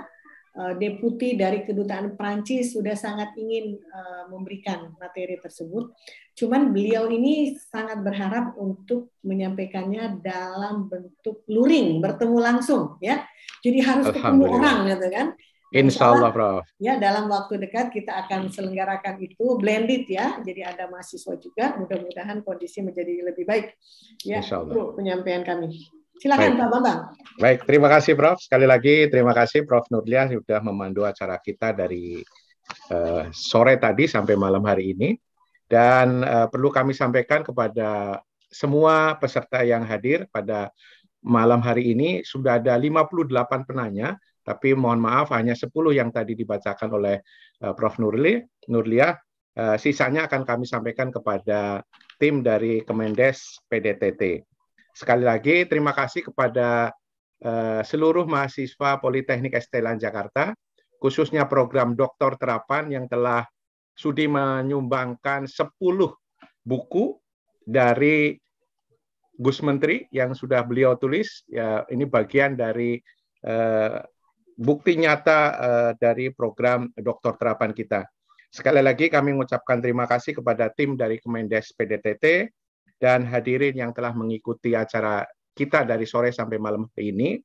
S2: eh, deputi dari kedutaan Prancis sudah sangat ingin uh, memberikan materi tersebut. Cuman beliau ini sangat berharap untuk menyampaikannya dalam bentuk luring, bertemu langsung ya. Jadi harus ketemu orang gitu kan.
S1: Insya Allah, Prof.
S2: Ya, dalam waktu dekat kita akan selenggarakan itu blended ya. Jadi ada mahasiswa juga. Mudah-mudahan kondisi menjadi lebih baik. Ya, Insya Allah. itu penyampaian kami. Silakan Pak Bambang.
S1: Baik, terima kasih Prof. Sekali lagi terima kasih Prof. Nurlia sudah memandu acara kita dari uh, sore tadi sampai malam hari ini. Dan uh, perlu kami sampaikan kepada semua peserta yang hadir pada malam hari ini sudah ada 58 penanya tapi mohon maaf hanya 10 yang tadi dibacakan oleh eh, Prof. Nurli, Nurlia. Eh, sisanya akan kami sampaikan kepada tim dari Kemendes PDTT. Sekali lagi terima kasih kepada eh, seluruh mahasiswa Politeknik Estelan Jakarta, khususnya program Doktor Terapan yang telah sudi menyumbangkan 10 buku dari Gus Menteri yang sudah beliau tulis. Ya, ini bagian dari bukti nyata uh, dari program dokter terapan kita. Sekali lagi kami mengucapkan terima kasih kepada tim dari Kemendes PDTT dan hadirin yang telah mengikuti acara kita dari sore sampai malam ini.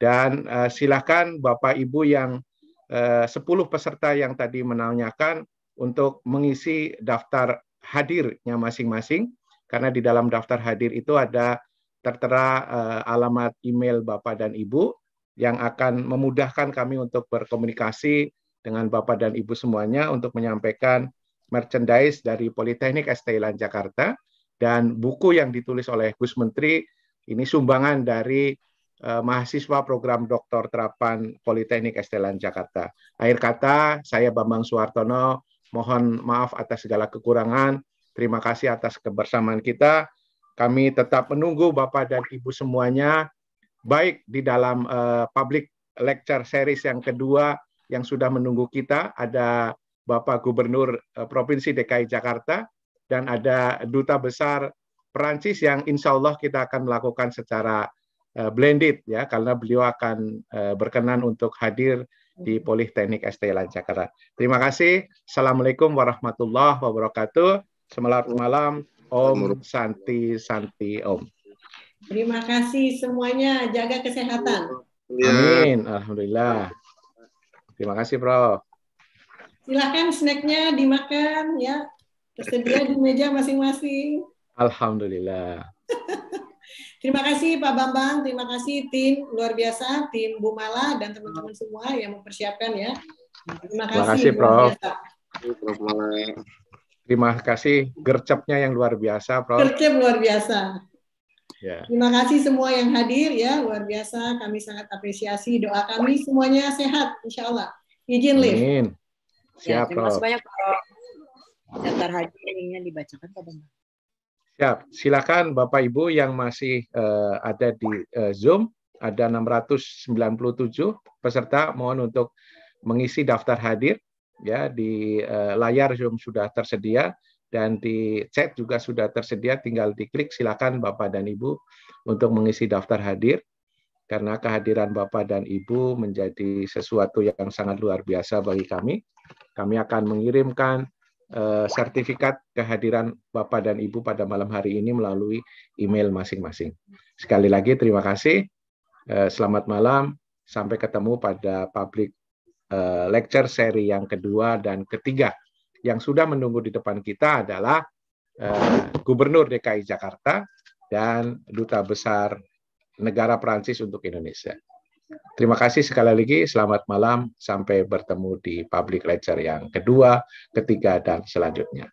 S1: Dan uh, silakan Bapak Ibu yang eh, uh, 10 peserta yang tadi menanyakan untuk mengisi daftar hadirnya masing-masing karena di dalam daftar hadir itu ada tertera uh, alamat email Bapak dan Ibu yang akan memudahkan kami untuk berkomunikasi dengan Bapak dan Ibu semuanya untuk menyampaikan merchandise dari Politeknik STILAN Jakarta dan buku yang ditulis oleh Gus Menteri ini sumbangan dari uh, mahasiswa program Doktor Terapan Politeknik STILAN Jakarta. Akhir kata, saya Bambang Suartono mohon maaf atas segala kekurangan. Terima kasih atas kebersamaan kita. Kami tetap menunggu Bapak dan Ibu semuanya baik di dalam uh, public lecture series yang kedua yang sudah menunggu kita ada Bapak Gubernur eh, Provinsi DKI Jakarta dan ada duta besar Perancis yang insya Allah kita akan melakukan secara uh, blended ya karena beliau akan uh, berkenan untuk hadir di hmm. Politeknik STI Jakarta. Terima kasih. Assalamualaikum warahmatullahi wabarakatuh. Selamat malam. Om Santi Santi Om.
S2: Terima kasih semuanya. Jaga kesehatan.
S1: Iya. Amin. Alhamdulillah. Terima kasih, Prof.
S2: Silakan snacknya dimakan ya. Tersedia di meja masing-masing.
S1: Alhamdulillah.
S2: Terima kasih Pak Bambang, terima kasih tim luar biasa, tim Bu Mala dan teman-teman semua yang mempersiapkan ya. Terima kasih, terima kasih Prof.
S1: Terima kasih gercepnya yang luar biasa, Prof. Gercep
S2: luar biasa. Yeah. Terima kasih semua yang hadir ya, luar biasa. Kami sangat apresiasi doa kami semuanya sehat, insya Allah. Izin lift. Ya, Siap. Ya, terima kasih banyak Pak. Daftar haji yang dibacakan pada
S1: Siap. Silakan Bapak Ibu yang masih uh, ada di uh, Zoom ada 697 peserta mohon untuk mengisi daftar hadir ya di uh, layar Zoom sudah tersedia dan di chat juga sudah tersedia tinggal diklik silakan Bapak dan Ibu untuk mengisi daftar hadir karena kehadiran Bapak dan Ibu menjadi sesuatu yang sangat luar biasa bagi kami. Kami akan mengirimkan eh, sertifikat kehadiran Bapak dan Ibu pada malam hari ini melalui email masing-masing. Sekali lagi terima kasih. Eh, selamat malam. Sampai ketemu pada public eh, lecture seri yang kedua dan ketiga yang sudah menunggu di depan kita adalah eh, Gubernur DKI Jakarta dan Duta Besar Negara Prancis untuk Indonesia. Terima kasih sekali lagi, selamat malam, sampai bertemu di public lecture yang kedua, ketiga, dan
S5: selanjutnya.